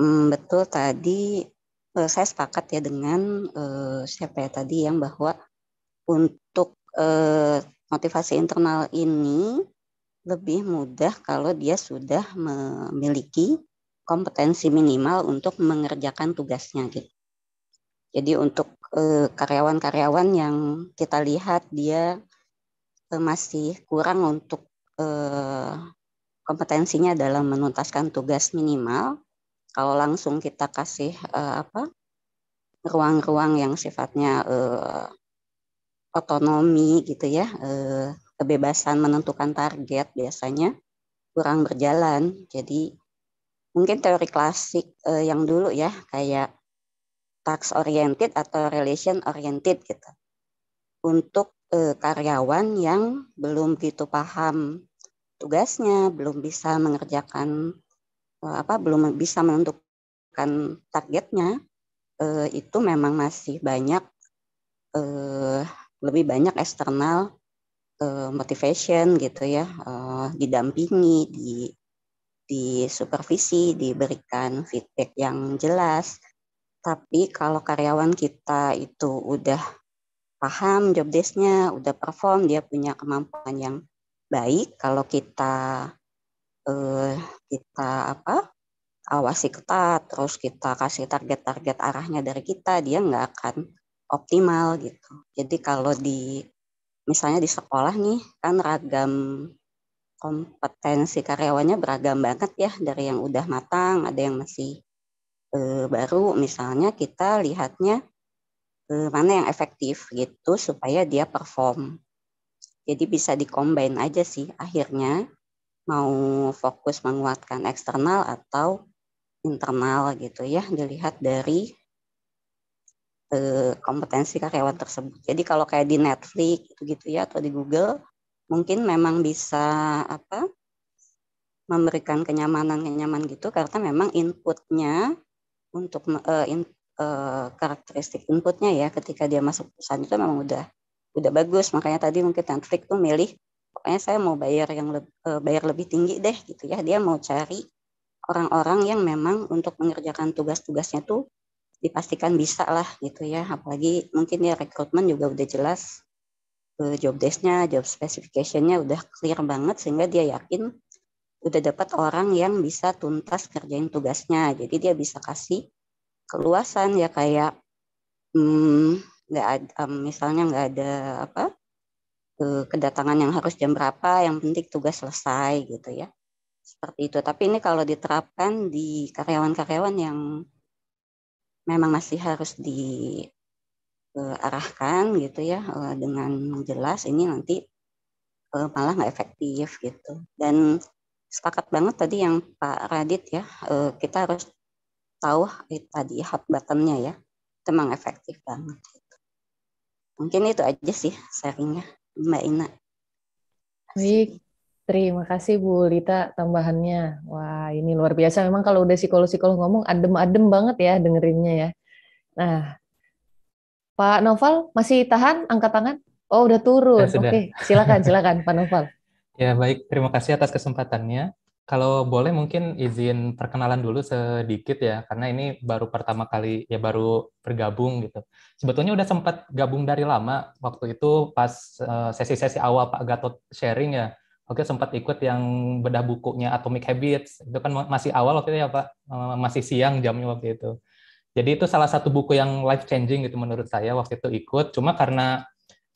Hmm, betul tadi uh, saya sepakat ya dengan uh, siapa ya tadi yang bahwa untuk uh, motivasi internal ini lebih mudah kalau dia sudah memiliki kompetensi minimal untuk mengerjakan tugasnya gitu. Jadi untuk eh, karyawan-karyawan uh, yang kita lihat dia uh, masih kurang untuk uh, kompetensinya dalam menuntaskan tugas minimal, kalau langsung kita kasih apa ruang-ruang yang sifatnya otonomi gitu ya, kebebasan menentukan target biasanya kurang berjalan. Jadi mungkin teori klasik uh, yang dulu ya kayak tax oriented atau relation oriented gitu. Untuk eh, karyawan yang belum gitu paham tugasnya, belum bisa mengerjakan eh, apa belum bisa menentukan targetnya, eh, itu memang masih banyak lebih banyak eksternal motivation gitu ya, didampingi, di supervisi diberikan feedback yang jelas tapi kalau karyawan kita itu udah paham job udah perform, dia punya kemampuan yang baik. Kalau kita eh, kita apa awasi ketat, terus kita kasih target-target arahnya dari kita, dia nggak akan optimal gitu. Jadi kalau di misalnya di sekolah nih kan ragam kompetensi karyawannya beragam banget ya dari yang udah matang, ada yang masih Eh, baru misalnya kita lihatnya eh, mana yang efektif gitu supaya dia perform. Jadi bisa dikombin aja sih akhirnya mau fokus menguatkan eksternal atau internal gitu ya dilihat dari eh, kompetensi karyawan tersebut. Jadi kalau kayak di Netflix gitu ya atau di Google mungkin memang bisa apa memberikan kenyamanan-kenyaman gitu karena memang inputnya untuk uh, in, uh, karakteristik inputnya ya ketika dia masuk perusahaan itu memang udah udah bagus makanya tadi mungkin Tantrik tuh milih pokoknya saya mau bayar yang lebih, eh, uh, bayar lebih tinggi deh gitu ya dia mau cari orang-orang yang memang untuk mengerjakan tugas-tugasnya tuh dipastikan bisa lah gitu ya apalagi mungkin ya rekrutmen juga udah jelas job desknya, job specificationnya udah clear banget sehingga dia yakin udah dapat orang yang bisa tuntas kerjain tugasnya jadi dia bisa kasih keluasan ya kayak hmm, nggak hmm, ada misalnya nggak ada apa eh, kedatangan yang harus jam berapa yang penting tugas selesai gitu ya seperti itu tapi ini kalau diterapkan di karyawan-karyawan yang memang masih harus diarahkan eh, gitu ya eh, dengan jelas ini nanti malah nggak efektif gitu dan sepakat banget tadi yang Pak Radit ya, eh, kita harus tahu eh, tadi hot buttonnya ya, itu memang efektif banget. Mungkin itu aja sih sharingnya Mbak Ina. Baik, terima kasih Bu Lita tambahannya. Wah ini luar biasa, memang kalau udah psikolog-psikolog ngomong adem-adem banget ya dengerinnya ya. Nah, Pak Novel masih tahan angkat tangan? Oh udah turun, ya, oke silakan silakan Pak Novel. Ya, baik. Terima kasih atas kesempatannya. Kalau boleh mungkin izin perkenalan dulu sedikit ya, karena ini baru pertama kali, ya baru bergabung gitu. Sebetulnya udah sempat gabung dari lama, waktu itu pas eh, sesi-sesi awal Pak Gatot sharing ya, oke sempat ikut yang bedah bukunya Atomic Habits, itu kan masih awal waktu itu ya Pak, eh, masih siang jamnya waktu itu. Jadi itu salah satu buku yang life changing gitu menurut saya waktu itu ikut, cuma karena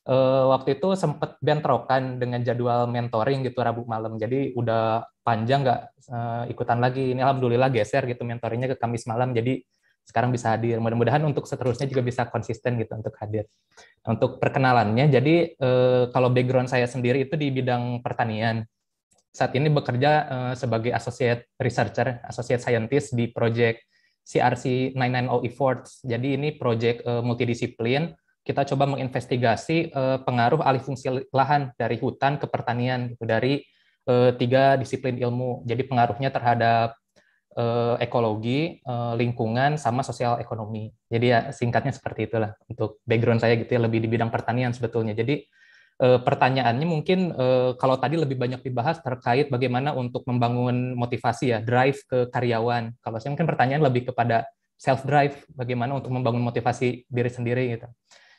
uh, waktu itu sempat bentrokan dengan jadwal mentoring gitu Rabu malam. Jadi udah panjang nggak uh, ikutan lagi. Ini alhamdulillah geser gitu mentoringnya ke Kamis malam. Jadi sekarang bisa hadir. Mudah-mudahan untuk seterusnya juga bisa konsisten gitu untuk hadir. Untuk perkenalannya, jadi uh, kalau background saya sendiri itu di bidang pertanian. Saat ini bekerja uh, sebagai associate researcher, associate scientist di project CRC 990 Efforts. Jadi ini project uh, multidisiplin kita coba menginvestigasi uh, pengaruh alih fungsi lahan dari hutan ke pertanian gitu, dari uh, tiga disiplin ilmu. Jadi pengaruhnya terhadap uh, ekologi, uh, lingkungan, sama sosial ekonomi. Jadi ya singkatnya seperti itulah untuk background saya gitu ya lebih di bidang pertanian sebetulnya. Jadi E, pertanyaannya mungkin e, kalau tadi lebih banyak dibahas terkait bagaimana untuk membangun motivasi ya drive ke karyawan. Kalau saya mungkin pertanyaan lebih kepada self drive bagaimana untuk membangun motivasi diri sendiri gitu.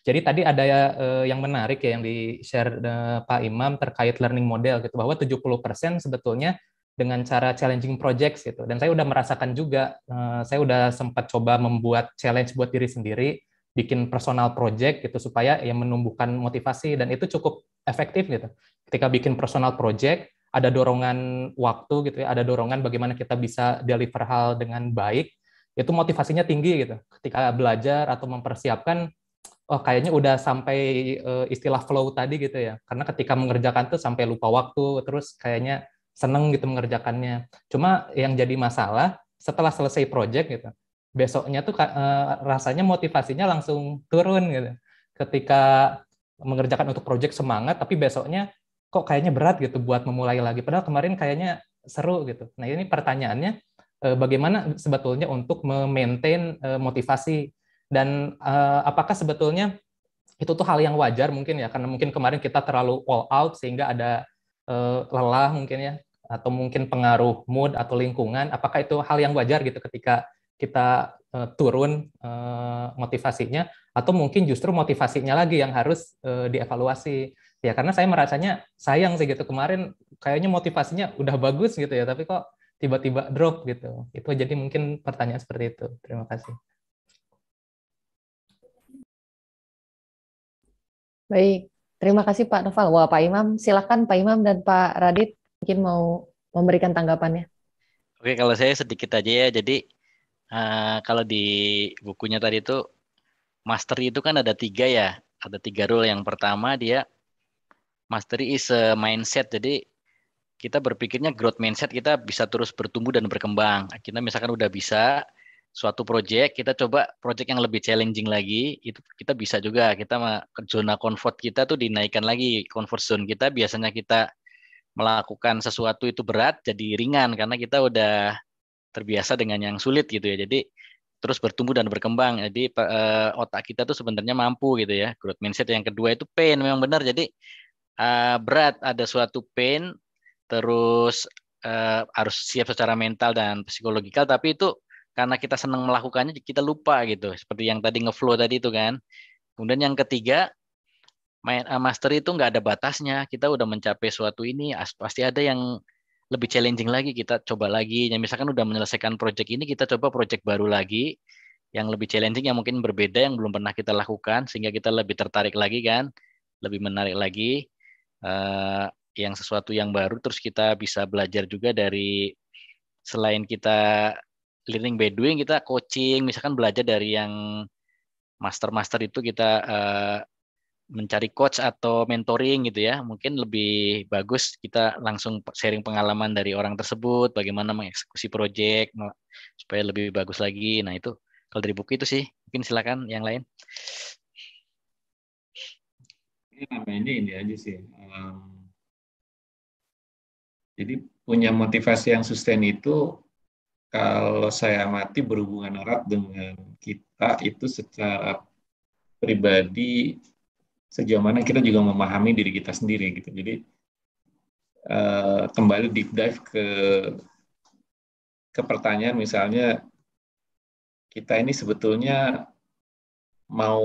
Jadi tadi ada eh, yang menarik ya yang di-share eh, Pak Imam terkait learning model gitu bahwa 70% sebetulnya dengan cara challenging projects gitu. Dan saya udah merasakan juga eh, saya udah sempat coba membuat challenge buat diri sendiri, bikin personal project gitu supaya yang menumbuhkan motivasi dan itu cukup efektif gitu. Ketika bikin personal project ada dorongan waktu gitu ya, ada dorongan bagaimana kita bisa deliver hal dengan baik itu motivasinya tinggi gitu. Ketika belajar atau mempersiapkan oh kayaknya udah sampai uh, istilah flow tadi gitu ya. Karena ketika mengerjakan tuh sampai lupa waktu, terus kayaknya seneng gitu mengerjakannya. Cuma yang jadi masalah setelah selesai project gitu, besoknya tuh uh, rasanya motivasinya langsung turun gitu. Ketika mengerjakan untuk project semangat, tapi besoknya kok kayaknya berat gitu buat memulai lagi. Padahal kemarin kayaknya seru gitu. Nah ini pertanyaannya, eh, bagaimana sebetulnya untuk memaintain motivasi dan uh, apakah sebetulnya itu tuh hal yang wajar mungkin ya karena mungkin kemarin kita terlalu all out sehingga ada uh, lelah mungkin ya atau mungkin pengaruh mood atau lingkungan. Apakah itu hal yang wajar gitu ketika kita uh, turun uh, motivasinya atau mungkin justru motivasinya lagi yang harus uh, dievaluasi ya karena saya merasanya sayang sih gitu kemarin kayaknya motivasinya udah bagus gitu ya tapi kok tiba-tiba drop gitu itu jadi mungkin pertanyaan seperti itu terima kasih Baik, terima kasih Pak Noval. Wah, Pak Imam, silakan Pak Imam dan Pak Radit mungkin mau memberikan tanggapannya. Oke, kalau saya sedikit aja ya. Jadi uh, kalau di bukunya tadi itu master itu kan ada tiga ya. Ada tiga rule. Yang pertama dia mastery is a mindset. Jadi kita berpikirnya growth mindset kita bisa terus bertumbuh dan berkembang. Kita misalkan udah bisa, suatu proyek kita coba proyek yang lebih challenging lagi itu kita bisa juga kita zona comfort kita tuh dinaikkan lagi comfort zone kita biasanya kita melakukan sesuatu itu berat jadi ringan karena kita udah terbiasa dengan yang sulit gitu ya jadi terus bertumbuh dan berkembang jadi eh, otak kita tuh sebenarnya mampu gitu ya growth mindset yang kedua itu pain memang benar jadi eh, berat ada suatu pain terus eh, harus siap secara mental dan psikologikal tapi itu karena kita senang melakukannya kita lupa gitu seperti yang tadi ngeflow tadi itu kan kemudian yang ketiga main eh, master itu nggak ada batasnya kita udah mencapai suatu ini pasti ada yang lebih challenging lagi kita coba lagi yang misalkan udah menyelesaikan project ini kita coba project baru lagi yang lebih challenging yang mungkin berbeda yang belum pernah kita lakukan sehingga kita lebih tertarik lagi kan lebih menarik lagi uh, yang sesuatu yang baru terus kita bisa belajar juga dari selain kita learning by doing kita coaching misalkan belajar dari yang master-master itu kita uh, mencari coach atau mentoring gitu ya mungkin lebih bagus kita langsung sharing pengalaman dari orang tersebut bagaimana mengeksekusi project supaya lebih bagus lagi nah itu kalau dari buku itu sih mungkin silakan yang lain ini namanya ini aja sih jadi punya motivasi yang sustain itu kalau saya amati berhubungan erat dengan kita itu secara pribadi sejauh mana kita juga memahami diri kita sendiri gitu. Jadi eh, kembali deep dive ke ke pertanyaan misalnya kita ini sebetulnya mau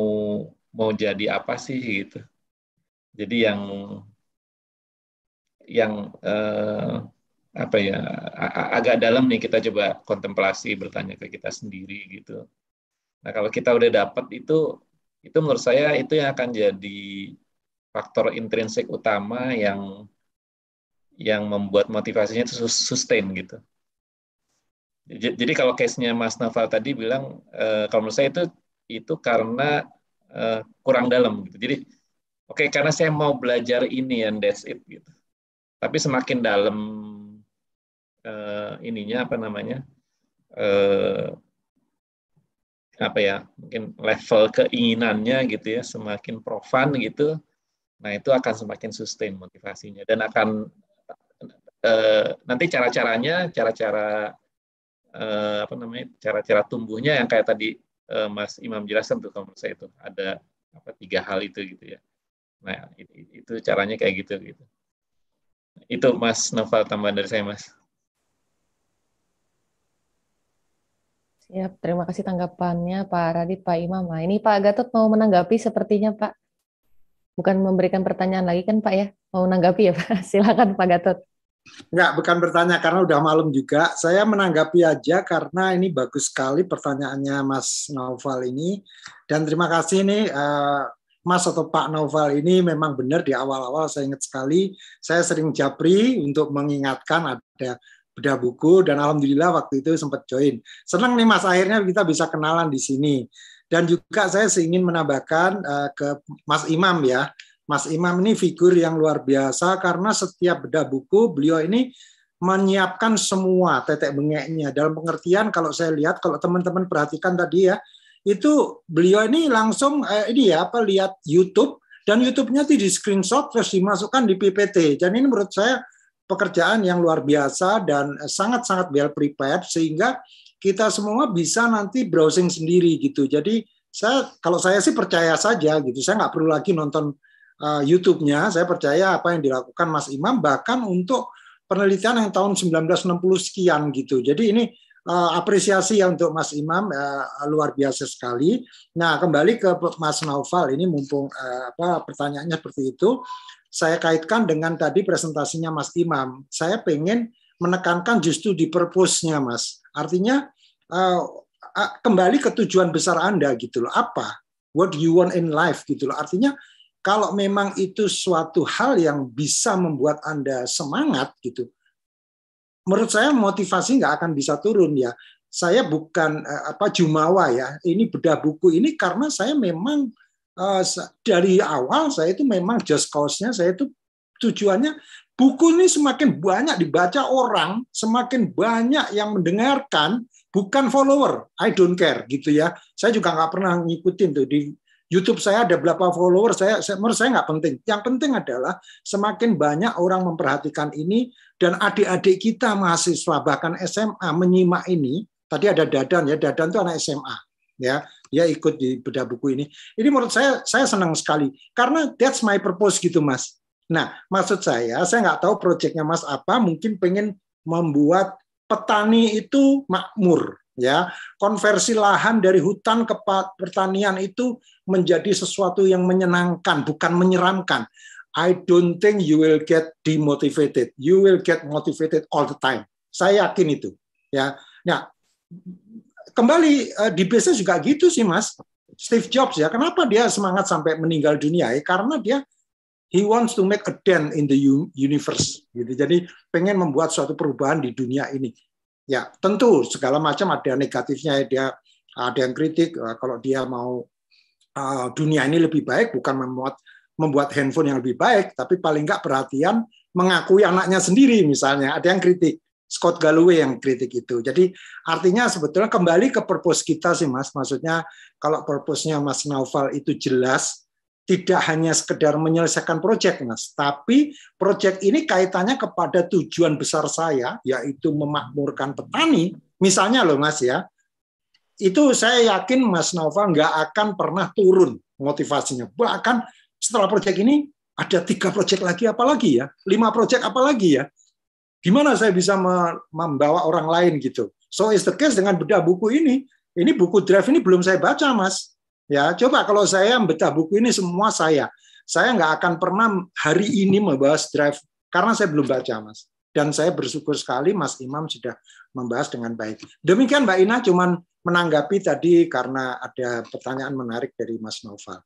mau jadi apa sih gitu. Jadi yang yang eh, apa ya agak dalam nih kita coba kontemplasi bertanya ke kita sendiri gitu. Nah kalau kita udah dapat itu itu menurut saya itu yang akan jadi faktor intrinsik utama yang yang membuat motivasinya itu sustain gitu. Jadi kalau case-nya Mas Naval tadi bilang eh, kalau menurut saya itu itu karena eh, kurang dalam gitu. Jadi oke okay, karena saya mau belajar ini and that's it gitu. Tapi semakin dalam uh, ininya apa namanya uh, apa ya mungkin level keinginannya gitu ya semakin profan gitu nah itu akan semakin sustain motivasinya dan akan uh, nanti cara caranya cara cara uh, apa namanya cara cara tumbuhnya yang kayak tadi uh, Mas Imam jelaskan tuh kalau menurut saya itu ada apa tiga hal itu gitu ya nah itu, itu caranya kayak gitu gitu itu Mas Novel tambahan dari saya Mas Ya, terima kasih tanggapannya Pak Radit, Pak Imam. Nah, ini Pak Gatot mau menanggapi sepertinya Pak. Bukan memberikan pertanyaan lagi kan Pak ya? Mau menanggapi ya Pak? Silakan Pak Gatot. Enggak, bukan bertanya karena udah malam juga. Saya menanggapi aja karena ini bagus sekali pertanyaannya Mas Naufal ini. Dan terima kasih nih eh, uh, Mas atau Pak Naufal ini memang benar di awal-awal saya ingat sekali. Saya sering japri untuk mengingatkan ada bedah buku dan alhamdulillah waktu itu sempat join. Senang nih Mas akhirnya kita bisa kenalan di sini. Dan juga saya ingin menambahkan uh, ke Mas Imam ya. Mas Imam ini figur yang luar biasa karena setiap bedah buku beliau ini menyiapkan semua tetek bengeknya. Dalam pengertian kalau saya lihat kalau teman-teman perhatikan tadi ya, itu beliau ini langsung eh, ini ya apa lihat YouTube dan YouTube-nya itu di screenshot terus dimasukkan di PPT. Dan ini menurut saya pekerjaan yang luar biasa dan sangat-sangat well prepared sehingga kita semua bisa nanti browsing sendiri gitu. Jadi saya kalau saya sih percaya saja gitu. Saya nggak perlu lagi nonton uh, YouTube-nya. Saya percaya apa yang dilakukan Mas Imam bahkan untuk penelitian yang tahun 1960 sekian gitu. Jadi ini uh, apresiasi ya untuk Mas Imam uh, luar biasa sekali. Nah kembali ke Mas Naufal ini mumpung uh, apa pertanyaannya seperti itu saya kaitkan dengan tadi presentasinya Mas Imam. Saya pengen menekankan justru di purpose-nya, Mas. Artinya eh, kembali ke tujuan besar Anda gitu loh. Apa? What you want in life gitu loh. Artinya kalau memang itu suatu hal yang bisa membuat Anda semangat gitu. Menurut saya motivasi nggak akan bisa turun ya. Saya bukan eh, apa jumawa ya. Ini bedah buku ini karena saya memang Eh, dari awal saya itu memang just cause-nya saya itu tujuannya buku ini semakin banyak dibaca orang, semakin banyak yang mendengarkan, bukan follower. I don't care gitu ya. Saya juga nggak pernah ngikutin tuh di YouTube saya ada berapa follower saya, saya menurut saya nggak penting. Yang penting adalah semakin banyak orang memperhatikan ini dan adik-adik kita mahasiswa bahkan SMA menyimak ini. Tadi ada Dadan ya, Dadan itu anak SMA ya. Ya ikut di bedah buku ini. Ini menurut saya saya senang sekali karena that's my purpose gitu mas. Nah maksud saya saya nggak tahu proyeknya mas apa mungkin pengen membuat petani itu makmur ya konversi lahan dari hutan ke pertanian itu menjadi sesuatu yang menyenangkan bukan menyeramkan. I don't think you will get demotivated. You will get motivated all the time. Saya yakin itu. Ya, nah kembali eh, di bisnis juga gitu sih mas. Steve Jobs ya, kenapa dia semangat sampai meninggal dunia? Ya? Karena dia he wants to make a dent in the universe. Gitu. Jadi pengen membuat suatu perubahan di dunia ini. Ya tentu segala macam ada negatifnya. ya Dia ada yang kritik kalau dia mau dunia ini lebih baik, bukan membuat membuat handphone yang lebih baik, tapi paling nggak perhatian mengakui anaknya sendiri misalnya. Ada yang kritik Scott Galway yang kritik itu. Jadi artinya sebetulnya kembali ke purpose kita sih Mas. Maksudnya kalau purpose-nya Mas Naufal itu jelas, tidak hanya sekedar menyelesaikan proyek Mas, tapi proyek ini kaitannya kepada tujuan besar saya yaitu memakmurkan petani. Misalnya loh Mas ya. Itu saya yakin Mas Naufal nggak akan pernah turun motivasinya. Bahkan setelah proyek ini ada tiga proyek lagi apalagi ya, lima proyek apalagi ya Gimana saya bisa membawa orang lain gitu? So is the case dengan bedah buku ini. Ini buku draft ini belum saya baca, Mas. Ya, coba kalau saya bedah buku ini semua saya, saya nggak akan pernah hari ini membahas draft karena saya belum baca, Mas. Dan saya bersyukur sekali Mas Imam sudah membahas dengan baik. Demikian Mbak Ina cuman menanggapi tadi karena ada pertanyaan menarik dari Mas Nova.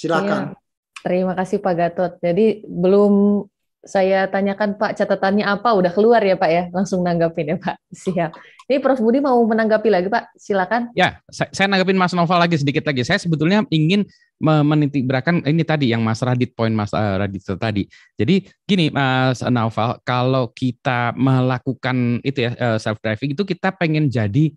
Silakan. Ya, terima kasih Pak Gatot. Jadi belum saya tanyakan Pak catatannya apa udah keluar ya Pak ya langsung nanggapin ya Pak siap ini Prof Budi mau menanggapi lagi Pak silakan ya saya, saya nanggapin Mas Novel lagi sedikit lagi saya sebetulnya ingin menitikberakan ini tadi yang Mas Radit poin Mas eh, Radit tadi jadi gini Mas Novel kalau kita melakukan itu ya eh, self driving itu kita pengen jadi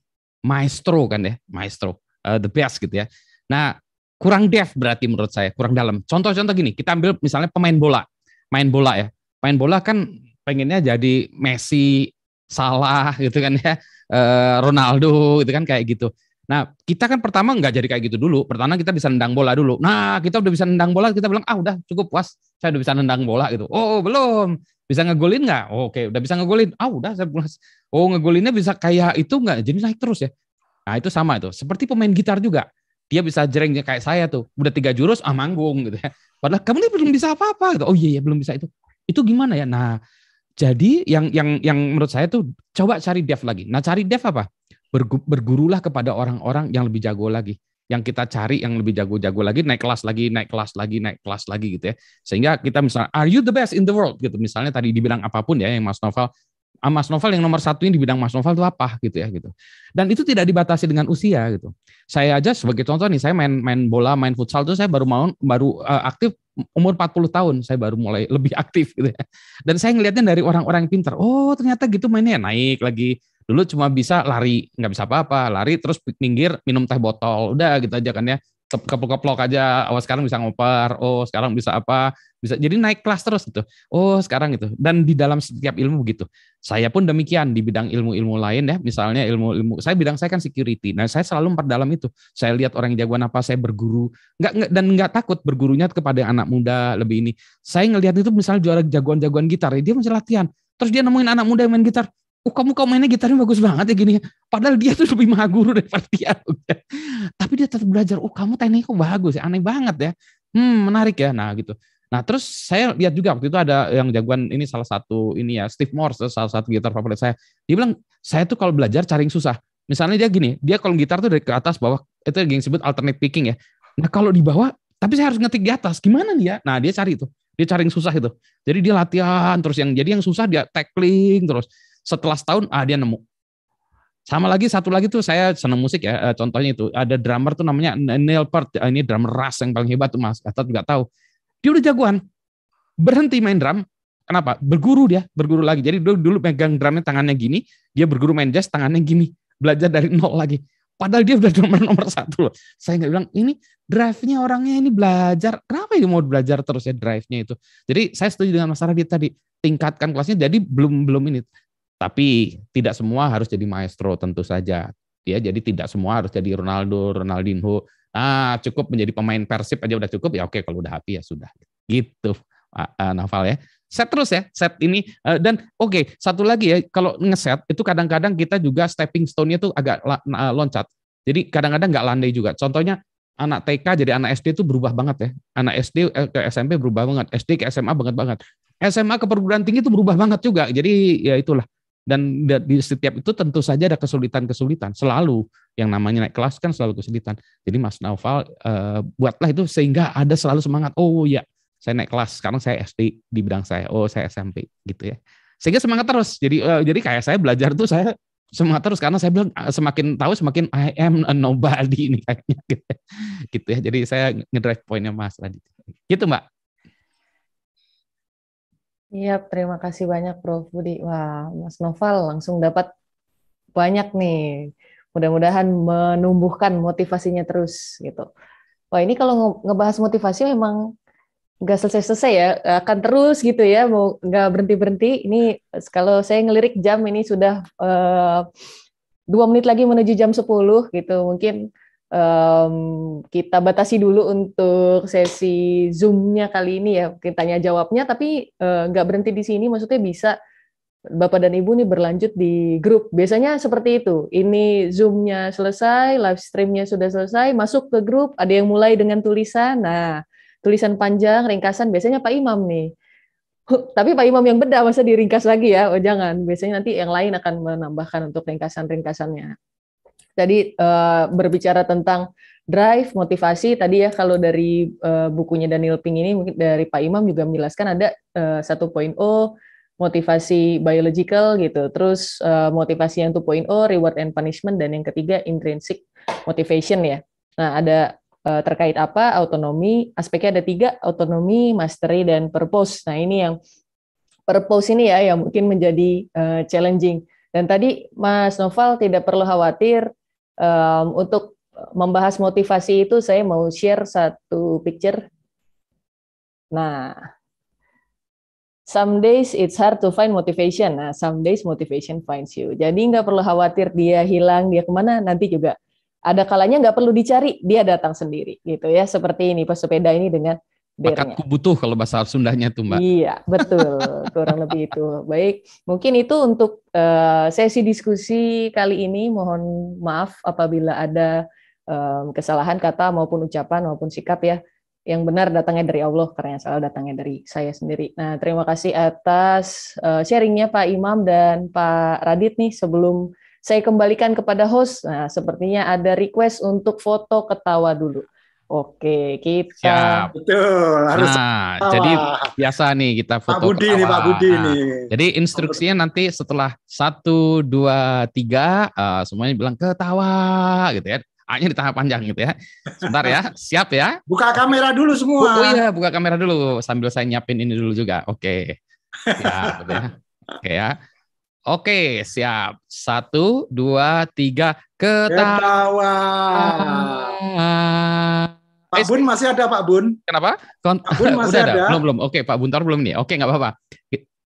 maestro kan ya maestro eh, the best gitu ya nah kurang dev berarti menurut saya kurang dalam contoh-contoh gini kita ambil misalnya pemain bola main bola ya pengen bola kan pengennya jadi Messi, Salah gitu kan ya, eh, Ronaldo gitu kan kayak gitu. Nah kita kan pertama nggak jadi kayak gitu dulu. Pertama kita bisa nendang bola dulu. Nah kita udah bisa nendang bola kita bilang ah udah cukup puas, saya udah bisa nendang bola gitu. Oh belum, bisa ngegolin nggak? Oh, Oke udah bisa ngegolin. Ah udah saya puas. Oh ngegolinnya bisa kayak itu nggak? Jadi naik terus ya. Nah itu sama itu. Seperti pemain gitar juga. Dia bisa jerengnya kayak saya tuh. Udah tiga jurus, ah manggung gitu ya. Padahal kamu ini belum bisa apa-apa gitu. Oh iya, iya belum bisa itu. Itu gimana ya? Nah, jadi yang yang yang menurut saya tuh coba cari dev lagi. Nah, cari dev apa? Bergurulah kepada orang-orang yang lebih jago lagi yang kita cari yang lebih jago-jago lagi naik kelas lagi naik kelas lagi naik kelas lagi gitu ya sehingga kita misalnya are you the best in the world gitu misalnya tadi dibilang apapun ya yang Mas Novel ah, Mas Novel yang nomor ini di bidang Mas Novel itu apa gitu ya gitu dan itu tidak dibatasi dengan usia gitu saya aja sebagai contoh nih saya main main bola main futsal itu saya baru mau baru uh, aktif umur 40 tahun saya baru mulai lebih aktif gitu ya. Dan saya ngelihatnya dari orang-orang yang pintar. Oh, ternyata gitu mainnya ya, naik lagi. Dulu cuma bisa lari, nggak bisa apa-apa, lari terus pinggir minum teh botol, udah gitu aja kan ya. Keplok-keplok aja. Oh, sekarang bisa ngoper. Oh, sekarang bisa apa? bisa jadi naik kelas terus gitu oh sekarang gitu dan di dalam setiap ilmu begitu saya pun demikian di bidang ilmu-ilmu lain ya misalnya ilmu-ilmu saya bidang saya kan security nah saya selalu memperdalam itu saya lihat orang yang jagoan apa saya berguru Enggak enggak dan enggak takut bergurunya kepada anak muda lebih ini saya ngelihat itu misalnya juara jagoan-jagoan gitar ya dia masih latihan terus dia nemuin anak muda yang main gitar oh kamu kamu mainnya gitarnya bagus banget ya gini ya. padahal dia tuh lebih maha guru daripada dia tapi dia tetap belajar oh kamu tekniknya kok bagus ya aneh banget ya hmm menarik ya nah gitu Nah, terus saya lihat juga waktu itu ada yang jagoan ini salah satu ini ya Steve Morse salah satu gitar favorit saya. Dia bilang, "Saya tuh kalau belajar cari yang susah." Misalnya dia gini, dia kalau gitar tuh dari ke atas bawah itu yang disebut alternate picking ya. Nah, kalau di bawah tapi saya harus ngetik di atas. Gimana dia? Nah, dia cari itu. Dia cari yang susah itu. Jadi dia latihan terus yang jadi yang susah dia tackling terus. Setelah setahun ah dia nemu. Sama lagi satu lagi tuh saya senang musik ya. Eh, contohnya itu ada drummer tuh namanya Neil Peart. Ah, ini drummer ras yang paling hebat tuh Mas. Kita juga tahu dia udah jagoan. Berhenti main drum. Kenapa? Berguru dia, berguru lagi. Jadi dulu, dulu pegang drumnya tangannya gini, dia berguru main jazz tangannya gini. Belajar dari nol lagi. Padahal dia udah drummer nomor satu loh. Saya nggak bilang, ini drive-nya orangnya ini belajar. Kenapa dia mau belajar terus ya drive-nya itu? Jadi saya setuju dengan masalah dia tadi. Tingkatkan kelasnya, jadi belum belum ini. Tapi tidak semua harus jadi maestro tentu saja. Ya, jadi tidak semua harus jadi Ronaldo, Ronaldinho, ah cukup menjadi pemain Persib aja udah cukup ya oke kalau udah happy ya sudah gitu uh, Naval ya set terus ya set ini uh, dan oke okay, satu lagi ya kalau ngeset itu kadang-kadang kita juga stepping stone-nya tuh agak uh, loncat jadi kadang-kadang nggak landai juga contohnya anak TK jadi anak SD itu berubah banget ya anak SD eh, ke SMP berubah banget SD ke SMA banget banget SMA ke perguruan tinggi itu berubah banget juga jadi ya itulah dan di setiap itu tentu saja ada kesulitan-kesulitan. Selalu yang namanya naik kelas kan selalu kesulitan. Jadi Mas Naufal eh, buatlah itu sehingga ada selalu semangat. Oh ya, saya naik kelas. Sekarang saya SD di bidang saya. Oh saya SMP gitu ya. Sehingga semangat terus. Jadi eh, jadi kayak saya belajar tuh saya semangat terus karena saya bilang eh, semakin tahu semakin I am a nobody ini kayaknya gitu, ya. gitu ya. Jadi saya ngedrive poinnya Mas tadi. Gitu Mbak. Iya, terima kasih banyak Prof Budi. Wah, Mas Noval langsung dapat banyak nih. Mudah-mudahan menumbuhkan motivasinya terus gitu. Wah, ini kalau ngebahas motivasi memang nggak selesai-selesai ya, akan terus gitu ya, mau nggak berhenti-berhenti. Ini kalau saya ngelirik jam ini sudah eh, dua menit lagi menuju jam 10 gitu. Mungkin um, kita batasi dulu untuk sesi zoomnya kali ini ya mungkin tanya jawabnya tapi eh, nggak uh, berhenti di sini maksudnya bisa bapak dan ibu nih berlanjut di grup biasanya seperti itu ini zoomnya selesai live streamnya sudah selesai masuk ke grup ada yang mulai dengan tulisan nah tulisan panjang ringkasan biasanya pak imam nih tapi Pak Imam yang beda masa diringkas lagi ya, oh jangan. Biasanya nanti yang lain akan menambahkan untuk ringkasan-ringkasannya. Tadi uh, berbicara tentang drive, motivasi, tadi ya kalau dari uh, bukunya Daniel Pink ini, mungkin dari Pak Imam juga menjelaskan ada eh, satu uh, 1.0, motivasi biological gitu, terus uh, motivasi yang 2.0, reward and punishment, dan yang ketiga intrinsic motivation ya. Nah ada uh, terkait apa autonomi, aspeknya ada tiga, autonomi, mastery, dan purpose. Nah ini yang purpose ini ya yang mungkin menjadi uh, challenging. Dan tadi Mas Noval tidak perlu khawatir um, untuk membahas motivasi itu saya mau share satu picture. Nah, some days it's hard to find motivation. Nah, some days motivation finds you. Jadi nggak perlu khawatir dia hilang, dia kemana nanti juga. Ada kalanya nggak perlu dicari, dia datang sendiri gitu ya. Seperti ini pesepeda ini dengan bakatku butuh kalau bahasa Sundanya tuh Mbak. Iya, betul. Kurang lebih itu. Baik, mungkin itu untuk uh, sesi diskusi kali ini. Mohon maaf apabila ada um, kesalahan kata maupun ucapan maupun sikap ya. Yang benar datangnya dari Allah, karena yang salah datangnya dari saya sendiri. Nah, terima kasih atas uh, sharingnya Pak Imam dan Pak Radit nih sebelum saya kembalikan kepada host. Nah, sepertinya ada request untuk foto ketawa dulu. Oke, kita Ya, betul harus. Nah, jadi biasa nih kita foto. Pak Budi nih, Pak Budi nah, nih. Jadi instruksinya nanti setelah satu, dua, tiga, eh, semuanya bilang ketawa, gitu ya. a ah, di tahap panjang gitu ya. Sebentar ya, siap ya. Buka kamera dulu semua. Oh, iya, buka kamera dulu sambil saya nyiapin ini dulu juga. Oke. Okay. Gitu ya. Oke ya. Oke, siap. Satu, dua, tiga. Ketawa. Ketawa. Ah. Pak Bun masih ada Pak Bun. Kenapa? Kon Pak Bun masih ada. Belum belum. Oke Pak buntar belum nih. Oke nggak apa-apa.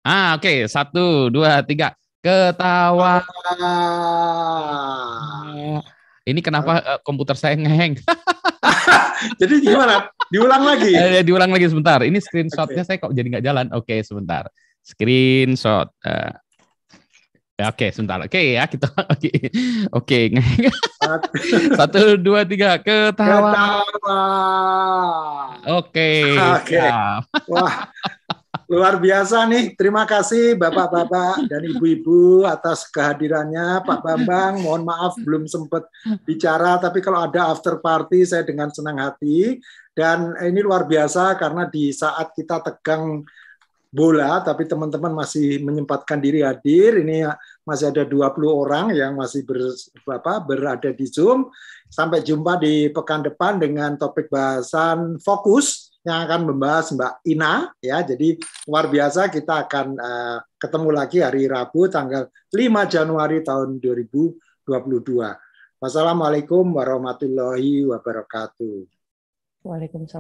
Ah oke satu dua tiga ketawa. Ah. Ini kenapa ah. eh, komputer saya ngeheng? jadi gimana? Diulang lagi. Eh, eh, diulang lagi sebentar. Ini screenshotnya saya kok jadi nggak jalan. Oke sebentar. Screenshot. Eh, Eh, oke, okay, sebentar. Oke okay, ya, kita oke. Okay. okay. Satu, dua, tiga, ketawa. Ketawa. Oke. Okay. Oke. Okay. Wah, luar biasa nih. Terima kasih Bapak-bapak dan Ibu-ibu atas kehadirannya. Pak Bambang, mohon maaf belum sempat bicara, tapi kalau ada after party saya dengan senang hati. Dan ini luar biasa karena di saat kita tegang bola, tapi teman-teman masih menyempatkan diri hadir. Ini masih ada 20 orang yang masih ber, apa, berada di Zoom. Sampai jumpa di pekan depan dengan topik bahasan fokus yang akan membahas Mbak Ina ya. Jadi luar biasa kita akan uh, ketemu lagi hari Rabu tanggal 5 Januari tahun 2022. Wassalamualaikum warahmatullahi wabarakatuh. Waalaikumsalam.